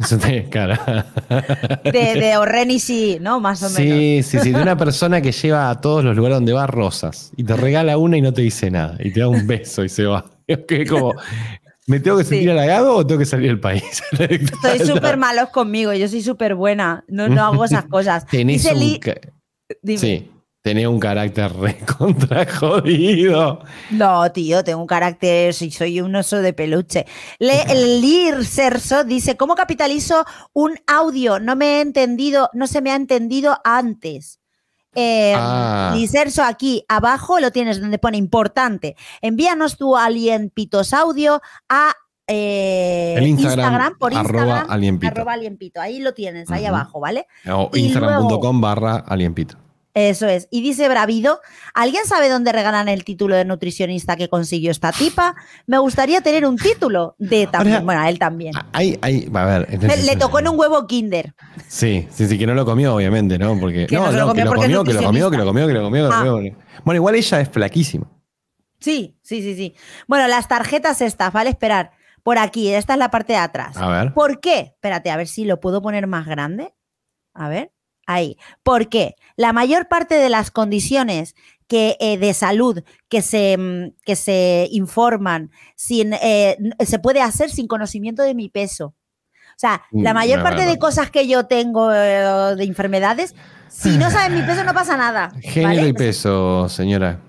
[SPEAKER 2] Eso De, de
[SPEAKER 1] Orren y sí, ¿no? Más o menos.
[SPEAKER 2] Sí, sí, sí. De una persona que lleva a todos los lugares donde vas rosas y te regala una y no te dice nada. Y te da un beso y se va. Es que como, ¿Me tengo que sentir sí. halagado o tengo que salir del país? (laughs) Estoy súper
[SPEAKER 1] malos conmigo, yo soy súper buena, no, no hago esas cosas. Tenés dice
[SPEAKER 2] Sí. Tenía un carácter recontra (laughs) jodido.
[SPEAKER 1] No, tío, tengo un carácter, Sí, soy un oso de peluche. Le, el Lir dice, ¿cómo capitalizo un audio? No me he entendido, no se me ha entendido antes. Eh, ah. aquí abajo lo tienes donde pone importante. Envíanos tu alienpitos audio a eh, Instagram, por Instagram arroba alienpito. Ahí lo tienes, ahí abajo, ¿vale?
[SPEAKER 2] instagram.com barra alienpito.
[SPEAKER 1] Eso es. Y dice Bravido, ¿alguien sabe dónde regalan el título de nutricionista que consiguió esta tipa? Me gustaría tener un título de también. bueno, él también. Ah,
[SPEAKER 2] le, tocó
[SPEAKER 1] en un huevo Kinder.
[SPEAKER 2] Sí, sí, sí, que no lo comió, obviamente, ¿no? Porque no, lo lo comió, que lo comió, que lo comió, que lo comió, lo ah. comió. Bueno, igual ella es flaquísima.
[SPEAKER 1] Sí, sí, sí, sí. Bueno, las tarjetas estas, ¿vale? Esperar. Por aquí, esta es la parte de atrás. A ver. ¿Por qué? Espérate, a ver si lo puedo poner más grande. A ver ahí. Porque la mayor parte de las condiciones que, eh, de salud que se, mm, que se informan sin, eh, se puede hacer sin conocimiento de mi peso. O sea, mm, la mayor parte de cosas que yo tengo eh, de enfermedades, si no saben mi peso no pasa nada. Género (laughs) y
[SPEAKER 2] peso, señora.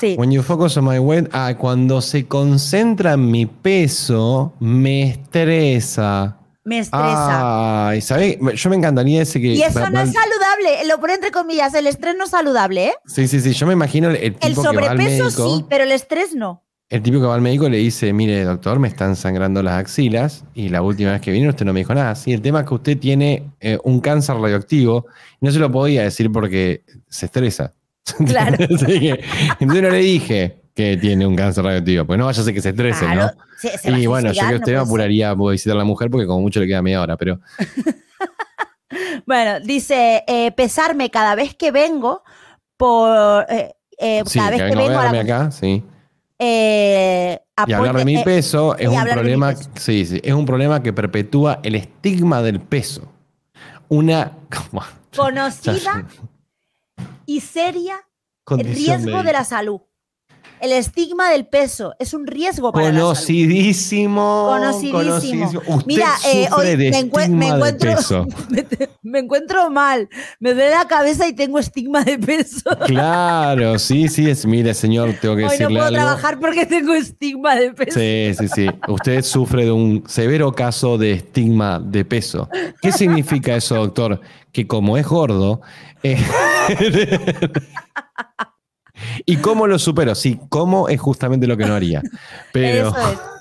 [SPEAKER 2] Sí. When you focus on my weight, ah, cuando se concentra en mi peso, me estresa.
[SPEAKER 1] Me estresa.
[SPEAKER 2] Ay, ¿sabes? Yo me encantaría ese que. Y eso no es
[SPEAKER 1] saludable. Eh, lo pone entre comillas, el estrés no es saludable, ¿eh?
[SPEAKER 2] Sí, sí, sí. Yo me imagino el, el, el sobrepeso sí,
[SPEAKER 1] pero el estrés no.
[SPEAKER 2] El tipo que va al médico le dice: Mire, doctor, me están sangrando las axilas. Y la última vez que vino, usted no me dijo nada. Sí, el tema es que usted tiene eh, un cáncer radioactivo. no se lo podía decir porque se estresa. (laughs) Claro. Entonces no le dije que tiene un cáncer radioactivo. Pues no vaya a ser que se estrese, ¿no? y bueno, yo que usted apuraría a visitar a la mujer porque como mucho le queda media hora, pero.
[SPEAKER 1] (laughs) bueno, dice, eh, pesarme cada vez que vengo por. Eh, eh, cada vez que, vengo, a
[SPEAKER 2] acá, sí.
[SPEAKER 1] y hablar de mi peso es un problema,
[SPEAKER 2] es un problema que perpetúa el estigma del peso. Una
[SPEAKER 1] conocida (laughs) y seria el riesgo de la salud. El estigma del peso es un riesgo para la salud.
[SPEAKER 2] Conocidísimo. Conocidísimo. Usted Mira, eh, de me, encuentro, peso.
[SPEAKER 1] (laughs) Me, encuentro mal. Me duele la cabeza y tengo estigma de peso.
[SPEAKER 2] Claro, sí, sí. Es, mire, señor, tengo que decirle no puedo trabajar
[SPEAKER 1] porque tengo estigma de peso.
[SPEAKER 2] Sí, sí, sí. Usted sufre de un severo caso de estigma de peso. ¿Qué significa eso, doctor? Que como es gordo... Eh, (laughs) (laughs) ¿Y cómo lo supero? Sí, cómo es justamente lo que no haría. (laughs) Pero. (laughs)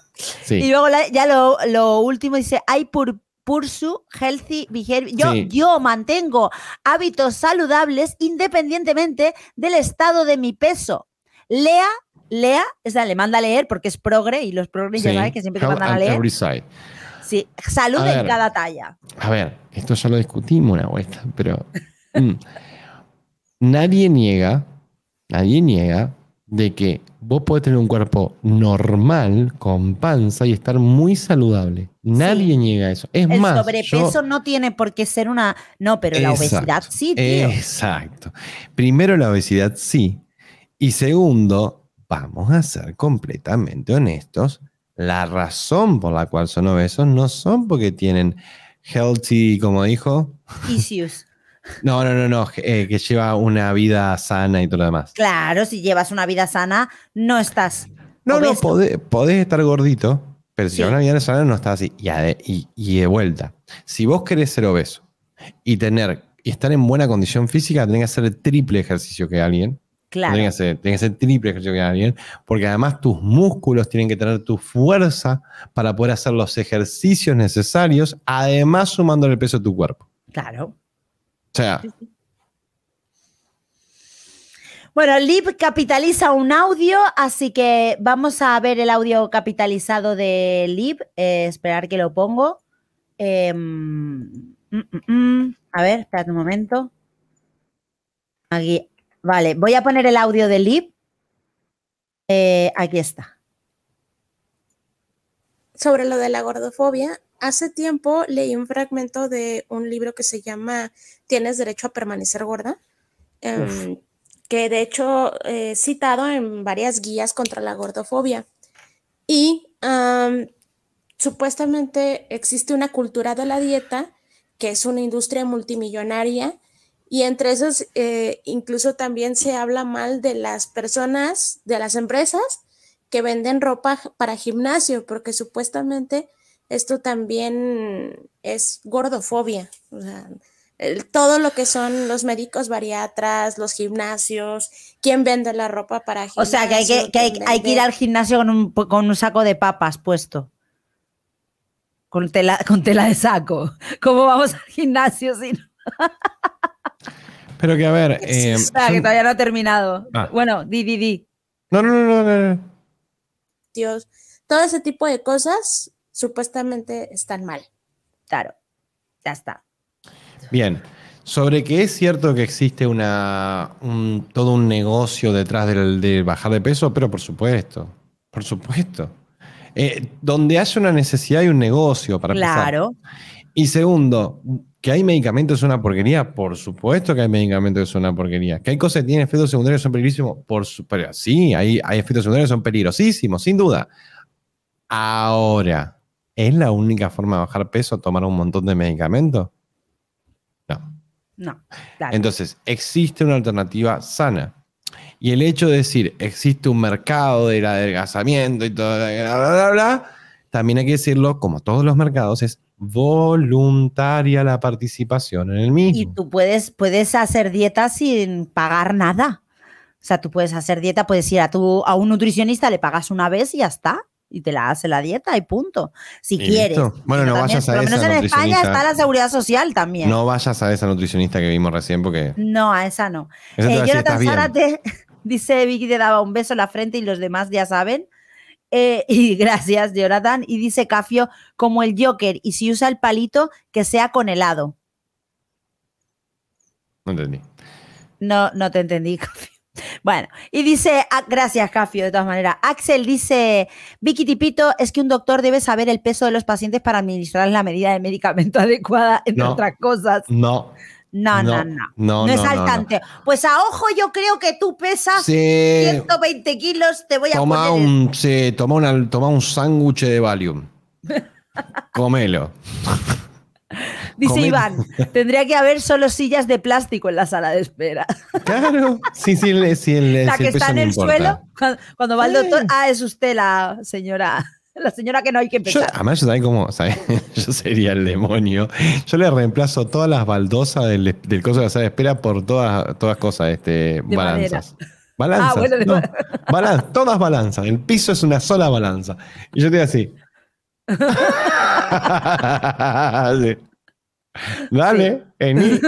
[SPEAKER 2] Y luego
[SPEAKER 1] ya lo, último dice: hay pur Pursu Healthy Behavior. Yo, yo mantengo hábitos saludables independientemente del estado de mi peso. Lea, lea, es le manda a leer porque es progre y los progres que siempre te mandan a leer. salud en cada talla.
[SPEAKER 2] A ver, esto ya lo discutimos una vuelta, pero. Mm. Nadie niega Nadie niega de que vos podés tener un cuerpo normal, con panza y estar muy saludable. Nadie niega eso. Es el más. sobrepeso
[SPEAKER 1] no tiene por qué ser una. No, pero la obesidad sí,
[SPEAKER 2] Exacto. Primero, la obesidad sí. Y segundo, vamos a ser completamente honestos. La razón por la cual son obesos no son porque tienen healthy, como dijo. No, no, no, no, eh, que lleva una vida sana y todo lo demás.
[SPEAKER 1] Claro, si llevas una vida sana, no estás.
[SPEAKER 2] No, no, podés, estar gordito, pero si llevas una vida sana, no estás así. Y, de, vuelta, si vos querés ser obeso y tener y estar en buena condición física, tenés que hacer el triple ejercicio que alguien. Claro. Tenés que, hacer, triple ejercicio que alguien, porque además tus músculos tienen que tener tu fuerza para poder hacer los ejercicios necesarios, además sumándole el peso a tu cuerpo.
[SPEAKER 1] Claro. Bueno, Lib capitaliza un audio, así que vamos a ver el audio capitalizado de Lib. Eh, esperar que lo pongo. Em, mm, mm, mm. A ver, espérate un momento. Aquí. Vale, voy a poner el audio de Lib. Eh, aquí está sobre lo de la gordofobia, hace
[SPEAKER 5] tiempo leí un fragmento de un libro que se llama Tienes derecho a permanecer gorda, em, que de hecho he eh, citado en varias guías contra la gordofobia. Y supuestamente existe una cultura de la dieta, que es una industria multimillonaria, y entre esos eh, incluso también se habla mal de las personas, de las empresas que venden ropa para gimnasio, porque supuestamente esto también es gordofobia. todo lo que son los médicos bariatras, los gimnasios, quién vende la ropa para gimnasio. O sea, que hay que, ir al
[SPEAKER 1] gimnasio con un, saco de papas puesto. Con tela, con tela de saco. ¿Cómo vamos al gimnasio sin.?
[SPEAKER 2] (laughs) Pero que a ver. (laughs) o sea, eh, que todavía
[SPEAKER 1] no ha terminado. Ah. Bueno, di, di, di.
[SPEAKER 2] no, no, no, no
[SPEAKER 5] todo ese tipo de cosas supuestamente están mal.
[SPEAKER 1] Claro, ya está.
[SPEAKER 2] Bien. Sobre que es cierto que existe una, todo un negocio detrás del, bajar de peso, pero por supuesto, por supuesto. Eh, donde hay una necesidad hay un negocio para Claro. Y segundo, que hay medicamentos es una porquería, por supuesto que hay medicamentos es una porquería. Que hay cosas que tienen efectos secundarios que son peligrosísimos, por supuesto. Sí, hay, hay efectos secundarios que son peligrosísimos, sin duda. Ahora, ¿es la única forma de bajar peso tomar un montón de medicamentos?
[SPEAKER 3] No. No.
[SPEAKER 2] Entonces, existe una alternativa sana. Y el hecho de decir, existe un mercado del adelgazamiento y todo, bla, bla, bla, bla también hay que decirlo, como todos los mercados, es voluntaria la participación en el mismo. Y
[SPEAKER 1] tú puedes, puedes hacer dieta sin pagar nada. O sea, tú puedes hacer dieta, puedes ir a, tu, a un nutricionista, le pagas una vez y ya está y te la hace la dieta y punto. Si quieres. Bueno, no vayas a esa. Menos en España está la seguridad social también. No
[SPEAKER 2] vayas a esa nutricionista que vimos recién porque.
[SPEAKER 1] No, a esa no. Esa eh, (laughs) dice Vicky te daba un beso en la frente y los demás ya saben. Eh, (laughs) y gracias, Jonathan. Y dice Cafio, como el Joker, y si usa el palito, que sea con helado. No entendí. No, no te entendí, (laughs) Cafio. Bueno, y dice, ah, gracias Cafio, de todas maneras. Axel dice, Vicky Tipito, es que un doctor debe saber el peso de los pacientes para administrar la medida de medicamento (laughs) adecuada, entre otras cosas. No, no, no, no. No, es saltante. Pues a ojo, yo creo que tú pesas 120 kilos. Te voy a toma
[SPEAKER 2] Un, toma, un sándwich de Valium. (laughs) Comelo.
[SPEAKER 1] Dice Iván, tendría que haber solo sillas de plástico en la sala de espera.
[SPEAKER 2] Claro, sí, sí, sí, sí la que está en el suelo,
[SPEAKER 1] cuando va el doctor, ah, es usted la señora. (laughs) la señora que no hay que empezar.
[SPEAKER 2] además, yo también como, (laughs) yo sería el demonio. Yo le reemplazo todas las baldosas del, del coso de la sala de espera por todas, todas cosas, este, balanzas. Balanzas. Ah, todas balanzas. El piso es una sola balanza. Y yo te digo así. (laughs) Dale, en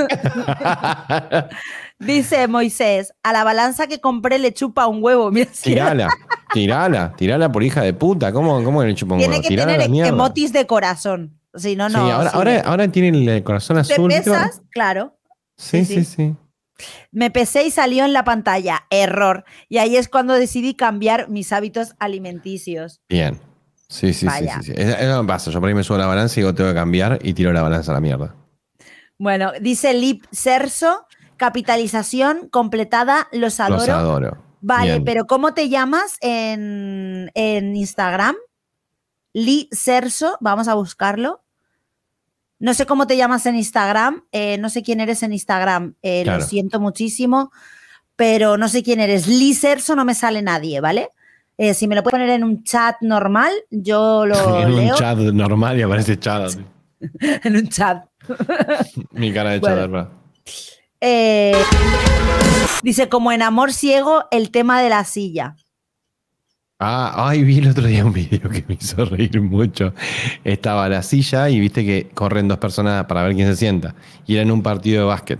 [SPEAKER 1] Dice Moisés, a la balanza que compré le chupa un huevo. Mira, tirala,
[SPEAKER 2] tirala, tirala por hija de puta. ¿Cómo, cómo le chupa un huevo? Tiene que emotis
[SPEAKER 1] de corazón. Si no, no.
[SPEAKER 2] ahora, tiene el corazón azul. ¿Te pesas? Claro. sí, sí. sí.
[SPEAKER 1] Me pesé y salió en la pantalla. Error. Y ahí es cuando decidí cambiar mis hábitos alimenticios.
[SPEAKER 2] Bien. Sí, sí, sí. sí, Eso, me pasa. Yo por ahí me subo la balanza y digo, tengo que cambiar y tiro la balanza a la mierda.
[SPEAKER 1] Bueno, dice Lip Cerzo. Capitalización completada, los adoro. Vale, pero ¿cómo te llamas en, Instagram? Li Cerso, vamos a buscarlo. No sé cómo te llamas en Instagram, eh, no sé quién eres en Instagram, eh, lo siento muchísimo, pero no sé quién eres. Lee Cerso no me sale nadie, ¿vale? Eh, si me lo puedes poner en un chat normal, yo lo. (laughs) en un chat
[SPEAKER 2] normal y aparece chat.
[SPEAKER 1] (laughs) en un chat.
[SPEAKER 2] Mi cara de bueno.
[SPEAKER 1] Eh, dice, como en amor ciego, el tema de la silla.
[SPEAKER 2] Ah, ay, vi el otro día un video que me hizo reír mucho. Estaba la silla y viste que corren dos personas para ver quién se sienta. Y era en un partido de básquet.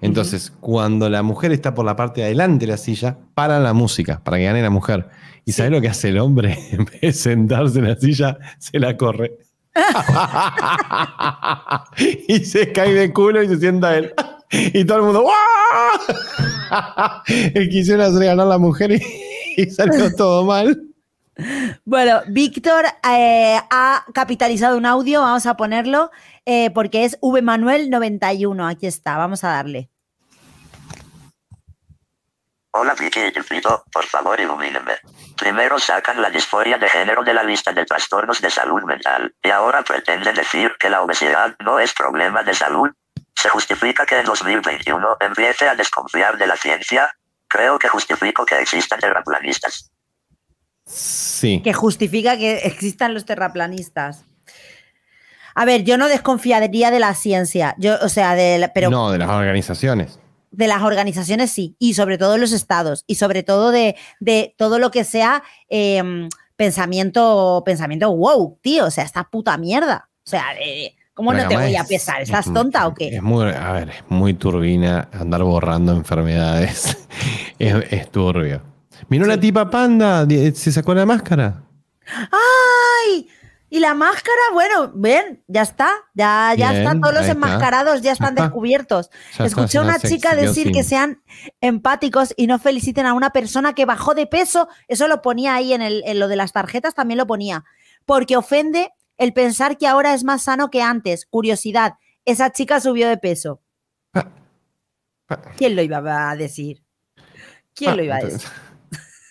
[SPEAKER 2] Entonces, cuando la mujer está por la parte de adelante de la silla, para la música, para que gane la mujer. ¿Y sabes lo que hace el hombre? (laughs) En vez de sentarse en la silla, se la corre. (laughs) (laughs) y se cae de culo y se sienta él y todo el mundo, ¡guau! (laughs) y quisiera a la mujer y, salió todo mal.
[SPEAKER 1] Bueno, Víctor eh, ha capitalizado un audio, vamos a ponerlo, eh, porque es V Manuel 91, aquí está, vamos a darle.
[SPEAKER 4] Hola Vicky y por favor ilumínenme. Primero sacan la disforia de género de la lista de trastornos de salud mental, y ahora pretenden decir que la obesidad no es problema de salud ¿Se justifica que en 2021 empiece a desconfiar de la ciencia? Creo que justifico que existan terraplanistas.
[SPEAKER 2] Sí.
[SPEAKER 1] Que justifica que existan los terraplanistas. A ver, yo no desconfiaría de la ciencia, o sea, de pero no de
[SPEAKER 2] las organizaciones.
[SPEAKER 1] De las organizaciones sí, y sobre todo de los estados, y sobre todo de, todo lo que sea em, pensamiento, pensamiento wow, tío, o sea, esta puta mierda, o sea, de, eh, ¿Cómo no te voy a pesar? ¿Estás tonta o qué? Es
[SPEAKER 2] muy, a ver, es muy turbina andar borrando enfermedades. (laughs) es, turbio. Miró la tipa panda, se sacó la máscara.
[SPEAKER 1] ¡Ay! Y la máscara, bueno, ven, ya está, ya, ya están todos los enmascarados, ya están descubiertos. Escuché a una chica decir que sean empáticos y no feliciten a una persona que bajó de peso, eso lo ponía ahí en, en lo de las tarjetas, también lo ponía, porque ofende el pensar que ahora es más sano que antes. Curiosidad, esa chica subió de peso. ¿Quién lo iba a decir? ¿Quién lo iba a decir?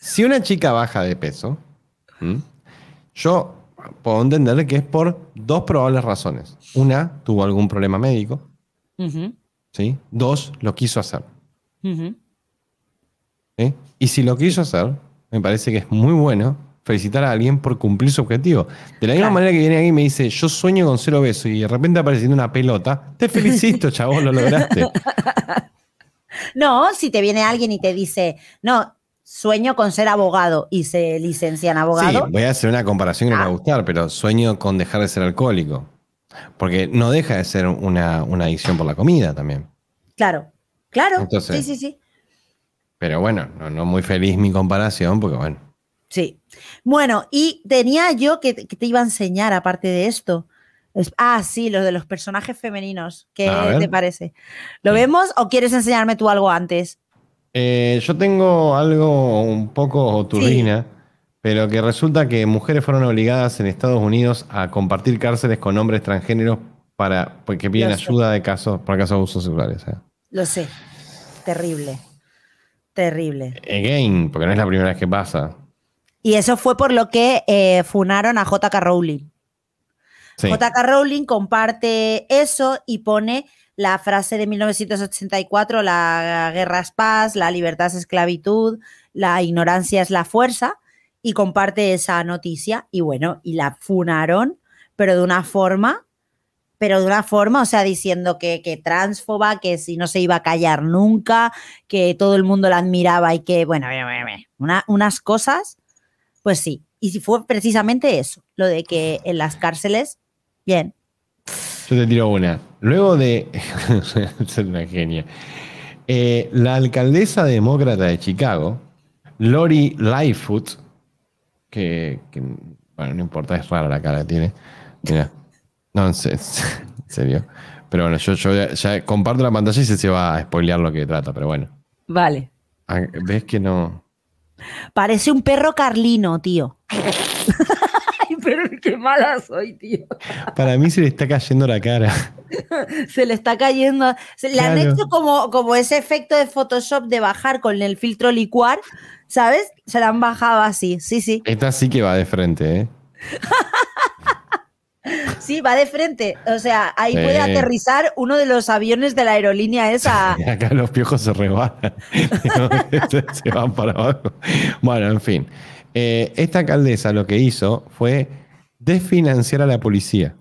[SPEAKER 2] si una chica baja de peso, yo puedo entender que es por dos probables razones. Una, tuvo algún problema médico. ¿sí? Dos, lo quiso hacer. Y si lo quiso hacer, me parece que es muy bueno felicitar a alguien por cumplir su objetivo. De la misma manera que viene alguien y me dice, yo sueño con ser obeso y de repente apareciendo una pelota, te felicito, (laughs) chavos, lo lograste.
[SPEAKER 1] No, si te viene alguien y te dice, no, sueño con ser abogado y se licencian en abogado. Sí,
[SPEAKER 2] voy a hacer una comparación que me va a ah. gustar, pero sueño con dejar de ser alcohólico. Porque no deja de ser una, una adicción por la comida también.
[SPEAKER 1] Claro, claro. sí, sí, sí.
[SPEAKER 2] Pero bueno, no muy feliz mi comparación, porque bueno.
[SPEAKER 1] Sí. Bueno, y tenía yo que, te iba a enseñar aparte de esto. ah, sí, lo de los personajes femeninos. ¿Qué te parece? ¿Lo vemos o quieres enseñarme tú algo antes?
[SPEAKER 2] Eh, yo tengo algo un poco turbina, pero que resulta que mujeres fueron obligadas en Estados Unidos a compartir cárceles con hombres transgéneros para pues, que piden ayuda de casos, para casos de abusos sexuales. ¿eh?
[SPEAKER 1] Lo sé. Terrible. Terrible.
[SPEAKER 2] Again, porque no es la primera vez que pasa.
[SPEAKER 1] Y eso fue por lo que eh, funaron a JK Rowling. JK Rowling comparte eso y pone la frase de 1984, la guerra es paz, la libertad es esclavitud, la ignorancia es la fuerza, y comparte esa noticia y bueno, y la funaron, pero de una forma, pero de una forma, o sea, diciendo que, que transfoba, que si no se iba a callar nunca, que todo el mundo la admiraba y que, bueno, unas cosas pues sí, y si fue precisamente eso, lo de que en las cárceles, bien.
[SPEAKER 2] Yo te tiro una. Luego de... Ser (laughs) una genia. Eh, la alcaldesa demócrata de Chicago, Lori Lightfoot, que, bueno, no importa, es rara la cara que tiene. Mira, no, en (laughs) serio. Pero bueno, yo, ya, comparto la pantalla y se, se va a spoilear lo que trata, pero bueno. Vale. Ah, ¿Ves que no?
[SPEAKER 1] Parece un perro carlino, tío. (laughs)
[SPEAKER 3] Ay, pero qué mala soy, tío.
[SPEAKER 2] Para mí se le está cayendo la cara.
[SPEAKER 1] se le está cayendo. Se, le han hecho como, como ese efecto de Photoshop de bajar con el filtro licuar, ¿sabes? Se la han bajado así, sí, sí. Esta
[SPEAKER 2] sí que va de frente, ¿eh? (laughs)
[SPEAKER 1] Sí, va de frente. O sea, ahí puede aterrizar uno de los aviones de la aerolínea esa. (laughs)
[SPEAKER 2] acá los piojos se rebanan, (laughs) este, se van para abajo. Bueno, en fin. Eh, esta alcaldesa lo que hizo fue desfinanciar a la policía.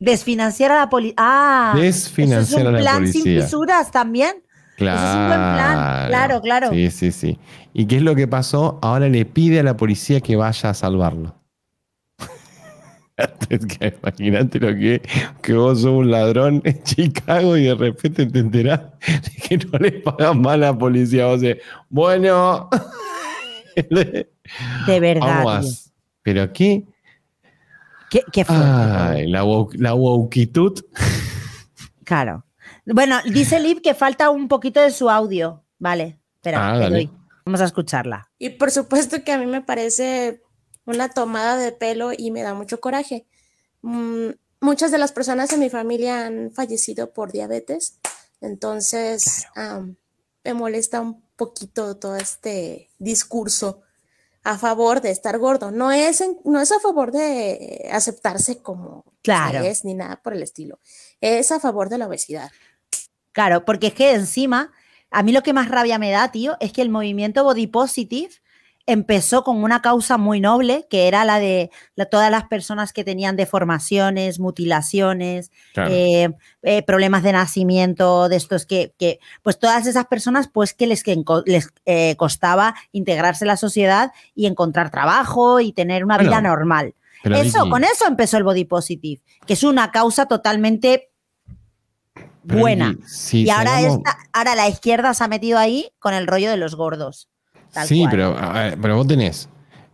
[SPEAKER 1] Desfinanciar a la policía. Ah, desfinanciar es un plan sin fisuras también.
[SPEAKER 2] Claro. es un buen plan. Claro, claro. Sí, sí, sí. ¿Y qué es lo que pasó? Ahora le pide a la policía que vaya a salvarlo. (laughs) Imagínate lo que que vos sos un ladrón en Chicago y de repente te enterás de que no le pagan mal a la policía. O sea, bueno. (laughs) de
[SPEAKER 1] verdad.
[SPEAKER 2] Pero aquí. ¿Qué, la, la Claro.
[SPEAKER 1] Bueno, dice Liv que falta un poquito de su audio. Vale, espera, ah, doy. Vamos a escucharla. Y por
[SPEAKER 5] supuesto que a mí me parece una tomada de pelo y me da mucho coraje. Mm, muchas de las personas en mi familia han fallecido por diabetes, entonces me molesta un poquito todo este discurso a favor de estar gordo. No es, no es a favor de aceptarse como
[SPEAKER 1] claro. es
[SPEAKER 5] ni nada por el estilo. Es a favor de la obesidad.
[SPEAKER 1] Claro, porque es que encima, a mí lo que más rabia me da, tío, es que el movimiento body positive empezó con una causa muy noble, que era la de todas las personas que tenían deformaciones, mutilaciones, eh, eh, problemas de nacimiento, de estos que, pues todas esas personas, pues que les, les eh, costaba integrarse a la sociedad y encontrar trabajo y tener una vida normal. Eso, con eso empezó el body positive, que es una causa totalmente buena. y ahora, ahora la izquierda se ha metido ahí con el rollo de los gordos sí,
[SPEAKER 2] Pero, pero vos tenés,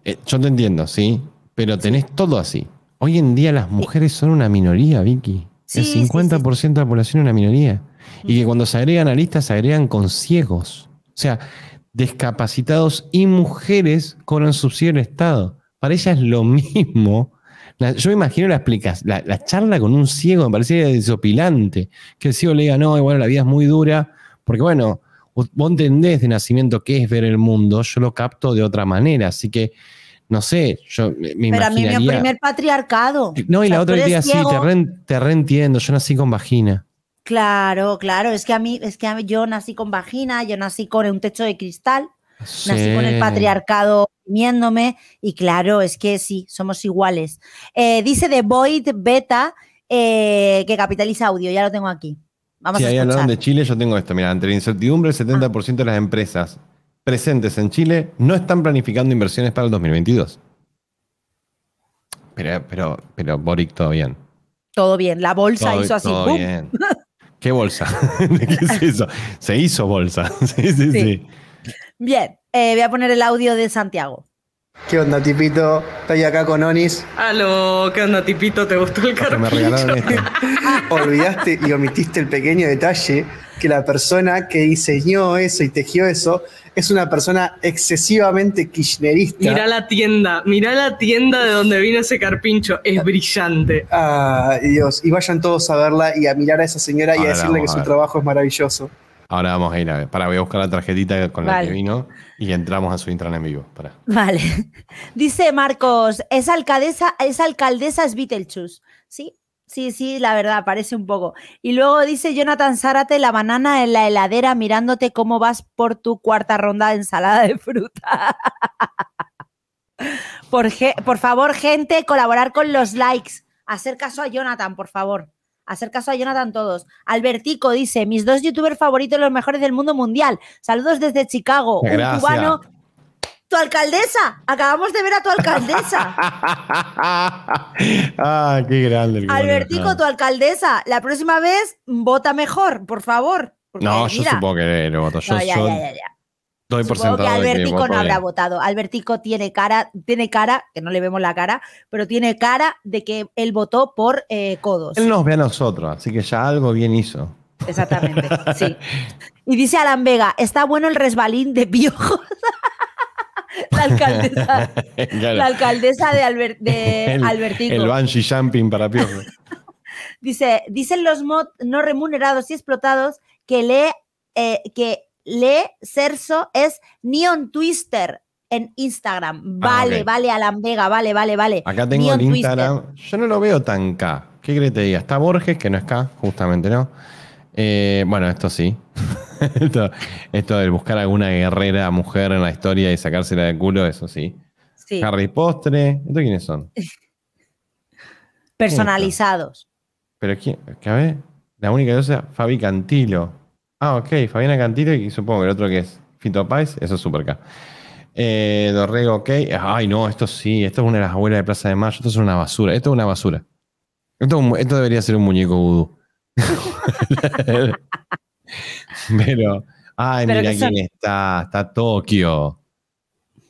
[SPEAKER 2] eh, yo te entiendo, sí, pero tenés todo así. Hoy en día las mujeres son una minoría, Vicky. el 50% de la población es una minoría. Y que cuando se agregan a listas, se agregan con ciegos. O sea, discapacitados y mujeres con un subsidio del Estado. Para ellas es lo mismo. Yo yo imagino la, la, la, charla con un ciego, me parecía desopilante. Que el ciego le diga, no, bueno, la vida es muy dura, porque bueno, vos, entendés de nacimiento qué es ver el mundo, yo lo capto de otra manera, así que no sé, yo me Pero a mí mi primer
[SPEAKER 1] patriarcado. Eh, no, y la otra idea, sí,
[SPEAKER 2] te, reentiendo, yo nací con vagina.
[SPEAKER 1] Claro, claro, es que a mí, es que yo nací con vagina, yo nací con un techo de cristal, nací con el patriarcado miéndome, y claro, es que sí, somos iguales. Eh, dice The Void Beta eh, que capitaliza audio, ya lo tengo aquí si hablaron de
[SPEAKER 2] Chile, yo tengo esto. Mira, ante la incertidumbre, el 70% de las empresas presentes en Chile no están planificando inversiones para el 2022. Pero, pero, Boric, todo bien.
[SPEAKER 1] Todo bien. La bolsa hizo así. (laughs)
[SPEAKER 2] ¿Qué bolsa? (laughs) ¿De ¿Qué es eso? Se hizo bolsa. (laughs) sí, sí, sí.
[SPEAKER 1] Bien, eh, voy a poner el audio de Santiago.
[SPEAKER 3] ¿Qué onda, tipito? Estoy acá con Onis. Aló, ¿qué onda, tipito? ¿Te gustó el ah, carpincho? Me regalaron este. (laughs) Olvidaste y omitiste el pequeño detalle que la persona que diseñó eso y tejió eso es una persona excesivamente kirchnerista. Mirá la tienda, mirá la tienda de donde vino ese carpincho, es ah. brillante. Ah, Dios, y vayan todos a verla y a mirar a esa señora y ah, a decirle que su trabajo es maravilloso. Ahora
[SPEAKER 2] vamos a ir a ver. Para, voy a buscar la tarjetita con la que vino y entramos a su intranet en vivo.
[SPEAKER 3] Vale.
[SPEAKER 1] (laughs) Dice Marcos, es alcaldesa, es alcaldesa es Sí, sí, sí, la verdad, parece un poco. Y luego dice Jonathan Zárate, la banana en la heladera mirándote cómo vas por tu cuarta ronda de ensalada de fruta. (laughs) por favor, gente, colaborar con los likes. Hacer caso a Jonathan, por favor. Hacer caso a Jonathan todos. Albertico dice, mis dos youtubers favoritos, los mejores del mundo mundial. Saludos desde Chicago. Un cubano. Tu alcaldesa. Acabamos de ver a tu alcaldesa. (laughs)
[SPEAKER 2] ah, qué grande. Albertico, tu
[SPEAKER 1] alcaldesa. La próxima vez vota mejor, por favor. no, yo supongo
[SPEAKER 2] que no Yo ya, Supongo que Albertico no habrá
[SPEAKER 1] votado. Albertico tiene cara, tiene cara, que no le vemos la cara, pero tiene cara de que él votó por eh, Codos. Él nos
[SPEAKER 2] ve a nosotros, así que ya algo bien hizo.
[SPEAKER 1] Exactamente, sí. (laughs) Y dice Alan Vega, está bueno el resbalín de piojos. (laughs) la alcaldesa, la alcaldesa de, (laughs) Albertico. El
[SPEAKER 2] Banshee Jumping para piojos.
[SPEAKER 1] dice, dicen los mods no remunerados y explotados que lee eh, que le Cerso es Neon Twister en Instagram. Ah, vale, vale, Alan Vega, vale, vale, vale. Acá tengo el Instagram.
[SPEAKER 2] Yo no lo veo tan K. ¿Qué crees te diga? Está Borges, que no es K, justamente, ¿no? Eh, bueno, esto sí. (laughs) esto, de buscar alguna guerrera mujer en la historia y sacársela del culo, eso sí. sí. Harry Postre, ¿Entonces quiénes son?
[SPEAKER 1] (laughs) Personalizados.
[SPEAKER 2] Pero quién, que a ver, la única es Fabi Cantilo. Ah, ok, Fabiana Cantito y supongo que el otro que es Fito Pais, eso es super K. Eh, Dorrego, ok. Ay, no, esto sí, esto es una de las abuelas de Plaza de Mayo, esto es una basura, esto es una basura. Esto, debería ser un muñeco vudú.
[SPEAKER 3] (laughs)
[SPEAKER 2] Pero, ay, mira quién está, está Tokio.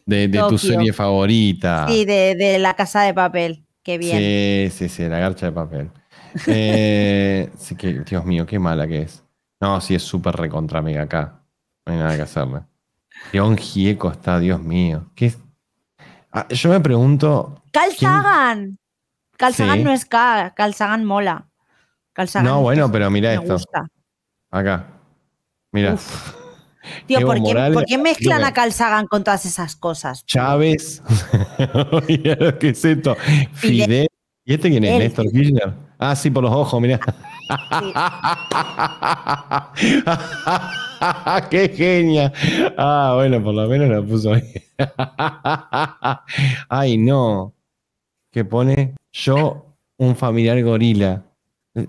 [SPEAKER 2] De, tu serie favorita. Sí,
[SPEAKER 1] de, La Casa de Papel. Qué bien.
[SPEAKER 2] Sí, sí, sí, La Garcha de Papel. Eh, (laughs) que, Dios mío, qué mala que es. No, sí, es súper recontra mega acá. No hay nada que hacerle. León Gieco está, Dios mío. ¿Qué ah, yo me pregunto. Calzagan
[SPEAKER 1] Calzagan no es K. Calzagan mola. no, bueno, pero mira esto.
[SPEAKER 2] Acá. Mira. (laughs)
[SPEAKER 1] Tío, ¿por qué, ¿por qué, mezclan a Calzagan con todas esas cosas?
[SPEAKER 2] Chávez. (laughs) mira lo que es esto. Fidel. ¿Y este quién es? Néstor Kirchner. Ah, sí, por los ojos, mira. (laughs) ¡Qué genia! Ah, bueno, por lo menos la puso ahí. (laughs) Ay, no. Que pone yo, un familiar gorila.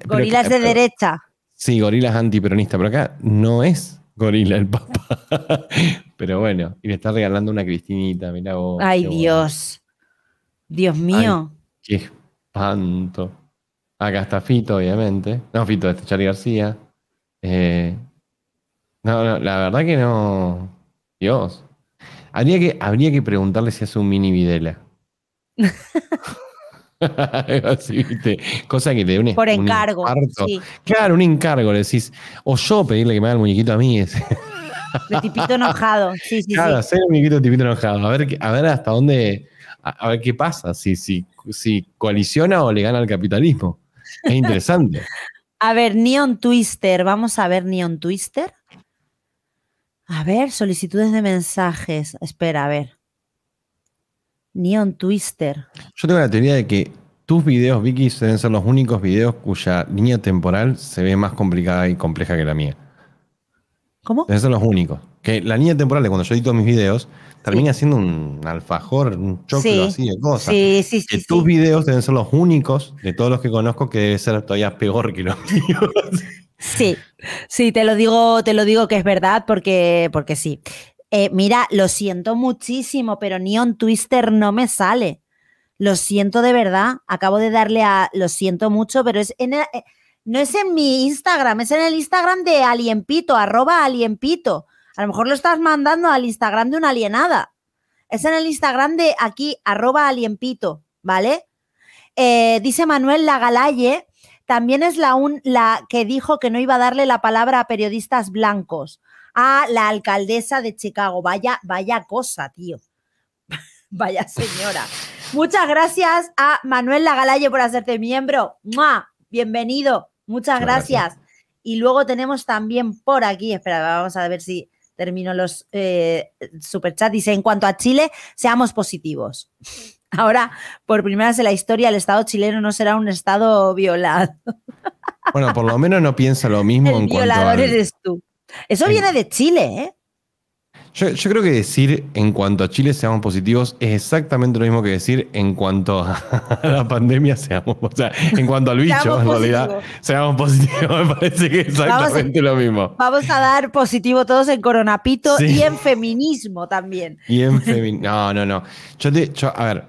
[SPEAKER 2] Gorilas de eh, derecha. Sí, gorilas antiperonista, pero acá no es gorila el papá. (laughs) pero bueno, y le está regalando una Cristinita, Mira. vos. Ay,
[SPEAKER 1] Dios. Dios mío.
[SPEAKER 2] qué espanto. Acá está Fito, obviamente. No, Fito, este Charlie García. Eh, no, no, la verdad que no. Dios. Habría que, habría que preguntarle si hace un mini videla. (laughs) Así, Cosa que le dé un Por encargo. Claro, un encargo, le decís. O yo pedirle que me haga el muñequito a mí. De
[SPEAKER 1] tipito enojado. Sí, sí, claro, hacer
[SPEAKER 2] un muñequito tipito enojado. A ver, a ver hasta dónde. A, ver qué pasa. Si, si, si coaliciona o le gana al capitalismo. Es interesante. (laughs)
[SPEAKER 1] a ver, Neon Twister. Vamos a ver Neon Twister. A ver, solicitudes de mensajes. Espera, a ver. Neon Twister.
[SPEAKER 2] Yo tengo la teoría de que tus videos, Vicky, deben ser los únicos videos cuya línea temporal se ve más complicada y compleja que la mía. ¿Cómo? Deben ser los únicos. Que la línea temporal de cuando yo edito mis videos termina siendo un alfajor, un choclo así de cosas. Sí, sí, sí. tus videos deben ser los únicos de todos los que conozco que debe ser todavía peor que los (laughs) míos.
[SPEAKER 1] Sí, sí, te lo digo, te lo digo que es verdad porque, porque sí. Eh, mira, lo siento muchísimo, pero Neon Twister no me sale. Lo siento de verdad. Acabo de darle a lo siento mucho, pero es en eh, no es en mi Instagram, es en el Instagram de Alienpito, arroba Alienpito. A lo mejor lo estás mandando al Instagram de una alienada. Es en el Instagram de aquí, arroba alienpito, ¿vale? Eh, dice Manuel Lagalaye, también es la, un, la que dijo que no iba a darle la palabra a periodistas blancos, a la alcaldesa de Chicago. Vaya, vaya cosa, tío. (laughs) vaya señora. Muchas gracias a Manuel Lagalaye por hacerte miembro. Ma, Bienvenido. Muchas gracias. Y luego tenemos también por aquí, espera, vamos a ver si termino los eh, superchats, dice, en cuanto a Chile, seamos positivos. (laughs) Ahora, por primera vez en la historia, el Estado chileno no será un Estado violado.
[SPEAKER 2] Bueno, por lo menos no piensa lo mismo en cuanto a... violador eres
[SPEAKER 1] tú. Eso viene de Chile, ¿eh?
[SPEAKER 2] Yo, creo que decir en cuanto a Chile seamos positivos es exactamente lo mismo que decir en cuanto a (laughs) la pandemia seamos, o sea, en cuanto al bicho, en realidad, seamos positivos. (laughs) Me parece que es exactamente lo mismo.
[SPEAKER 1] Vamos a dar positivo todos en coronapito y en feminismo también.
[SPEAKER 2] Y en (laughs) feminismo. No, no, no. Yo te, yo, a ver,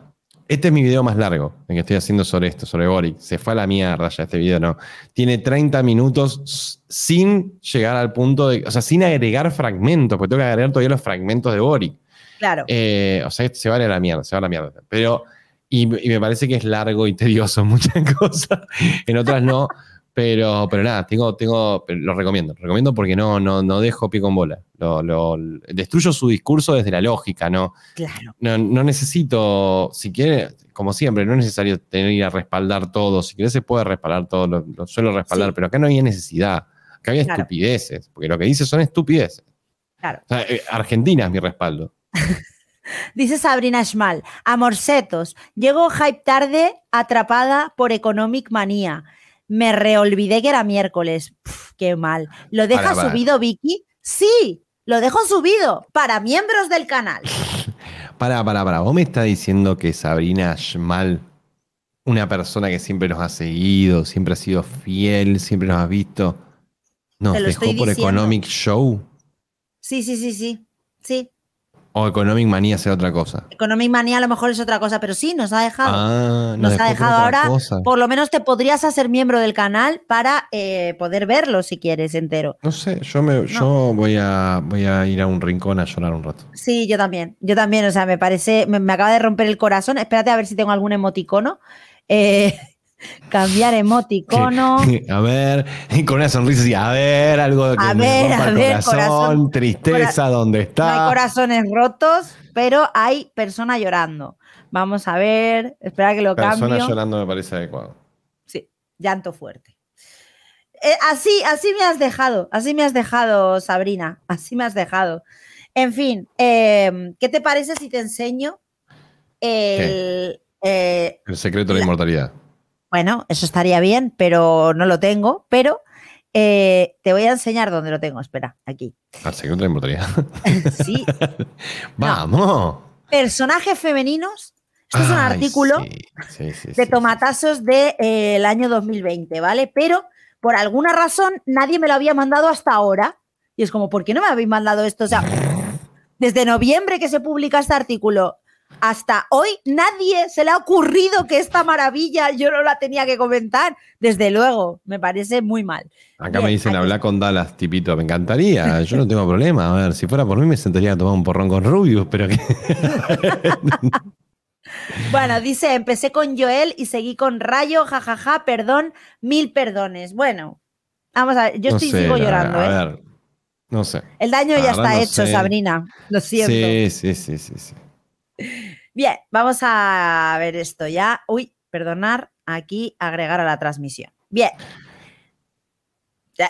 [SPEAKER 2] este es mi video más largo, en que estoy haciendo sobre esto, sobre Boric. Se fue a la mierda ya este video, ¿no? Tiene 30 minutos sin llegar al punto de. O sea, sin agregar fragmentos, porque tengo que agregar todavía los fragmentos de Boric. Claro. Eh, o sea, se vale a la mierda, se va a la mierda. Pero. Y, y, me parece que es largo y tedioso (laughs) muchas cosas. En otras no. Pero, pero nada, tengo, tengo, lo recomiendo, recomiendo porque no, no, dejo pie con bola. Lo, destruyo su discurso desde la lógica, ¿no? Claro. No, necesito, si quiere, como siempre, no es necesario tener ir a respaldar todo. Si quieres se puede respaldar todo, lo, suelo respaldar, pero acá no había necesidad. Acá había estupideces, porque lo que dice son estupideces. Eh, Argentina es mi respaldo. (laughs)
[SPEAKER 1] Dice Sabrina Schmal, amorcetos, llegó hype tarde atrapada por Economic Manía. Me reolvidé que era miércoles. qué mal. ¿Lo deja subido, Vicky? Sí, lo dejo subido para miembros del canal.
[SPEAKER 2] para, (laughs) para, para. ¿Vos me está diciendo que Sabrina Schmal, una persona que siempre nos ha seguido, siempre ha sido fiel, siempre nos ha visto, nos dejó por Economic Show?
[SPEAKER 1] Sí, sí, sí, sí. Sí,
[SPEAKER 2] o Economic Manía sea otra cosa.
[SPEAKER 1] Economic Manía a lo mejor es otra cosa, pero sí, nos ha dejado.
[SPEAKER 2] Ah, nos, ha dejado ahora. Por
[SPEAKER 1] lo menos te podrías hacer miembro del canal para eh, poder verlo si quieres entero.
[SPEAKER 2] No sé, yo me, yo voy a, voy a ir a un rincón a llorar un rato.
[SPEAKER 1] Sí, yo también. Yo también, o sea, me parece, me, me acaba de romper el corazón. Espérate a ver si tengo algún emoticono. Eh, Cambiar emoticono.
[SPEAKER 2] A ver, y con una sonrisa a ver, algo que corazón, tristeza, ¿dónde está? hay
[SPEAKER 1] corazones rotos, pero hay persona llorando. Vamos a ver, espera que lo cambio. Persona llorando
[SPEAKER 2] me parece adecuado.
[SPEAKER 1] Sí, llanto fuerte. Eh, así, así me has dejado, así me has dejado, Sabrina, así me has dejado. En fin, em, ¿qué te parece si te enseño el, eh, el secreto de la inmortalidad? Bueno, eso estaría bien, pero no lo tengo, pero eh, te voy a enseñar dónde lo tengo, espera, aquí.
[SPEAKER 2] ¿Al ah, segundo no sí. (laughs) (laughs) Vamos.
[SPEAKER 1] Personajes femeninos. Esto es un artículo de tomatazos del de, eh, el año 2020, ¿vale? Pero por alguna razón nadie me lo había mandado hasta ahora. Y es como, ¿por qué no me habéis mandado esto? O sea, (laughs) desde noviembre que se publica este artículo hasta hoy nadie se le ha ocurrido que esta maravilla yo no la tenía que comentar. Desde luego, me parece muy mal. Acá me
[SPEAKER 2] dicen hablar con Dallas, tipito, me encantaría, yo no tengo problema. A ver, si fuera por mí me sentaría a tomar un porrón con Rubius, pero que...
[SPEAKER 1] (laughs) bueno, dice, empecé con Joel y seguí con Rayo, jajaja, perdón, mil perdones. Bueno, vamos a ver, yo estoy sigo llorando. ¿eh? A
[SPEAKER 2] ver, no sé. El daño ya está hecho, Sabrina, lo siento. sí, sí. sí. sí.
[SPEAKER 1] Bien, vamos a ver esto ya. Uy, perdonar, aquí agregar a la transmisión. Bien.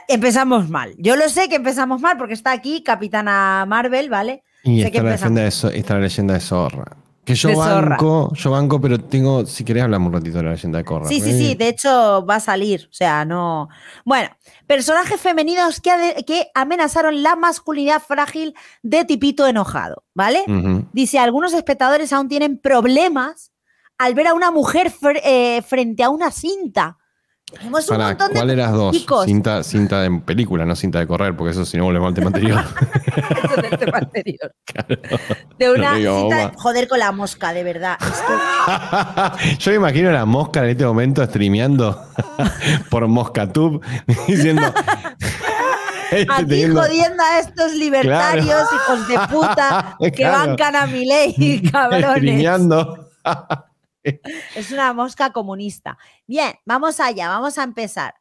[SPEAKER 1] empezamos mal. Yo lo sé que empezamos mal porque está aquí Capitana Marvel, ¿vale? Y está,
[SPEAKER 2] la leyenda de Zorra. Que yo banco, yo banco, pero tengo, si querés hablamos un ratito de la leyenda de Corra. Sí, sí, sí, de
[SPEAKER 1] hecho va a salir, o sea, no. Bueno, personajes femeninos que, amenazaron la masculinidad frágil de Tipito enojado, vale Dice, algunos espectadores aún tienen problemas al ver a una mujer eh, frente a una cinta ¿Cuál de dos?
[SPEAKER 2] Cinta, cinta, de película, no cinta de correr, porque eso si no volvemos al tema anterior. (laughs) eso es el tema
[SPEAKER 1] anterior. (laughs) de una cinta joder con la mosca, de verdad.
[SPEAKER 2] (laughs) Yo me imagino a la mosca en este momento streameando por Moscatube diciendo. Este Aquí jodiendo
[SPEAKER 1] a estos libertarios, hijos de puta, que bancan a mi ley, cabrones. Es una mosca comunista. Bien, vamos allá, vamos a empezar.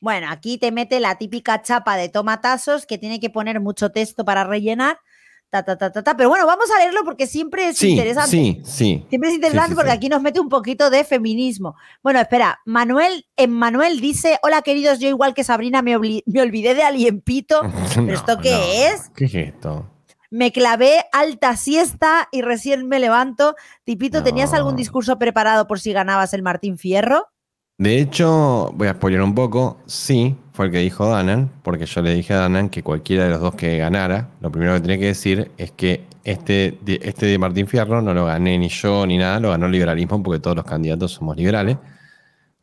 [SPEAKER 1] Bueno, aquí te mete la típica chapa de tomatazos que tiene que poner mucho texto para rellenar. Ta, ta, Pero bueno, vamos a leerlo porque siempre es interesante. Sí, sí. Siempre es interesante porque aquí nos mete un poquito de feminismo. Bueno, espera, Manuel, en Manuel dice, hola queridos, yo igual que Sabrina me, olvidé de alienpito. (laughs) esto qué es?
[SPEAKER 2] ¿Qué es esto?
[SPEAKER 1] me clavé alta siesta y recién me levanto. Tipito, ¿tenías algún discurso preparado por si ganabas el Martín Fierro?
[SPEAKER 2] De hecho, voy a apoyar un poco, sí, fue el que dijo Danan, porque yo le dije a Danan que cualquiera de los dos que ganara, lo primero que tenía que decir es que este, este de Martín Fierro no lo gané ni yo ni nada, lo ganó el liberalismo porque todos los candidatos somos liberales.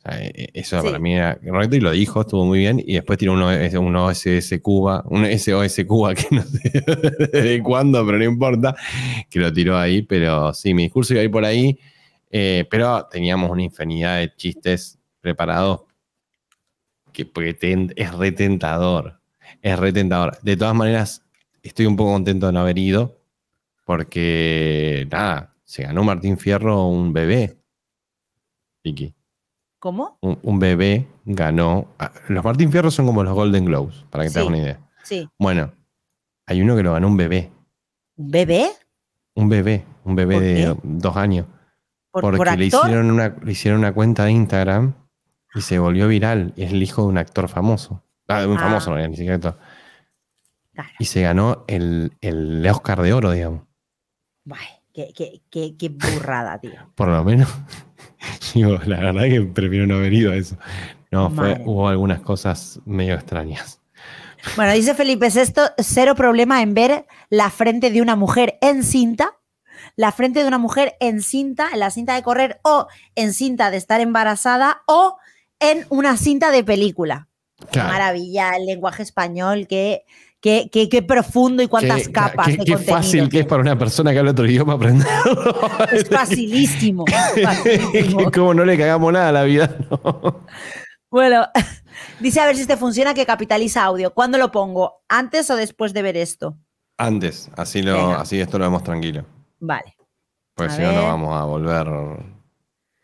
[SPEAKER 2] E, e, eso para mí era correcto y lo dijo, estuvo muy bien. Y después tiró un OSS Cuba, un SOS Cuba que no sé (laughs) de cuándo, pero no importa, que lo tiró ahí. Pero sí, mi discurso iba a ir por ahí. Eh, pero teníamos una infinidad de chistes preparados que es retentador. Es retentador. De todas maneras, estoy un poco contento de no haber ido porque, nada, se ganó Martín Fierro un bebé. Vicky. ¿Cómo? Un, bebé ganó. Los Martín Fierro son como los Golden Globes, para que te hagas una idea. Sí. Bueno, hay uno que lo ganó un bebé. ¿Un bebé? Un bebé, un bebé de dos años.
[SPEAKER 1] porque le, hicieron
[SPEAKER 2] una, hicieron una cuenta de Instagram y se volvió viral. y Es el hijo de un actor famoso. Ah, de un ah. famoso, no, ni siquiera Y se ganó el, el, Oscar de Oro, digamos.
[SPEAKER 1] qué burrada, tío.
[SPEAKER 2] por lo menos. (laughs) la verdad que prefiero no haber ido a eso. No, fue, hubo algunas cosas medio extrañas.
[SPEAKER 1] Bueno, dice Felipe esto cero problema en ver la frente de una mujer en cinta, la frente de una mujer en cinta, en la cinta de correr o en cinta de estar embarazada o en una cinta de película. maravilla el lenguaje español que Qué, profundo y cuántas capas qué, fácil
[SPEAKER 2] que es para una persona que habla otro idioma aprenderlo. (laughs) Es
[SPEAKER 1] facilísimo. (laughs)
[SPEAKER 2] Como no le cagamos nada a la vida.
[SPEAKER 1] Bueno, (laughs) dice a ver si este funciona que capitaliza audio. ¿Cuándo lo pongo? ¿Antes o después de ver esto?
[SPEAKER 2] Antes, así, lo, así esto lo vemos tranquilo.
[SPEAKER 1] Vale. pues si no, no vamos a volver.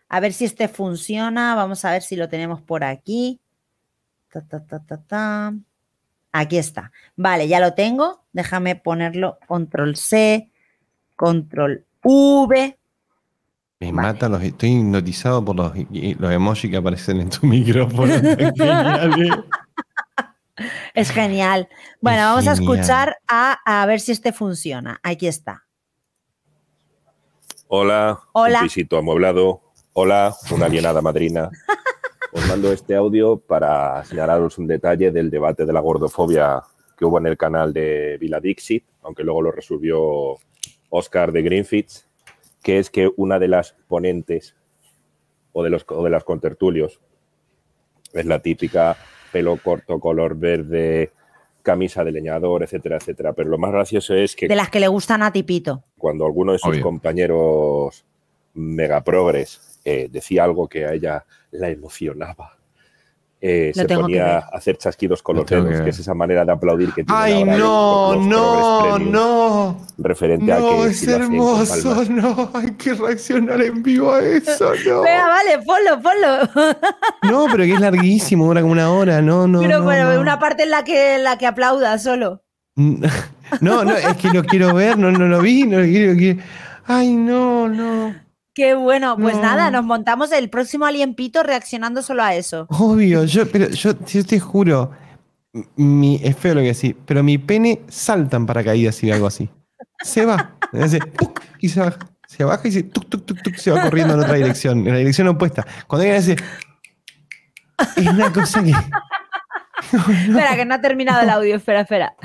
[SPEAKER 1] A ver si este funciona. Vamos a ver si lo tenemos por aquí. Ta, ta, ta, ta, ta. Aquí está. Vale, ya lo tengo. Déjame ponerlo control C, control V.
[SPEAKER 2] Me mata, los. Estoy hipnotizado por los, emojis que aparecen en tu (laughs) micrófono.
[SPEAKER 1] es genial. ¿eh? (laughs) Bueno, vamos a escuchar a, ver si este funciona. Aquí está.
[SPEAKER 4] Hola, Hola. un amueblado. Hola, una alienada madrina. (laughs) Os mando este audio para señalaros un detalle del debate de la gordofobia que hubo en el canal de Vila Dixit, aunque luego lo resolvió Oscar de Greenfields, que es que una de las ponentes o de, los, de las contertulios es la típica pelo corto, color verde, camisa de leñador, etcétera, etcétera. Pero lo más gracioso es que... De las
[SPEAKER 1] que le gustan a Tipito.
[SPEAKER 4] Cuando alguno de sus compañeros mega progres, eh, decía algo que a ella la emocionaba. Eh, se ponía a hacer chasquidos con los dedos, que... es esa manera de aplaudir que tiene. ¡Ay, no! ¡No! ¡No! Referente no, a que. Es hermoso,
[SPEAKER 2] no. Hay que reaccionar en vivo a eso, (laughs) no.
[SPEAKER 1] vale, ponlo, ponlo. no, pero que es larguísimo,
[SPEAKER 2] dura como una hora, no, no. Pero bueno, una
[SPEAKER 1] parte en la que, la que aplauda solo.
[SPEAKER 2] (laughs) no, no, es que no quiero ver, no, no lo vi, no quiero.
[SPEAKER 1] ¡Ay, no, no! Qué bueno, pues nada, nos montamos el próximo alienpito reaccionando solo a eso.
[SPEAKER 2] Obvio, yo, pero yo, te juro, mi, es feo lo que decís, pero mi pene salta en paracaídas y algo así. Se va, se baja, se y se, se va corriendo en otra dirección, en la dirección opuesta. Cuando alguien dice, es una
[SPEAKER 3] cosa (laughs)
[SPEAKER 1] espera, que no ha terminado el audio, espera, espera.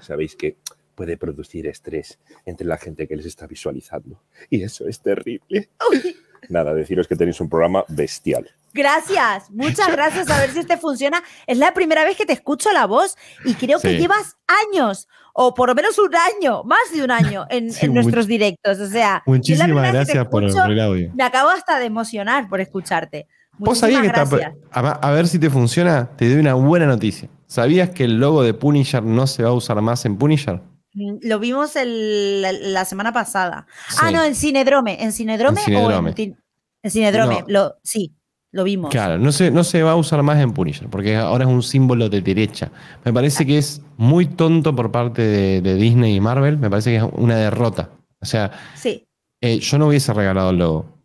[SPEAKER 4] sabéis que puede producir estrés entre la gente que les está visualizando. Y eso es terrible. Nada, deciros que tenéis un programa bestial.
[SPEAKER 1] Gracias, muchas gracias. A ver si este funciona. Es la primera vez que te escucho la voz y creo que llevas años, o por lo menos un año, más de un año en, nuestros directos. O sea, muchísimas gracias por, el audio. Me acabo hasta de emocionar por escucharte. gracias.
[SPEAKER 2] a ver si te funciona, te doy una buena noticia. ¿Sabías que el logo de Punisher no se va a usar más en Punisher?
[SPEAKER 1] Mm, lo vimos el, la, semana pasada. Ah, no, en Cinedrome. ¿En Cinedrome, en sí, lo vimos. Claro,
[SPEAKER 2] no se, no se va a usar más en Punisher, porque ahora es un símbolo de derecha. Me parece que es muy tonto por parte de, Disney y Marvel. Me parece que es una derrota. O sea, sí. Eh, yo no hubiese regalado el logo.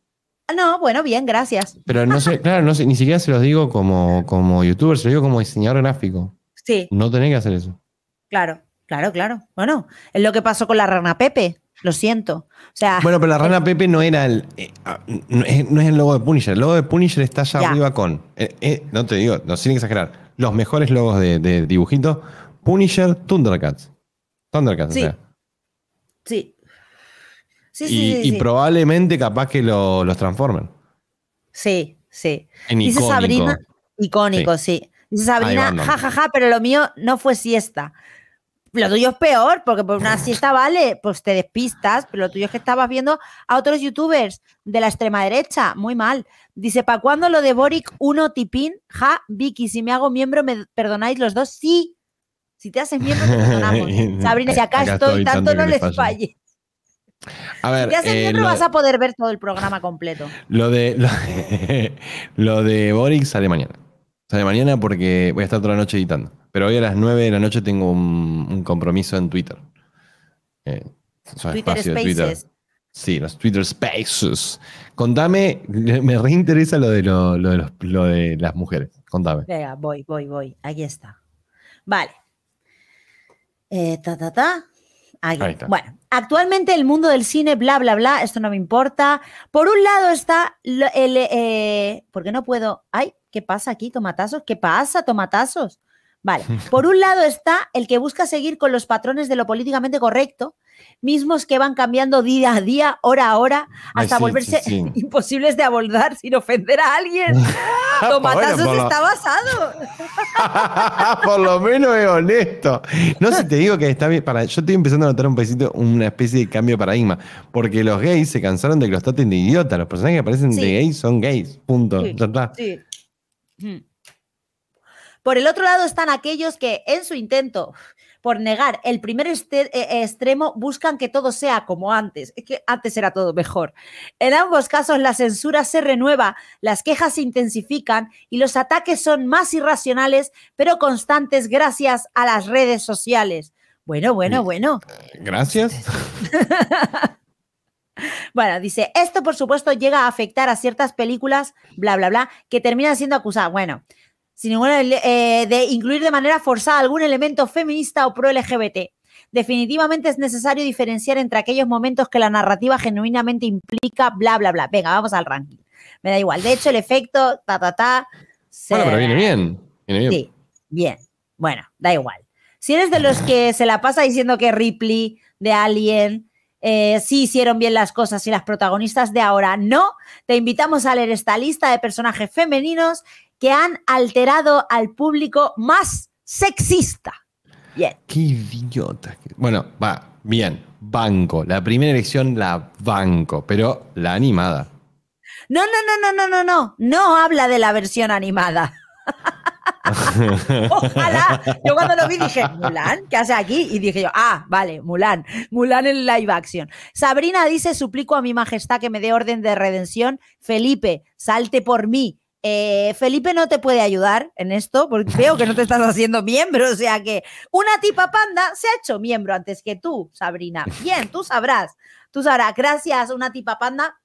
[SPEAKER 1] Ah, no, bueno, bien, gracias.
[SPEAKER 2] Pero no sé, claro, no sé, ni siquiera se los digo como, como youtuber, se los digo como diseñador gráfico. Sí. No tenés que hacer eso.
[SPEAKER 1] Claro. Claro, claro. Bueno, es lo que pasó con la rana Pepe. Lo siento. O sea, bueno, pero la rana
[SPEAKER 2] Pepe no era el. Eh, ah, no, es, el logo de Punisher. El logo de Punisher está allá ya. arriba con. Eh, eh, no te digo, no sin exagerar. Los mejores logos de, de dibujitos. Punisher, Thundercats. Thundercats, sí.
[SPEAKER 1] Sí. Sí, y,
[SPEAKER 2] probablemente capaz que los transformen.
[SPEAKER 1] Sí, sí. En Dice icónico. Sabrina, icónico, sí. Dice Sabrina, jajaja, pero lo mío no fue siesta lo tuyo es peor, porque por una siesta vale, pues te despistas, pero lo tuyo es que estabas viendo a otros youtubers de la extrema derecha, muy mal. Dice, ¿para cuándo lo de Boric uno tipín? Ja, Vicky, si me hago miembro, ¿me perdonáis los dos? Sí, si te haces miembro, te perdonamos. (laughs) Sabrina, si acá, estoy, tanto, no les falles
[SPEAKER 2] si te haces eh, miembro, vas a
[SPEAKER 1] poder ver todo el programa completo.
[SPEAKER 2] lo (laughs) lo de Boric sale mañana. Sale mañana porque voy a estar toda la noche editando. Pero hoy a las 9 de la noche tengo un, compromiso en Twitter. Eh, Twitter Spaces. Sí, los Twitter Spaces. Contame, (laughs) me reinteresa lo de, de, las mujeres. Contame.
[SPEAKER 1] Venga, voy, voy, voy. Ahí está. Vale. Eh, bueno, actualmente el mundo del cine, bla, bla, bla, esto no me importa. Por un lado está el... Eh, ¿Por qué no puedo? Ay, ¿qué pasa aquí, tomatazos? ¿Qué pasa, tomatazos? Vale, (laughs) por un lado está el que busca seguir con los patrones de lo políticamente correcto, mismos que van cambiando día a día, hora a hora, hasta volverse (laughs) imposibles de abordar sin ofender a alguien. (laughs) Ah, Tomatazos está basado.
[SPEAKER 2] por lo menos es honesto. No sé te digo que está bien. Para, yo estoy empezando a notar un pesito, una especie de cambio de paradigma, porque los gays se cansaron de que los traten de idiota. Los personajes que aparecen de gays son gays. Punto. Ya
[SPEAKER 1] Sí. Hmm. Por el otro lado están aquellos que en su intento por negar el primer este, eh, extremo buscan que todo sea como antes, es eh, que antes era todo mejor. En ambos casos la censura se renueva, las quejas se intensifican y los ataques son más irracionales pero constantes gracias a las redes sociales. Bueno, bueno, bueno. Gracias. (laughs) Bueno, dice, esto por supuesto llega a afectar a ciertas películas, bla, bla, bla, que terminan siendo acusadas. Bueno, sin ninguna, eh, de incluir de manera forzada algún elemento feminista o pro-LGBT. Definitivamente es necesario diferenciar entre aquellos momentos que la narrativa genuinamente implica, bla, bla, bla. Venga, vamos al ranking. Me da igual. De hecho, el efecto, ta, ta, ta. Bueno, pero viene
[SPEAKER 2] bien. bien. Sí,
[SPEAKER 1] bien. Bueno, da igual. Si eres de los que se la pasa diciendo que Ripley, de Alien, eh, sí hicieron bien las cosas y las protagonistas de ahora no, te invitamos a leer esta lista de personajes femeninos que han alterado al público más sexista. Qué
[SPEAKER 2] idiota. Bueno, va, bien, banco. La primera elección la banco, pero la animada.
[SPEAKER 1] No, no, no, no, no, no, no. No habla de la versión animada.
[SPEAKER 3] (laughs) Ojalá. Yo cuando lo vi dije, Mulan,
[SPEAKER 1] ¿qué hace aquí? Y dije yo, ah, vale, Mulan. Mulan en live action. Sabrina dice, suplico a mi majestad que me dé orden de redención. Felipe, salte por mí. Eh, Felipe no te puede ayudar en esto, porque veo que no te estás haciendo miembro. O sea que una tipa panda se ha hecho miembro antes que tú, Sabrina. Bien, tú sabrás. Tú sabrás. Gracias, una tipa panda.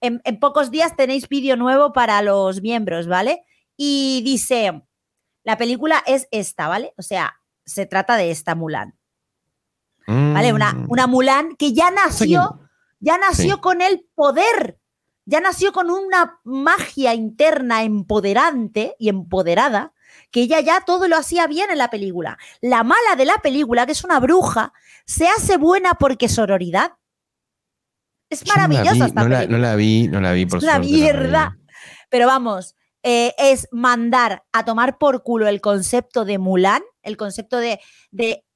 [SPEAKER 1] En, pocos días tenéis vídeo nuevo para los miembros, ¿vale? Y dice, la película es esta, ¿vale? O sea, se trata de esta Mulan. ¿Vale? Una, mm. Mulan que ya nació, ya nació con el poder ya nació con una magia interna empoderante y empoderada, que ella ya todo lo hacía bien en la película. La mala de la película, que es una bruja, se hace buena porque sororidad. Es maravillosa no esta La,
[SPEAKER 2] no la vi, no la vi, por Es una mierda.
[SPEAKER 1] Pero vamos, eh, es mandar a tomar por culo el concepto de Mulan, el concepto de,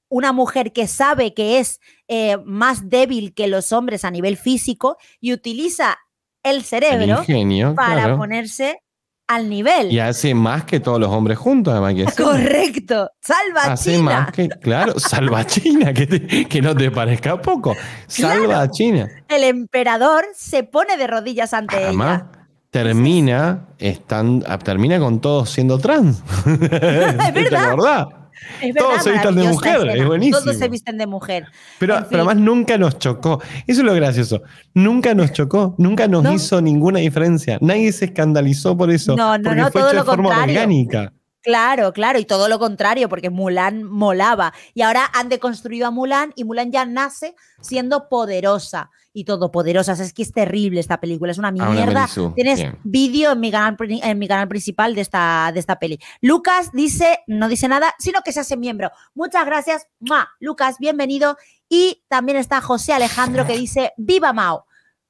[SPEAKER 1] una mujer que sabe que es eh, más débil que los hombres a nivel físico y utiliza el cerebro para ponerse al nivel. Y
[SPEAKER 2] hace más que todos los hombres juntos, además. Correcto.
[SPEAKER 1] Salva hace China. más que,
[SPEAKER 2] claro, salva a China, que, no te parezca poco. Salva a China.
[SPEAKER 1] El emperador se pone de rodillas ante
[SPEAKER 2] además, Termina, están, termina con todos siendo trans. (laughs) es verdad.
[SPEAKER 1] Todos se visten de mujer, es buenísimo. Todos se visten de mujer.
[SPEAKER 2] Pero, además nunca nos chocó. Eso es lo gracioso. Nunca nos chocó, nunca nos hizo ninguna diferencia. Nadie se escandalizó por eso. No, no, no, todo lo de forma contrario. orgánica.
[SPEAKER 1] Claro, claro, y todo lo contrario, porque Mulan molaba. Y ahora han deconstruido a Mulan y Mulan ya nace siendo poderosa y todopoderosas. Es que es terrible esta película, es una ah, mierda. Tienes vídeo en mi canal en mi canal principal de esta de esta peli. Lucas dice, no dice nada, sino que se hace miembro. Muchas gracias, ma Lucas, bienvenido. Y también está José Alejandro que dice, "Viva Mao."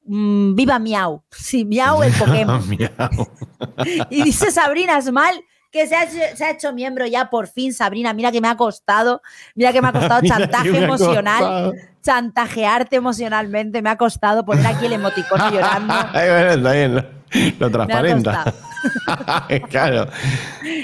[SPEAKER 1] Mm, viva Miau. si Miau el (laughs) Pokémon.
[SPEAKER 3] (laughs) y dice
[SPEAKER 1] Sabrina mal que se ha, hecho, miembro ya por fin, Sabrina. Mira que me ha costado, mira que me ha costado (laughs) chantaje emocional, chantajearte emocionalmente. Me ha costado poner aquí el emoticono (laughs) llorando.
[SPEAKER 2] está bien, lo, transparenta. (laughs) claro.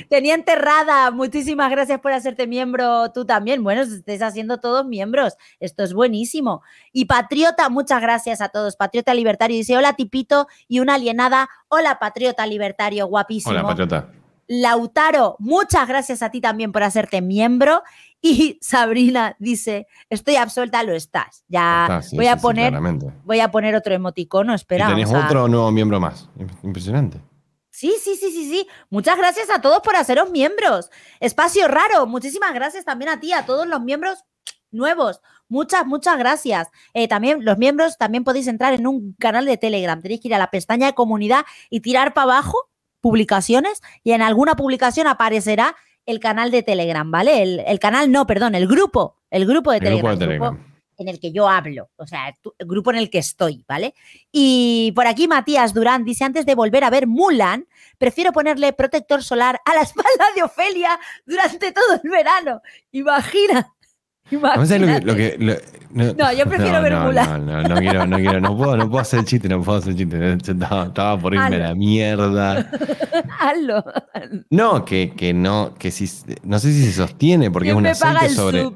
[SPEAKER 1] tenía enterrada muchísimas gracias por hacerte miembro tú también. Bueno, estés haciendo todos miembros. Esto es buenísimo. Y Patriota, muchas gracias a todos. Patriota Libertario dice: Hola, Tipito y una alienada. Hola, Patriota Libertario, guapísimo. Hola, Patriota. Lautaro, muchas gracias a ti también por hacerte miembro. (laughs) Y Sabrina dice, estoy absuelta, lo estás. Ya voy, a poner, voy a poner otro emoticono, espera. Tienes otro
[SPEAKER 2] nuevo miembro más. Impresionante.
[SPEAKER 1] Sí, sí, sí, sí, sí. Muchas gracias a todos por haceros miembros. Espacio Raro, muchísimas gracias también a ti, a todos los miembros nuevos. Muchas, muchas gracias. Eh, también los miembros también podéis entrar en un canal de Telegram. Tenéis que ir a la pestaña de comunidad y tirar para abajo publicaciones y en alguna publicación aparecerá el canal de Telegram, ¿vale? El, canal, no, perdón, el grupo, el grupo de Telegram. en el que yo hablo, o sea, el grupo en el que estoy, ¿vale? Y por aquí Matías Durán dice, antes de volver a ver Mulan, prefiero ponerle protector solar a la (laughs) espalda de Ofelia durante todo el verano. Imagina
[SPEAKER 2] no, yo prefiero ver no, No, no, no, quiero, no quiero, no puedo, no puedo hacer chiste, no puedo hacer chiste. Estaba, por irme a la mierda. (laughs) No, que, que no, que si, no sé si se sostiene porque es un aceite sobre.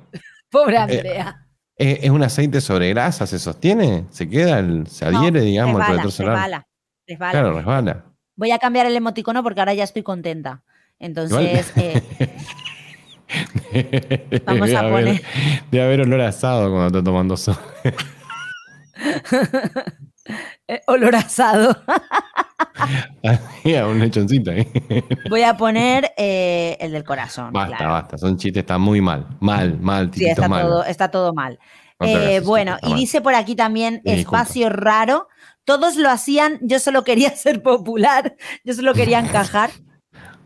[SPEAKER 1] Pobre idea
[SPEAKER 2] eh, eh, ¿Es un aceite sobre grasa? ¿Se sostiene? ¿Se queda? ¿Se adhiere, digamos, resbala, Resbala, resbala. Claro, resbala.
[SPEAKER 1] Voy a cambiar el emoticono porque ahora ya estoy contenta. Entonces, eh,
[SPEAKER 2] (laughs) de, (laughs) Vamos a haber, poner. olor asado cuando está tomando sol. (laughs)
[SPEAKER 1] Eh, olor asado.
[SPEAKER 2] (laughs) un lechoncito Voy
[SPEAKER 1] a poner eh, el del corazón. Basta, basta.
[SPEAKER 2] Son chistes, está muy mal. Mal, mal, Sí, está,
[SPEAKER 1] Todo, mal. Eh, este bueno, y dice por aquí también espacio raro. Todos lo hacían, yo solo quería ser popular, yo solo quería encajar.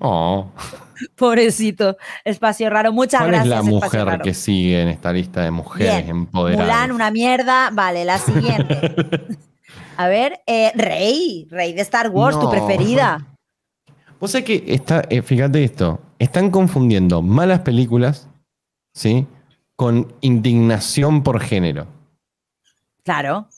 [SPEAKER 2] Oh. (laughs)
[SPEAKER 1] Pobrecito, espacio raro. Muchas ¿Cuál gracias. es la mujer que
[SPEAKER 2] sigue en esta lista de mujeres en empoderadas? Mulan,
[SPEAKER 1] una mierda. Vale, la siguiente. (laughs) A ver, eh, Rey, Rey de Star Wars, tu preferida.
[SPEAKER 2] Vos sabés que está, eh, fíjate esto, están confundiendo malas películas, ¿sí? Con indignación por género.
[SPEAKER 1] Claro.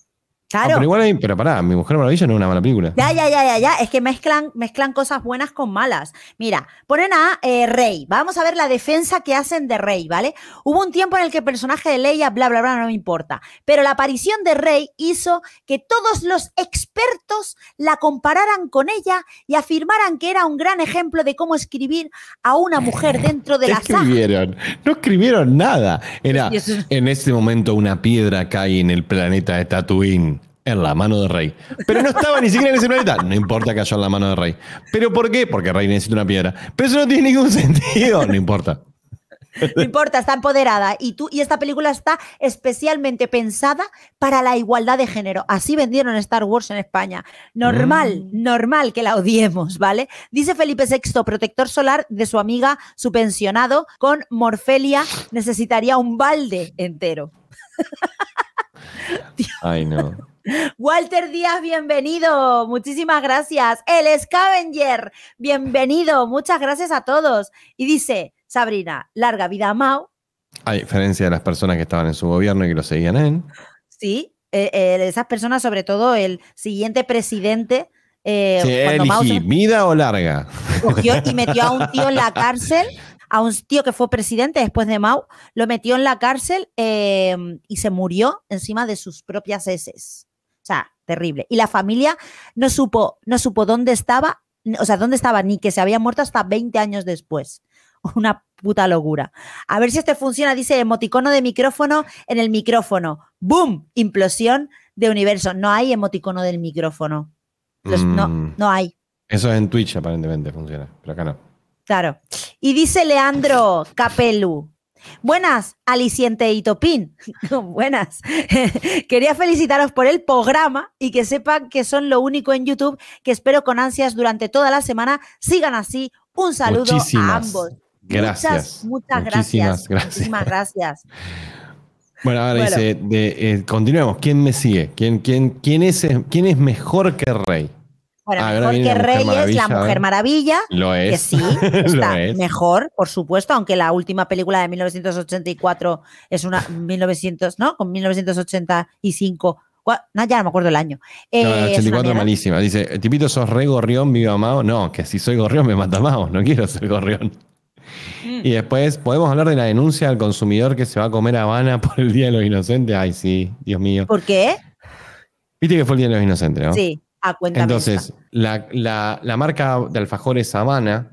[SPEAKER 1] Claro.
[SPEAKER 2] pero pará, Mi Mujer Maravilla no es una mala película.
[SPEAKER 1] Ya, ya, ya, ya, ya. Es que mezclan, mezclan cosas buenas con malas. Mira, ponen a eh, Rey. Vamos a ver la defensa que hacen de Rey, ¿vale? Hubo un tiempo en el que el personaje de Leia, bla, bla, bla, no me importa. Pero la aparición de Rey hizo que todos los expertos la compararan con ella y afirmaran que era un gran ejemplo de cómo escribir a una mujer (laughs) dentro de la
[SPEAKER 4] escribieron?
[SPEAKER 1] No
[SPEAKER 2] escribieron nada. Era, en este momento una piedra cae en el planeta de Tatooine en la mano de Rey. Pero no estaba ni siquiera en ese planeta. No importa que haya en la mano de Rey. ¿Pero por qué? Porque Rey necesita una piedra. Pero eso no tiene ningún (laughs) sentido. No importa. No
[SPEAKER 1] importa, está empoderada. Y, tú, y esta película está especialmente pensada para la igualdad de género. Así vendieron Star Wars en España. Normal, mm. normal que la odiemos, ¿vale? Dice Felipe VI, protector solar de su amiga, su pensionado, con Morfelia necesitaría un balde entero. Ay, no. Walter Díaz, bienvenido. Muchísimas gracias. El Scavenger, bienvenido. Muchas gracias a todos. Y dice, Sabrina, larga vida a Mao.
[SPEAKER 2] A diferencia de las personas que estaban en su gobierno y que lo seguían en.
[SPEAKER 1] Sí, eh, eh, esas personas, sobre todo el siguiente presidente. Eh,
[SPEAKER 2] ¿Vida o larga? y metió a un tío en la (laughs) cárcel
[SPEAKER 1] a un tío que fue presidente después de Mao, lo metió en la cárcel eh, y se murió encima de sus propias heces terrible. Y la familia no supo, no supo dónde estaba, o sea, dónde estaba ni que se había muerto hasta 20 años después. (laughs) Una puta locura. A ver si este funciona, dice emoticono de micrófono en el micrófono. ¡Boom! Implosión de universo. No hay emoticono del micrófono.
[SPEAKER 2] No, mm. no hay. Eso es en Twitch, aparentemente funciona, pero acá no.
[SPEAKER 1] Claro. Y dice Leandro Capelu, Buenas, Aliciente y Topín. (laughs) Buenas. (laughs) Quería felicitaros por el programa y que sepan que son lo único en YouTube que espero con ansias durante toda la semana. Sigan así. Un saludo a ambos. Gracias. Muchas,
[SPEAKER 2] gracias. Muchísimas gracias. Bueno, ahora dice, eh, continuemos. ¿Quién me sigue? ¿Quién, quién, quién, es, ¿Quién es mejor que Rey?
[SPEAKER 1] Bueno, ah, mejor que Reyes, La Mujer ¿eh? Maravilla. Lo es. Que sí, (laughs) está mejor, por supuesto, aunque la última película de 1984 es una 1900, ¿no? Con 1985. ya no me acuerdo el año. Eh,
[SPEAKER 2] malísima. Dice, Tipito, sos re gorrión, viva Mao. No, que si soy gorrión me mata Mao. No quiero ser gorrión. Mm. Y después, ¿podemos hablar de la denuncia al consumidor que se va a comer Habana por el Día de los Inocentes? Ay, sí, Dios mío. ¿Por qué? Viste que fue el Día de los Inocentes, ¿no? Sí.
[SPEAKER 1] Entonces,
[SPEAKER 2] la, marca de alfajores Habana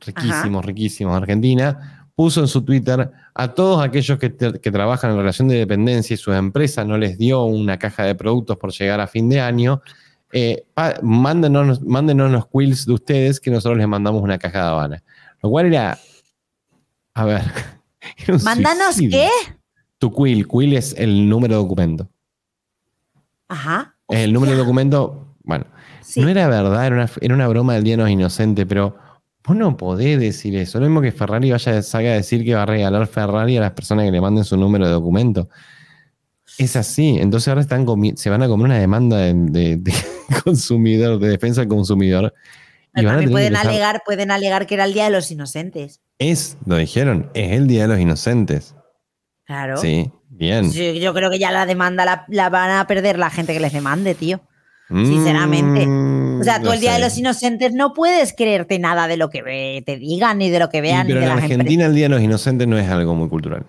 [SPEAKER 2] riquísimos, eh, riquísimos, Argentina, puso en su Twitter a todos aquellos que, trabajan en relación de dependencia y su empresa no les dio una caja de productos por llegar a fin de año, eh, mándenos, los quills de ustedes que nosotros les mandamos una caja de Habana. Lo cual era. A ver. (laughs) ¿Mándanos qué? Tu quill. Quill es el número de documento. Ajá. el número de documento bueno, no era verdad, era una, broma del Día de los Inocentes, pero vos no podés decir eso. Lo mismo que Ferrari vaya, salga a decir que va a regalar Ferrari a las personas que le manden su número de documento. Es así. Entonces ahora están se van a comer una demanda de, (laughs) consumidor, de defensa del consumidor. Y van pueden, alegar,
[SPEAKER 1] pueden alegar que era el Día de los Inocentes.
[SPEAKER 2] Es, lo dijeron, es el Día de los Inocentes. Claro. Sí, bien.
[SPEAKER 1] Yo, creo que ya la demanda la, la van a perder la gente que les demande, tío
[SPEAKER 2] sinceramente. o sea, mm, tú el Día de los
[SPEAKER 1] Inocentes no puedes creerte nada de lo que te digan ni de lo que vean. pero en Argentina
[SPEAKER 2] el Día de los Inocentes no es algo muy cultural.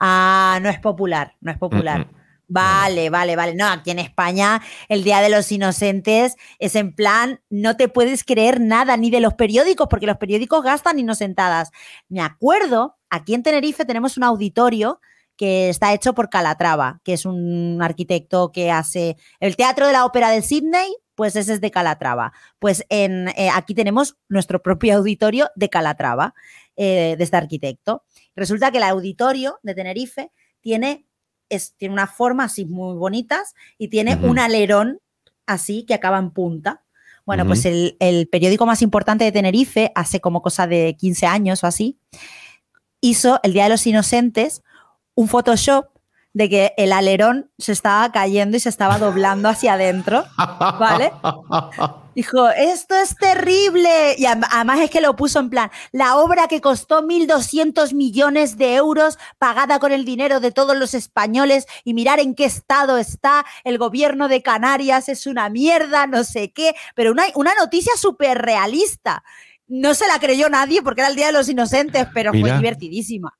[SPEAKER 1] Ah, no es popular, no es popular. Mm, mm. Vale, vale, vale. No, aquí en España el Día de los Inocentes es en plan, no te puedes creer nada, ni de los periódicos, porque los periódicos gastan inocentadas. Me acuerdo, aquí en Tenerife tenemos un auditorio que está hecho por Calatrava, que es un arquitecto que hace el Teatro de la Ópera de Sydney, pues ese es de Calatrava. Pues en, eh, aquí tenemos nuestro propio (laughs) auditorio de Calatrava, eh, de este arquitecto. Resulta que el auditorio de Tenerife tiene, unas tiene forma así muy bonitas y tiene un alerón así que acaba en punta. Bueno, pues el, el periódico más importante de Tenerife, hace como cosa de 15 años o así, hizo el Día de los Inocentes un Photoshop de que el alerón se estaba cayendo y se estaba doblando hacia adentro, ¿vale? (laughs) Dijo, esto es terrible. Y además es que lo puso en plan, la obra que costó 1.200 millones de euros, pagada con el dinero de todos los españoles, y mirar en qué estado está, el gobierno de Canarias es una mierda, no sé qué, pero una, una noticia súper realista. No se la creyó nadie porque era el Día de los Inocentes, pero fue divertidísima.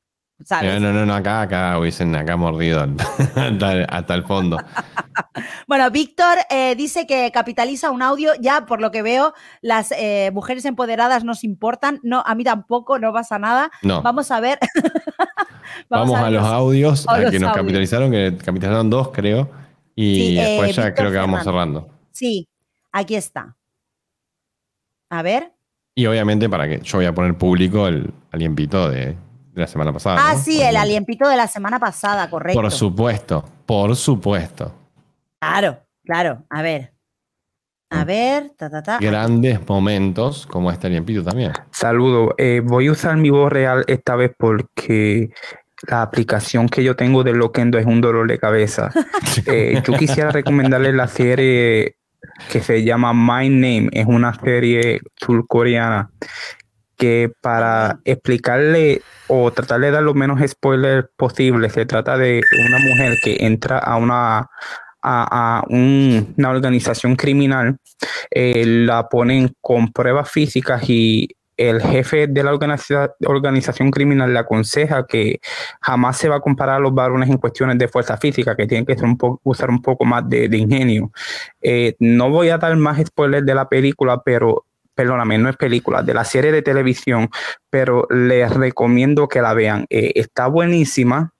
[SPEAKER 1] No,
[SPEAKER 2] no, no, acá, acá hubiesen acá mordido (laughs) hasta, el fondo. (laughs)
[SPEAKER 1] bueno, Víctor eh, dice que capitaliza un audio, ya por lo que veo, las eh, mujeres empoderadas nos importan, no, a mí tampoco, no pasa nada. Vamos a ver. (laughs) Vamos, a, los audios, que nos capitalizaron,
[SPEAKER 2] que capitalizaron dos, creo. Y eh, después ya creo que vamos cerrando.
[SPEAKER 1] Sí, aquí está. A ver.
[SPEAKER 2] Y obviamente para que yo voy a poner público el pitó de la semana pasada. Ah, sí,
[SPEAKER 1] el aliempito de la semana pasada, correcto. Por
[SPEAKER 2] supuesto, por supuesto.
[SPEAKER 1] Claro, claro. A ver. A mm. ver, ta, ta, ta.
[SPEAKER 2] Grandes momentos como este aliempito también.
[SPEAKER 3] Saludo. Eh, voy a usar mi voz real esta vez porque la aplicación que yo tengo de Loquendo es un dolor de cabeza. (laughs) Eh, yo quisiera recomendarles la serie que se llama My Name. Es una serie surcoreana que para explicarle o tratar de dar lo menos spoilers posible, se trata de una mujer que entra a una a, a una organización criminal, eh, la ponen con pruebas físicas y el jefe de la organización criminal le aconseja que jamás se va a comparar a los varones en cuestiones de fuerza física, que tienen que usar un poco más de, ingenio. Eh, no voy a dar más spoilers de la película, pero perdóname, no es película, de la serie de televisión, pero les recomiendo que la vean. Eh, está buenísima.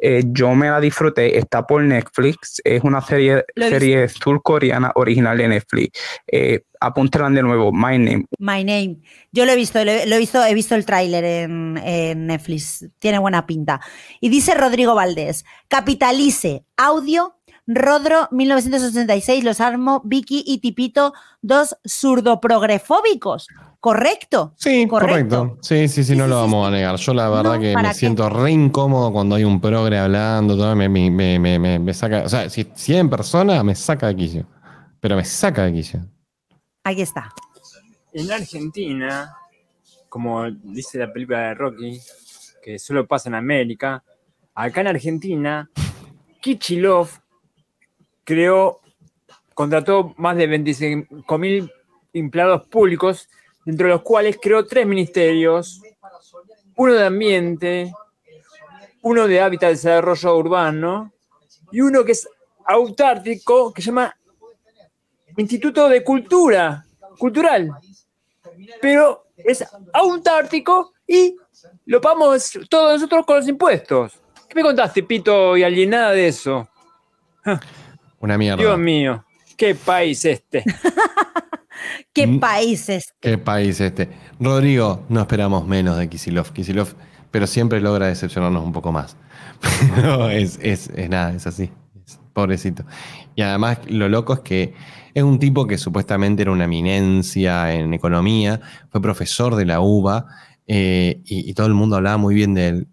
[SPEAKER 3] Eh, yo me la disfruté, está por Netflix, es una serie, serie surcoreana original de Netflix. Eh, Apuntarán de nuevo, My Name.
[SPEAKER 1] My Name. Yo lo he visto, lo he visto, he visto el tráiler en Netflix, tiene buena pinta. Y dice Rodrigo Valdés, capitalice audio Rodro 1966, Los Armo, Vicky y Tipito, dos progrefóbicos. Correcto. Sí, correcto.
[SPEAKER 2] Sí, sí, sí, no lo vamos a negar. Yo la verdad que me siento re incómodo cuando hay un progre hablando, me, saca, o sea, si, hay en persona me saca de quicio, pero me saca de quicio.
[SPEAKER 1] Aquí está.
[SPEAKER 3] En Argentina, como dice la película de Rocky, que solo pasa en América, acá en Argentina, Kichilov creó, contrató más de 25.000 empleados públicos, dentro de los cuales creó tres ministerios, uno de ambiente, uno de hábitat de desarrollo urbano y uno que es autártico, que se llama Instituto de Cultura, cultural, pero es autártico y lo pagamos todos nosotros con los impuestos. ¿Qué me contaste, Pito, y alguien nada de eso? Una mierda. Dios mío, qué país este.
[SPEAKER 1] (laughs) qué mm, país este.
[SPEAKER 2] Qué país este. Rodrigo, no esperamos menos de Kisilov. Kisilov, pero siempre logra decepcionarnos un poco más. (laughs) es, nada, es así. pobrecito. Y además, lo loco es que es un tipo que supuestamente era una eminencia en economía, fue profesor de la UBA eh, y todo el mundo hablaba muy bien de él.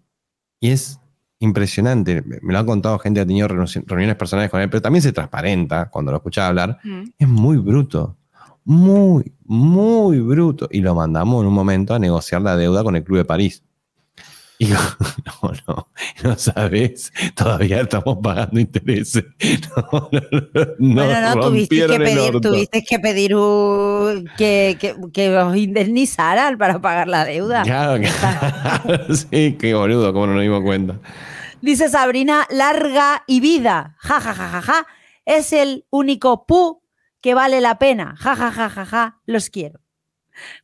[SPEAKER 2] Y es impresionante. Me lo ha contado gente que ha tenido reuniones personales con él, pero también se transparenta cuando lo escuchaba hablar. Mm. Es muy bruto. Muy, muy bruto. Y lo mandamos en un momento a negociar la deuda con el Club de París. (laughs) Y digo, no, no, no sabes, todavía estamos pagando intereses. (laughs) No, no, no, tuviste que, pedir, tuviste
[SPEAKER 1] que pedir, que, que, indemnizaran para pagar la deuda. Claro,
[SPEAKER 2] (laughs) claro. sí, qué boludo, como no nos dimos cuenta.
[SPEAKER 1] Dice Sabrina, larga y vida, ja, ja, ja, ja, ja, es el único pu que vale la pena, ja, ja, ja, ja, ja, los quiero.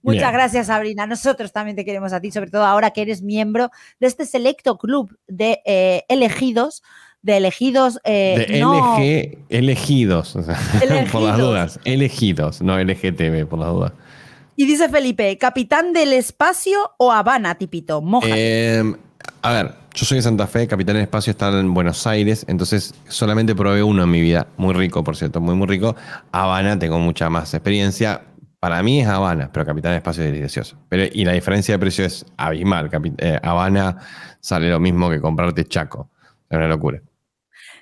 [SPEAKER 1] Muchas gracias, Sabrina. Nosotros también te queremos a ti, sobre todo ahora que eres miembro de este selecto club de eh, elegidos. De elegidos. Eh, de
[SPEAKER 2] elegidos, (laughs) por las dudas. Elegidos, no LGTB, por las dudas.
[SPEAKER 1] Y dice Felipe, ¿capitán del espacio o Habana, tipito?
[SPEAKER 2] Em, a ver, yo soy de Santa Fe, Capitán del Espacio está en Buenos Aires, entonces solamente probé uno en mi vida, muy rico por cierto, muy muy rico. Habana tengo mucha más experiencia, para mí es Habana, pero Capitán Espacio es delicioso. Pero, y la diferencia de precio es abismal. Eh, Habana sale lo mismo que comprarte Chaco. Es una locura.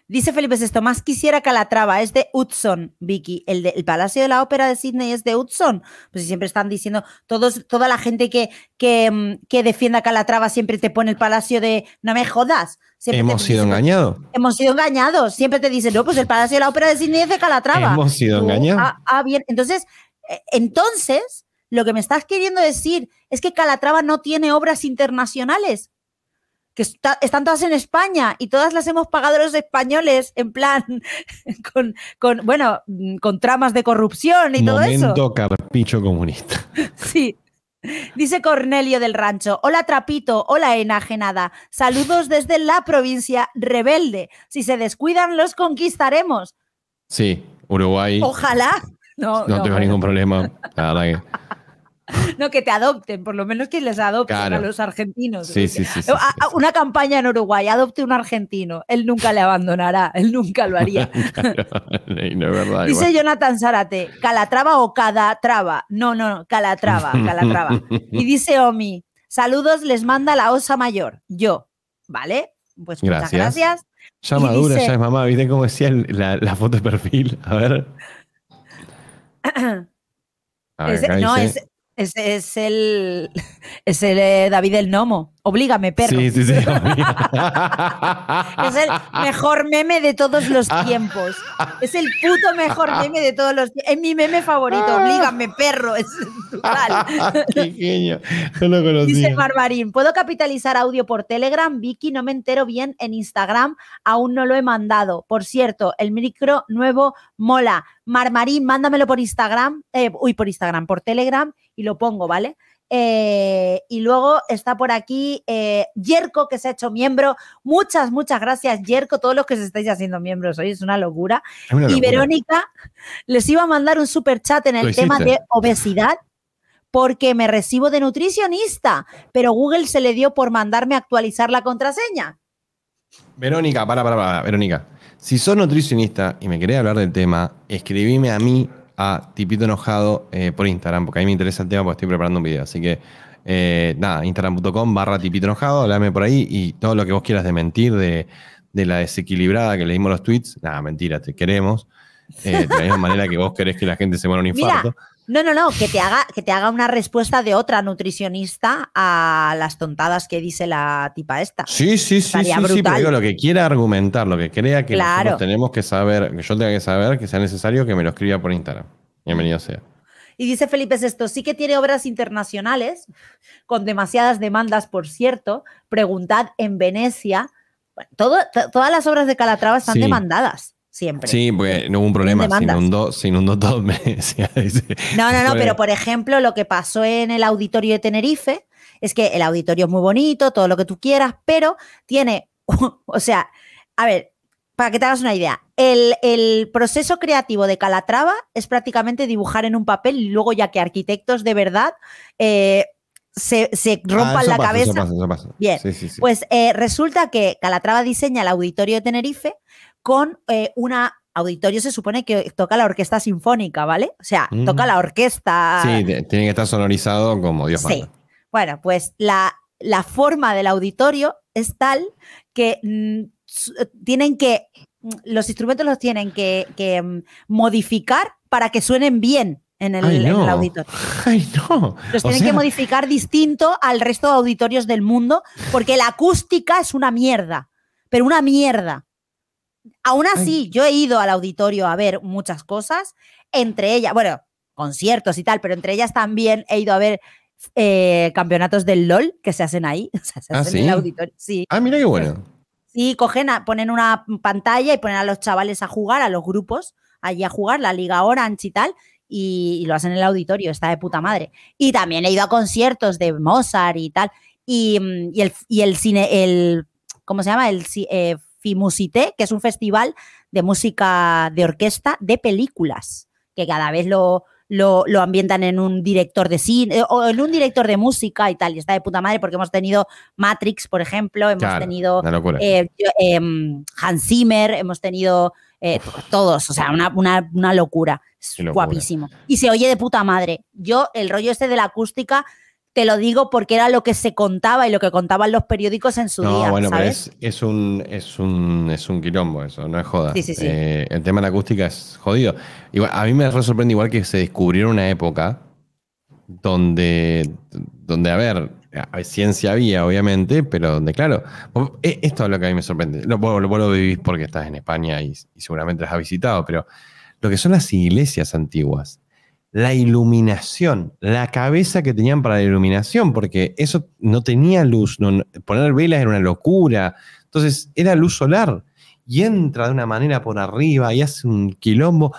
[SPEAKER 1] Dice Felipe esto más quisiera Calatrava, es de Hudson, Vicky. El, Palacio de la Ópera de Sydney es de Hudson. Pues siempre están diciendo, todos, toda la gente que, que, mm, defienda Calatrava siempre te pone el Palacio de, no me jodas. hemos sido engañados. Hemos sido engañados. Siempre te dicen, no, pues el Palacio de la Ópera de Sydney es de Calatrava. Hemos sido engañados. Ah, ah, bien. Entonces, e, entonces, lo que me estás queriendo decir es que Calatrava no tiene obras internacionales, que están todas en España y todas las hemos pagado los españoles en plan (laughs) con, bueno, mm, con tramas de corrupción y todo eso. Momento
[SPEAKER 2] carpicho comunista.
[SPEAKER 1] (laughs) Sí. Dice Cornelio del Rancho, hola Trapito, hola enajenada, saludos desde la provincia rebelde, si se descuidan los conquistaremos.
[SPEAKER 2] Sí, Uruguay. Ojalá.
[SPEAKER 1] No, tengo ningún
[SPEAKER 2] problema. (laughs)
[SPEAKER 1] No, que te adopten, por lo menos que les adopten a los argentinos. Sí, sí, sí, una campaña en Uruguay, adopte un argentino. Él nunca le abandonará, él nunca lo haría.
[SPEAKER 3] (laughs)
[SPEAKER 2] Dice
[SPEAKER 1] Jonathan Zárate, Calatrava o Cadatrava. No, no, no, Calatrava, (laughs) Calatrava. y dice Omi, saludos, les manda la osa mayor. Yo, ¿vale? Pues muchas gracias. Ya madura, ya es
[SPEAKER 2] mamá, ¿viste cómo decía la foto de perfil? A ver. (clears throat) no, es...
[SPEAKER 1] Es, el, (laughs) es el eh, David el Nomo. Oblígame, perro. Sí, sí, sí. (laughs) es
[SPEAKER 3] el mejor
[SPEAKER 1] meme de todos los tiempos. Es el puto mejor meme de todos los tiempos. Es mi meme favorito. Oblígame, perro. Es (laughs)
[SPEAKER 2] Qué genio. lo Dice
[SPEAKER 1] Marmarín. ¿Puedo capitalizar audio por Telegram? Vicky, no me entero bien en Instagram. Aún no lo he mandado. Por cierto, el micro nuevo mola. Marmarín, mándamelo por Instagram. Eh, uy, por Instagram, por Telegram y lo pongo, ¿vale? Eh, y luego está por aquí eh, Yerko, que se ha hecho miembro. Muchas, muchas gracias, Yerko, todos los que se estáis haciendo miembros hoy, es una locura. Y Verónica les iba a mandar un super chat en el tema de obesidad. Porque me recibo de nutricionista, pero Google se le dio por mandarme a actualizar la contraseña.
[SPEAKER 2] Verónica, para, para, para, Verónica. Si sos nutricionista y me querés hablar del tema, escribime a mí a Tipito Enojado eh, por Instagram, porque a mí me interesa el tema porque estoy preparando un video. Así que, eh, nada, instagram.com barra Tipito Enojado, háblame por ahí y todo lo que vos quieras de mentir, de, de la desequilibrada que leímos los tweets. Nada, mentira, te queremos. Eh, de la misma manera que vos querés que la gente se muera un infarto.
[SPEAKER 1] No, no, no, que te haga, que te haga una respuesta de otra nutricionista a las tontadas que dice la tipa esta.
[SPEAKER 2] Sí, sí, sí, sí, sí, lo que quiera argumentar, lo que crea que claro. tenemos que saber, que yo tenga que saber, que sea necesario que me lo escriba por Instagram. Bienvenido sea.
[SPEAKER 1] Y dice Felipe esto, sí que tiene obras internacionales, con demasiadas demandas, por cierto. Preguntad en Venecia. todas las obras de Calatrava están demandadas.
[SPEAKER 2] Sí, pues no hubo un problema, sin un dos dos meses. no, no, no, pero por
[SPEAKER 1] ejemplo, lo que pasó en el auditorio de Tenerife es que el auditorio es muy bonito, todo lo que tú quieras, pero tiene, (laughs) o sea, a ver, para que te hagas una idea, el, proceso creativo de Calatrava es prácticamente dibujar en un papel y luego ya que arquitectos de verdad se, rompan la cabeza. pues resulta que Calatrava diseña el auditorio de Tenerife con un eh, una auditorio se supone que toca la orquesta sinfónica, ¿vale? O sea, toca la orquesta.
[SPEAKER 2] Sí, tiene que estar sonorizado como Dios manda.
[SPEAKER 1] Sí. Bueno, pues la, forma del auditorio es tal que mm, eh, tienen que, mm, los instrumentos los tienen que, mm, modificar para que suenen bien. En el, auditorio.
[SPEAKER 3] (laughs) Ay, no.
[SPEAKER 5] Los tienen que
[SPEAKER 1] modificar distinto al resto de auditorios del mundo porque la acústica es una mierda, pero una mierda aún así, yo he ido al auditorio a ver muchas cosas, entre ellas, bueno, conciertos y tal, pero entre ellas también he ido a ver eh, campeonatos del LOL que se hacen ahí. (laughs) ¿Ah, ¿sí? en el auditorio.
[SPEAKER 2] Ah, mira qué pues
[SPEAKER 1] bueno. Sí, cogen, ponen una pantalla y ponen a los chavales a jugar, a los grupos, allí a jugar, la Liga Orange y tal, y, lo hacen en el auditorio, está de puta madre. Y también he ido a conciertos de Mozart y tal, y, mm, el, cine, el, ¿cómo se llama? El eh, Fimusité, que es un festival de música de orquesta de películas, que cada vez lo, lo, ambientan en un director de cine o en un director de música y tal. Y está de puta madre porque hemos tenido Matrix, por ejemplo, hemos tenido eh, em, Hans Zimmer, hemos tenido eh, todos, o sea, una, locura. Es guapísimo. Y se oye de puta madre. Yo, el rollo este de la acústica, te lo digo porque era lo que se contaba y lo que contaban los periódicos en su no, día. Bueno, ¿sabes?
[SPEAKER 2] Pero es, un, es, un, es un quilombo eso, no es joda. Sí, sí, sí. Eh, el tema de la acústica es jodido. a mí me sorprende igual que se descubrió una época donde, donde a ver, ciencia había, obviamente, pero donde, claro, e, esto es lo que a mí me sorprende. Lo, vos, lo vivís porque estás en España y, y seguramente las has visitado, pero lo que son las iglesias antiguas la iluminación, la cabeza que tenían para la iluminación, porque eso no tenía luz, poner velas era una locura, entonces era luz solar y entra de una manera por arriba y hace un quilombo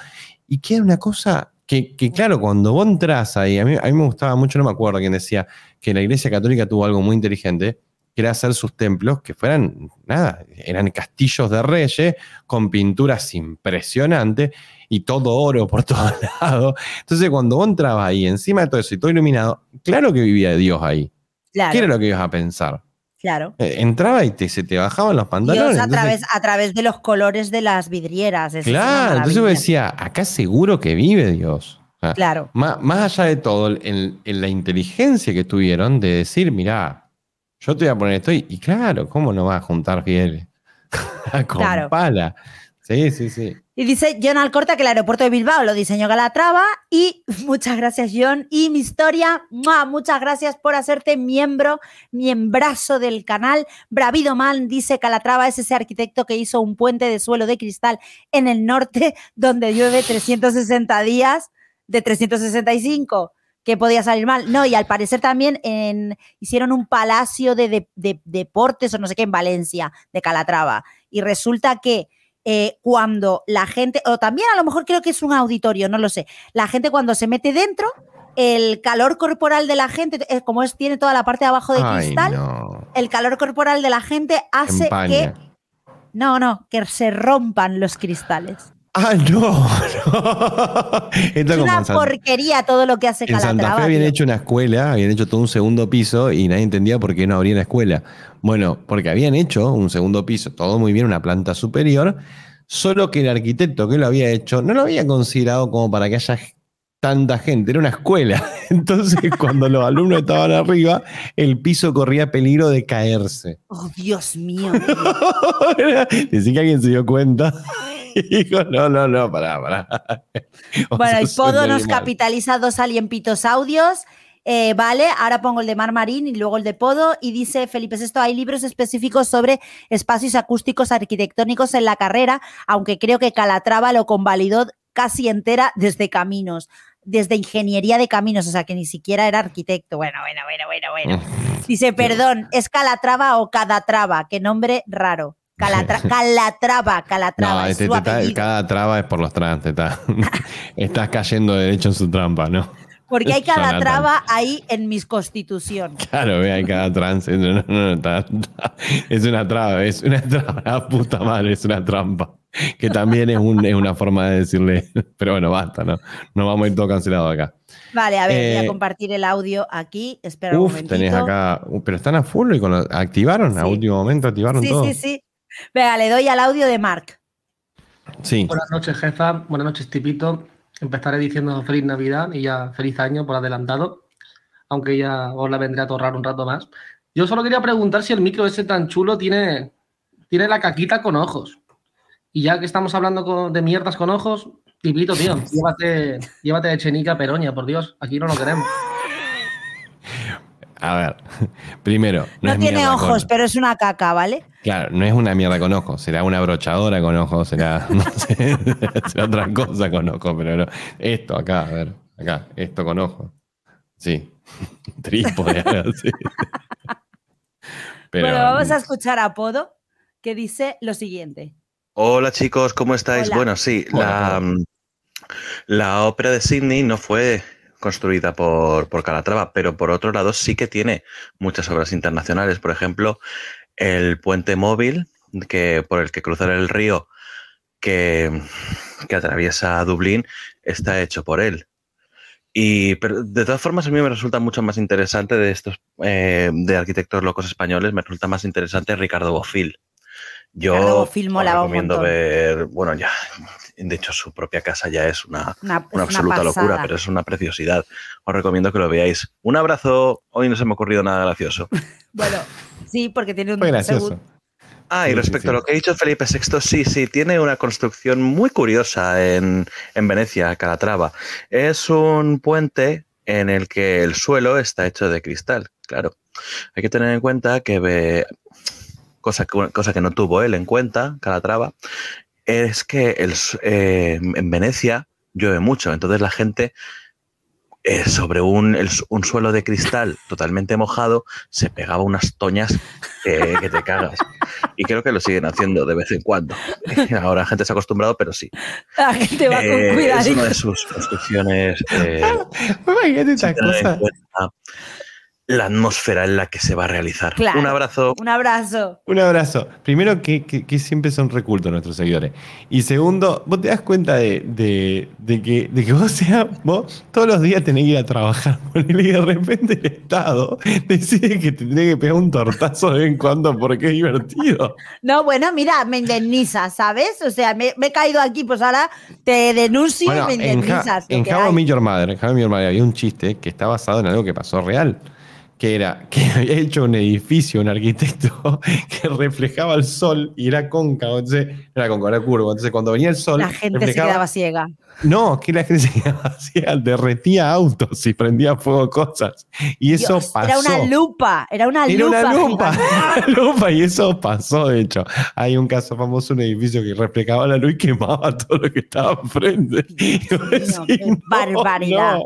[SPEAKER 2] y queda una cosa que, claro, cuando vos entras ahí, a mí, a mí me gustaba mucho, no me acuerdo quien decía, que la Iglesia Católica tuvo algo muy inteligente, que era hacer sus templos que fueran, nada, eran castillos de reyes con pinturas impresionantes y todo oro por (laughs) todos lados. Entonces, cuando vos entrabas ahí, encima de todo eso y todo iluminado, claro que vivía Dios ahí. Claro. ¿Qué era lo que ibas a pensar? Claro. Eh, entraba y se te bajaban los pantalones. a, través,
[SPEAKER 1] a través de los colores de las vidrieras. Claro, entonces yo
[SPEAKER 2] decía, acá seguro que vive Dios. claro. Más, allá de todo, en, la inteligencia que tuvieron de decir, mirá, yo te voy a poner esto y, claro, ¿cómo no vas a juntar fieles? (laughs) Con pala. Sí, sí, sí.
[SPEAKER 1] Y dice John Alcorta que el aeropuerto de Bilbao lo diseñó Calatrava. Y (laughs) muchas gracias, John. Y mi historia, muchas gracias por hacerte miembro, miembrazo del canal. Bravido Man dice Calatrava es ese arquitecto que hizo un puente de suelo de cristal en el norte (laughs) donde llueve 360 días de 365 que podía salir mal. No, y al parecer también hicieron un palacio de, deportes o no sé qué en Valencia, de Calatrava. Y resulta que eh, cuando la gente, o también a lo mejor creo que es un auditorio, no lo sé, la gente cuando se mete dentro, el calor corporal de la gente, eh, como es, tiene toda la parte de abajo de cristal, el calor corporal de la gente hace que... No, no, que se rompan los cristales.
[SPEAKER 2] Ah, no. (laughs) no. es una
[SPEAKER 1] porquería todo lo que hace Calatrava. En Santa Fe habían
[SPEAKER 2] hecho una escuela, habían hecho todo un segundo piso y nadie entendía por qué no abrían la escuela. Bueno, porque habían hecho un segundo piso, todo muy bien, una planta superior, solo que el arquitecto que lo había hecho no lo había considerado como para que haya tanta gente, era una escuela. (laughs) Entonces, cuando los alumnos estaban arriba, el piso corría peligro de caerse.
[SPEAKER 3] Oh, Dios mío.
[SPEAKER 2] (laughs) Decir que alguien se dio cuenta no, no, no, para, para. (laughs) Bueno, y Podo nos
[SPEAKER 1] capitaliza dos aliempitos audios. Eh, vale, ahora pongo el de Mar Marín y luego el de Podo. Y dice Felipe esto hay libros específicos sobre espacios acústicos arquitectónicos en la carrera, aunque creo que Calatrava lo convalidó casi entera desde caminos, desde ingeniería de caminos, o sea que ni siquiera era arquitecto. Bueno, bueno, bueno, bueno, bueno. Dice, perdón, es Calatrava o Cadatrava, qué nombre raro. Calatra calatrava, Calatrava. Este
[SPEAKER 2] cada traba es por los trans. Está, (laughs) estás cayendo derecho en su trampa, ¿no?
[SPEAKER 1] Porque hay cada traba ahí en mis constituciones
[SPEAKER 2] Claro, ve, hay cada trans. No, no, no, es una traba, es una traba, puta madre, es una trampa. Que también es, es una forma de decirle, pero bueno, basta, ¿no? No vamos a ir todo cancelado acá.
[SPEAKER 1] Vale, a ver, voy a eh, compartir el audio aquí. Espera un momentito. tenés
[SPEAKER 2] acá, uh, pero están a full y con, activaron a último momento, activaron todo. Sí, sí,
[SPEAKER 1] sí. Venga, le doy al audio de Mark.
[SPEAKER 2] Sí. Buenas noches, jefa. Buenas noches, Tipito. Empezaré diciendo feliz Navidad y ya feliz año por adelantado, aunque
[SPEAKER 4] ya os la vendré a torrar un rato más. Yo solo quería preguntar si el micro ese tan chulo tiene, tiene la caquita con ojos. Y ya que estamos hablando de mierdas con ojos,
[SPEAKER 2] Tipito, tío, (laughs) llévate, llévate de Chenica Peroña, por Dios, aquí no lo queremos. A ver, (laughs) primero. No, tiene ojos,
[SPEAKER 1] pero es una caca, ¿vale?
[SPEAKER 2] Claro, no es una mierda con ojo, será una brochadora con ojo, (laughs) será, otra cosa con ojo, pero no. Esto acá, a ver, acá, esto con ojo. Sí, (laughs)
[SPEAKER 4] trípode, sí. Pero, bueno, vamos a
[SPEAKER 1] mm. escuchar a Podo que dice lo siguiente.
[SPEAKER 4] Hola chicos, ¿cómo estáis? Bueno, sí, mm, la, ópera de Sydney no fue construida por, por Calatrava, pero por otro lado sí que tiene muchas obras internacionales. Por ejemplo, el puente móvil que, por el que cruzar el río que, que atraviesa Dublín está hecho por él. Y, de todas formas, a mí me resulta mucho más interesante de estos eh, de arquitectos locos españoles, me resulta más interesante Ricardo Bofil. Yo Ricardo recomiendo ver, bueno, ya de hecho, su propia casa ya es una,
[SPEAKER 3] absoluta locura, pero
[SPEAKER 4] es una preciosidad. Os recomiendo que lo veáis. Un abrazo. Hoy no se me ha ocurrido nada gracioso. (laughs) bueno,
[SPEAKER 1] sí, porque tiene un... Muy gracioso.
[SPEAKER 4] Ah, y respecto a lo que ha dicho Felipe VI, sí, sí, tiene una construcción muy curiosa en, Venecia, Calatrava. Es un puente en el que el suelo está hecho de cristal, claro. Hay que tener en cuenta que, ve, cosa que no tuvo él en cuenta, Calatrava, es que eh, en Venecia llueve mucho, entonces la gente eh, sobre un, suelo de cristal totalmente mojado se pegaba unas toñas que te cagas. Y creo que lo siguen haciendo de vez en cuando. (laughs) Ahora la gente se ha acostumbrado, pero sí.
[SPEAKER 3] La gente va con cuidado. Eh, es una de
[SPEAKER 4] sus construcciones. (laughs) la atmósfera en la que se va a realizar. un abrazo.
[SPEAKER 1] Un abrazo.
[SPEAKER 4] Un abrazo.
[SPEAKER 2] Primero, que, siempre son recultos nuestros seguidores. Y segundo, vos te das cuenta de, que, de que vos, sea, vos todos los días tenés que ir a trabajar con (laughs) él y de repente el Estado decide que te tiene que pegar un tortazo de vez en cuando porque es divertido. (laughs)
[SPEAKER 1] No, bueno, mira, me indemniza, ¿sabes? O sea, me, he caído aquí, pues ahora te denuncio y me indemnizas. En, How
[SPEAKER 2] Your Mother, How Your Mother había un chiste que está basado en algo que pasó real que era que (laughs) había hecho un edificio, un arquitecto, (laughs) que reflejaba el sol y era cóncavo, entonces era cóncavo, era curvo, entonces cuando venía el sol... La gente se quedaba ciega. No, que la gente (laughs) se quedaba ciega, derretía autos y prendía fuego cosas. Y eso pasó. Era una
[SPEAKER 1] lupa, era una lupa. Era
[SPEAKER 2] una lupa, y eso pasó, de hecho. Hay un caso famoso, un edificio que reflejaba la luz y quemaba todo lo que estaba enfrente.
[SPEAKER 1] Barbaridad.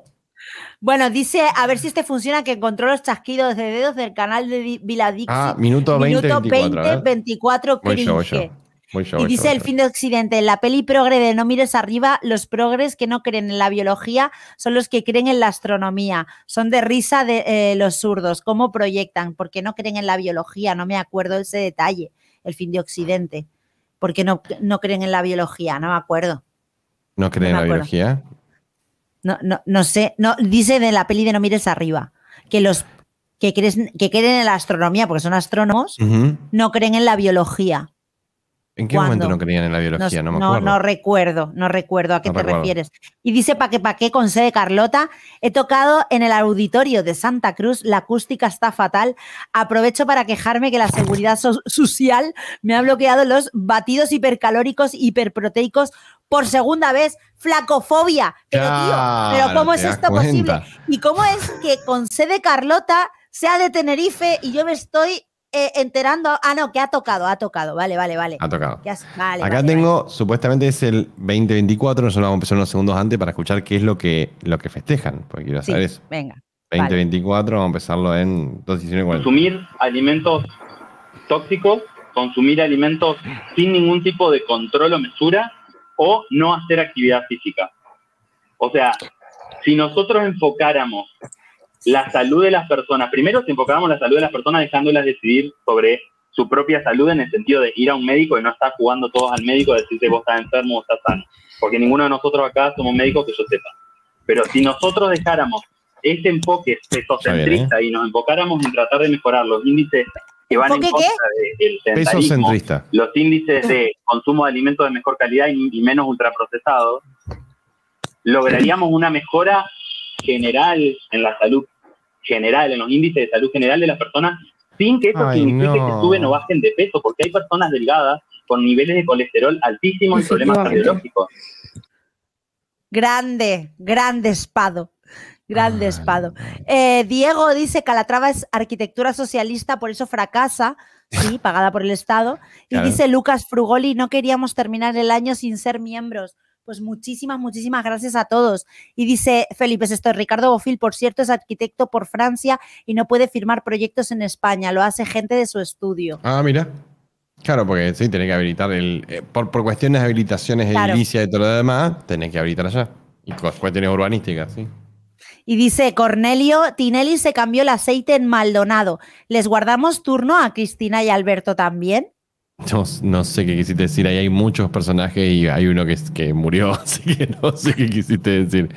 [SPEAKER 1] Bueno, dice, a ver si este funciona, que encontró los chasquidos de dedos del canal de Viladix. Ah,
[SPEAKER 2] minuto 20, minuto 20,
[SPEAKER 1] 24, ¿eh?
[SPEAKER 2] muy y dice el fin
[SPEAKER 1] de Occidente, en la peli progre de No mires arriba, los progres que no creen en la biología son los que creen en la astronomía, son de risa de eh, los zurdos, cómo proyectan, porque no creen en la biología, no me acuerdo ese detalle, el fin de Occidente, porque no, no creen en la biología, no me acuerdo.
[SPEAKER 2] ¿No creen en la biología?
[SPEAKER 1] No, no, sé, dice de la peli de No mires arriba, que los que creen, que en la astronomía, porque son astrónomos, no creen en la biología.
[SPEAKER 2] ¿En qué momento no creían en la biología? No, me acuerdo. No,
[SPEAKER 1] recuerdo, no recuerdo a qué te refieres. Y dice para qué qué con sede Carlota. He tocado en el auditorio de Santa Cruz, la acústica está fatal. Aprovecho para quejarme que la seguridad social me ha bloqueado los batidos hipercalóricos, hiperproteicos por segunda vez, flacofobia. Pero
[SPEAKER 3] tío, pero ¿cómo es esto posible?
[SPEAKER 1] ¿Y cómo es que con sede Carlota sea de Tenerife y yo me estoy eh, enterando? Ah, no, que ha tocado, ha tocado, vale, vale, vale. Ha tocado. Acá tengo,
[SPEAKER 2] supuestamente es el 2024, nosotros vamos a empezar unos segundos antes para escuchar qué es lo que, lo que festejan, porque quiero saber sí, eso. Venga. 2024, vamos a empezarlo en 2.19.40. Consumir
[SPEAKER 4] alimentos tóxicos, consumir alimentos sin ningún tipo de control o mesura o no hacer actividad física. O sea, si nosotros enfocáramos la salud de las personas, primero si enfocáramos la salud de las personas dejándolas decidir sobre su propia salud en el sentido de ir a un médico y no estar jugando todos al médico a decirte vos estás enfermo o estás sano, porque ninguno de nosotros acá somos médicos que yo sepa. Pero si nosotros dejáramos este enfoque egocéntrico ¿eh? y nos enfocáramos en tratar de mejorar los índices van en contra de Centrista. Los índices de consumo de alimentos de mejor calidad y, menos ultraprocesados, lograríamos una mejora general en la salud general, en los índices de salud general de las personas, sin que eso índices que suben o bajen de peso, porque hay personas
[SPEAKER 3] delgadas con niveles de colesterol altísimos y problemas cardiológicos.
[SPEAKER 1] Grande, grande espado. Grande espado. Eh, Diego dice Calatrava es arquitectura socialista, por eso fracasa, sí, (laughs) pagada por el Estado. Y dice Lucas Frugoli, no queríamos terminar el año sin ser miembros. Pues muchísimas, muchísimas gracias a todos. Y dice Felipe, es Ricardo Bofil, por cierto, es arquitecto por Francia y no puede firmar proyectos en España, lo hace gente de su estudio.
[SPEAKER 2] Ah, mira. Claro, porque sí, tiene que habilitar el. Eh, por, por, cuestiones de habilitaciones claro. y todo lo demás, tiene que habilitar allá. Y cuestiones urbanísticas, sí.
[SPEAKER 1] Y dice Cornelio, Tinelli se cambió el aceite en Maldonado. ¿Les guardamos turno a Cristina y Alberto también?
[SPEAKER 2] No, sé qué quisiste decir. Ahí hay muchos personajes y hay uno que, que murió, (laughs) así que no sé qué quisiste decir.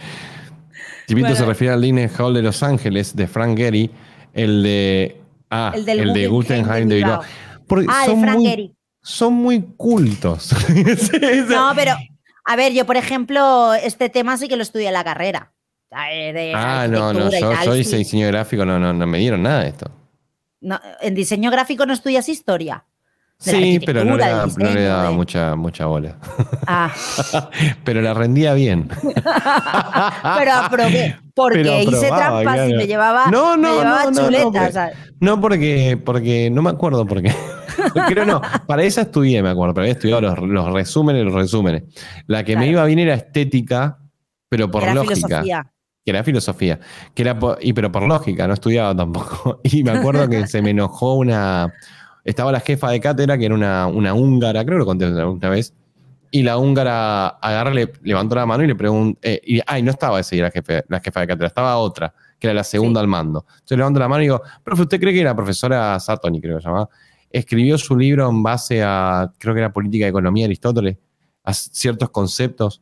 [SPEAKER 2] Chipito se refiere al Linen Hall de Los Ángeles, de Frank Gehry, el de. Ah, el, de Guggenheim ah, de
[SPEAKER 4] Frank
[SPEAKER 2] Son muy cultos.
[SPEAKER 3] (laughs)
[SPEAKER 1] no, pero. A ver, yo, por ejemplo, este tema sí que lo estudié en la carrera ah, no, no, yo hice
[SPEAKER 2] diseño gráfico, no, no, no me dieron nada de esto.
[SPEAKER 1] No, en diseño gráfico no estudias historia.
[SPEAKER 3] Sí,
[SPEAKER 2] pero no le, daba, mucha, mucha bola. Ah. (laughs) pero la rendía bien. (laughs)
[SPEAKER 1] pero aprobé, porque hice trampas y me llevaba, no, no,
[SPEAKER 2] no, chuletas. No, no, porque, porque no me acuerdo por qué. (laughs) Creo no, para eso estudié, me acuerdo, pero había estudiado los, resúmenes, los resúmenes. La que me iba bien era estética, pero por lógica que era filosofía, que era pero por lógica, no estudiaba tampoco. (laughs) Y me acuerdo que se me enojó una... Estaba la jefa de cátedra, que era una, húngara, creo que lo conté una vez, y la húngara agarra, levantó la mano y le preguntó, eh, y, ay, no estaba ese, la, la jefa de cátedra, estaba otra, que era la segunda al mando. Entonces levanto la mano y digo, profe, ¿usted cree que la profesora Satoni, creo que se llamaba, escribió su libro en base a, creo que era política de economía de Aristóteles, a ciertos conceptos?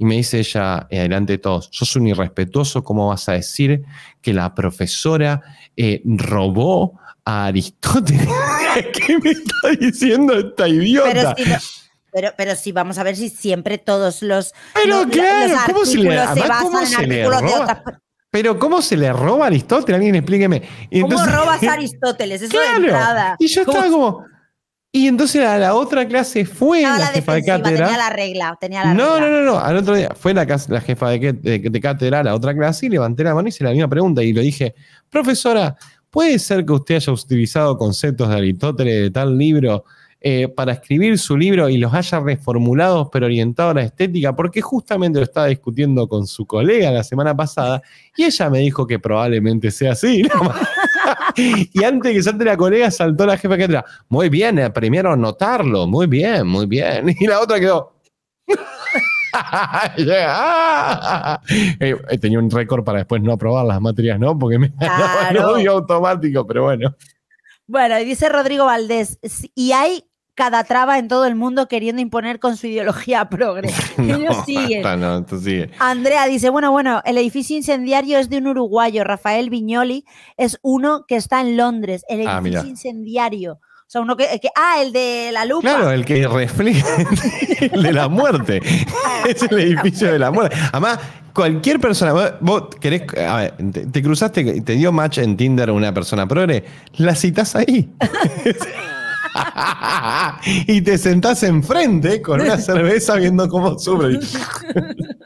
[SPEAKER 2] Y me dice ella, eh, adelante de todos, sos un irrespetuoso, ¿cómo vas a decir que la profesora eh, robó a Aristóteles? (laughs) ¿Qué me está diciendo esta idiota?
[SPEAKER 1] Pero sí, pero, vamos a ver si siempre todos los. Pero ¿cómo se le, roba? ¿cómo roba?
[SPEAKER 2] Pero ¿cómo se le roba a Aristóteles? Alguien explíqueme. ¿Cómo robas a (laughs)
[SPEAKER 1] Aristóteles? Eso claro, entrada. Y yo estaba
[SPEAKER 2] como y entonces a la otra clase fue la, jefa de cátedra. Tenía la
[SPEAKER 1] regla, tenía la
[SPEAKER 2] no, No, no, no, al otro día fue la, jefa de, de, cátedra a la otra clase y levanté la mano y hice la misma pregunta y le dije, profesora, ¿puede ser que usted haya utilizado conceptos de Aristóteles de tal libro eh, para escribir su libro y los haya reformulados pero orientado a la estética, porque justamente lo estaba discutiendo con su colega la semana pasada y ella me dijo que probablemente sea así. (laughs) y antes que salte la colega saltó la jefa que era. muy bien, eh, primero notarlo, muy bien, muy bien. (laughs) Y la otra quedó... (laughs) Eh, tenía un récord para después no aprobar las materias, ¿no? Porque me automático, pero bueno.
[SPEAKER 1] Bueno, dice Rodrigo Valdés, y hay cada traba en todo el mundo queriendo imponer con su ideología (laughs) progre. (laughs) Ellos siguen. Andrea dice, bueno, bueno, el edificio incendiario es de un uruguayo, Rafael Viñoli, es uno que está en Londres, el ah, edificio incendiario. O sea, uno que, Ah, el de la lupa. Claro,
[SPEAKER 2] el que refleja. (laughs) el de la muerte. es el edificio de la muerte. Además, cualquier persona. Vos, querés. A ver, te, te, cruzaste, te dio match en Tinder una persona progre, la citas ahí. (laughs) y te sentás enfrente con una cerveza viendo cómo sube.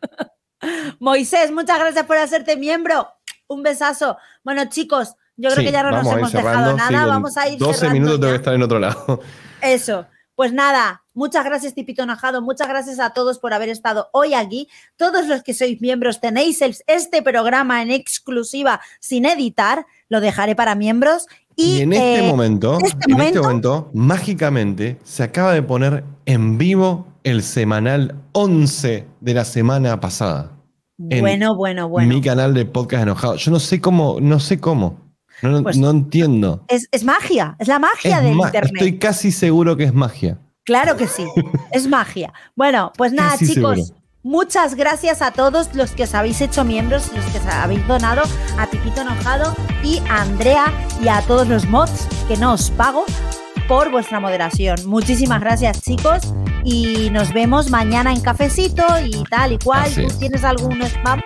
[SPEAKER 1] (laughs) Moisés, muchas gracias por hacerte miembro. Un besazo. Bueno, chicos, yo creo que ya no nos hemos dejado nada. vamos a ir. 12 minutos
[SPEAKER 2] tengo que estar en otro lado.
[SPEAKER 1] Eso. Pues nada, muchas gracias Tipito Najado, muchas gracias a todos por haber estado hoy aquí. Todos los que sois miembros tenéis este programa en exclusiva sin editar, lo dejaré para miembros y, en, este eh, momento, en este, este
[SPEAKER 2] momento, mágicamente, se acaba de poner en vivo el semanal 11 de la semana pasada. Bueno,
[SPEAKER 1] bueno, bueno. Mi
[SPEAKER 2] canal de podcast enojado. Yo no sé cómo, no sé cómo. No, pues entiendo.
[SPEAKER 1] Es, magia, es la magia de del internet. Estoy
[SPEAKER 2] casi seguro que es magia.
[SPEAKER 1] Claro que sí, es magia. Bueno, pues nada, chicos. Muchas gracias a todos los que os habéis hecho miembros, los que os habéis donado a ti Enojado y a Andrea y a todos los mods que no os pago por vuestra moderación. Muchísimas gracias, chicos. Y nos vemos mañana en cafecito y tal y cual. si ¿Tú ¿Tienes algún spam?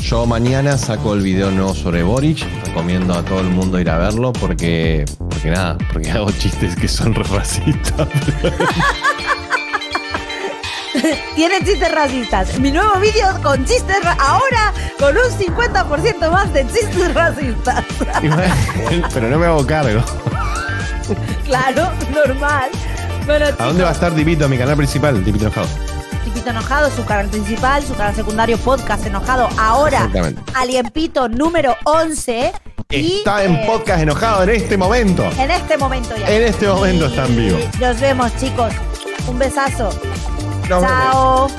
[SPEAKER 2] Yo mañana saco el video nuevo sobre Boric. Recomiendo a todo el mundo ir a verlo porque, porque nada, porque hago chistes que son racistas. (laughs)
[SPEAKER 1] (laughs) tiene chistes racistas. Mi nuevo vídeo con chistes ahora con un 50% más de chistes racistas.
[SPEAKER 2] (laughs) Pero no me hago cargo.
[SPEAKER 1] Claro, normal. ¿A dónde va a estar
[SPEAKER 2] Dipito? Mi canal principal, Dipito Enojado.
[SPEAKER 1] Dipito Enojado, su canal principal, su canal secundario, podcast Enojado. Ahora, Alienpito número 11. Está en eh,
[SPEAKER 2] podcast Enojado en este momento. En
[SPEAKER 1] este momento ya. En este momento está están vivos. Nos vemos, chicos. Un besazo. 知道。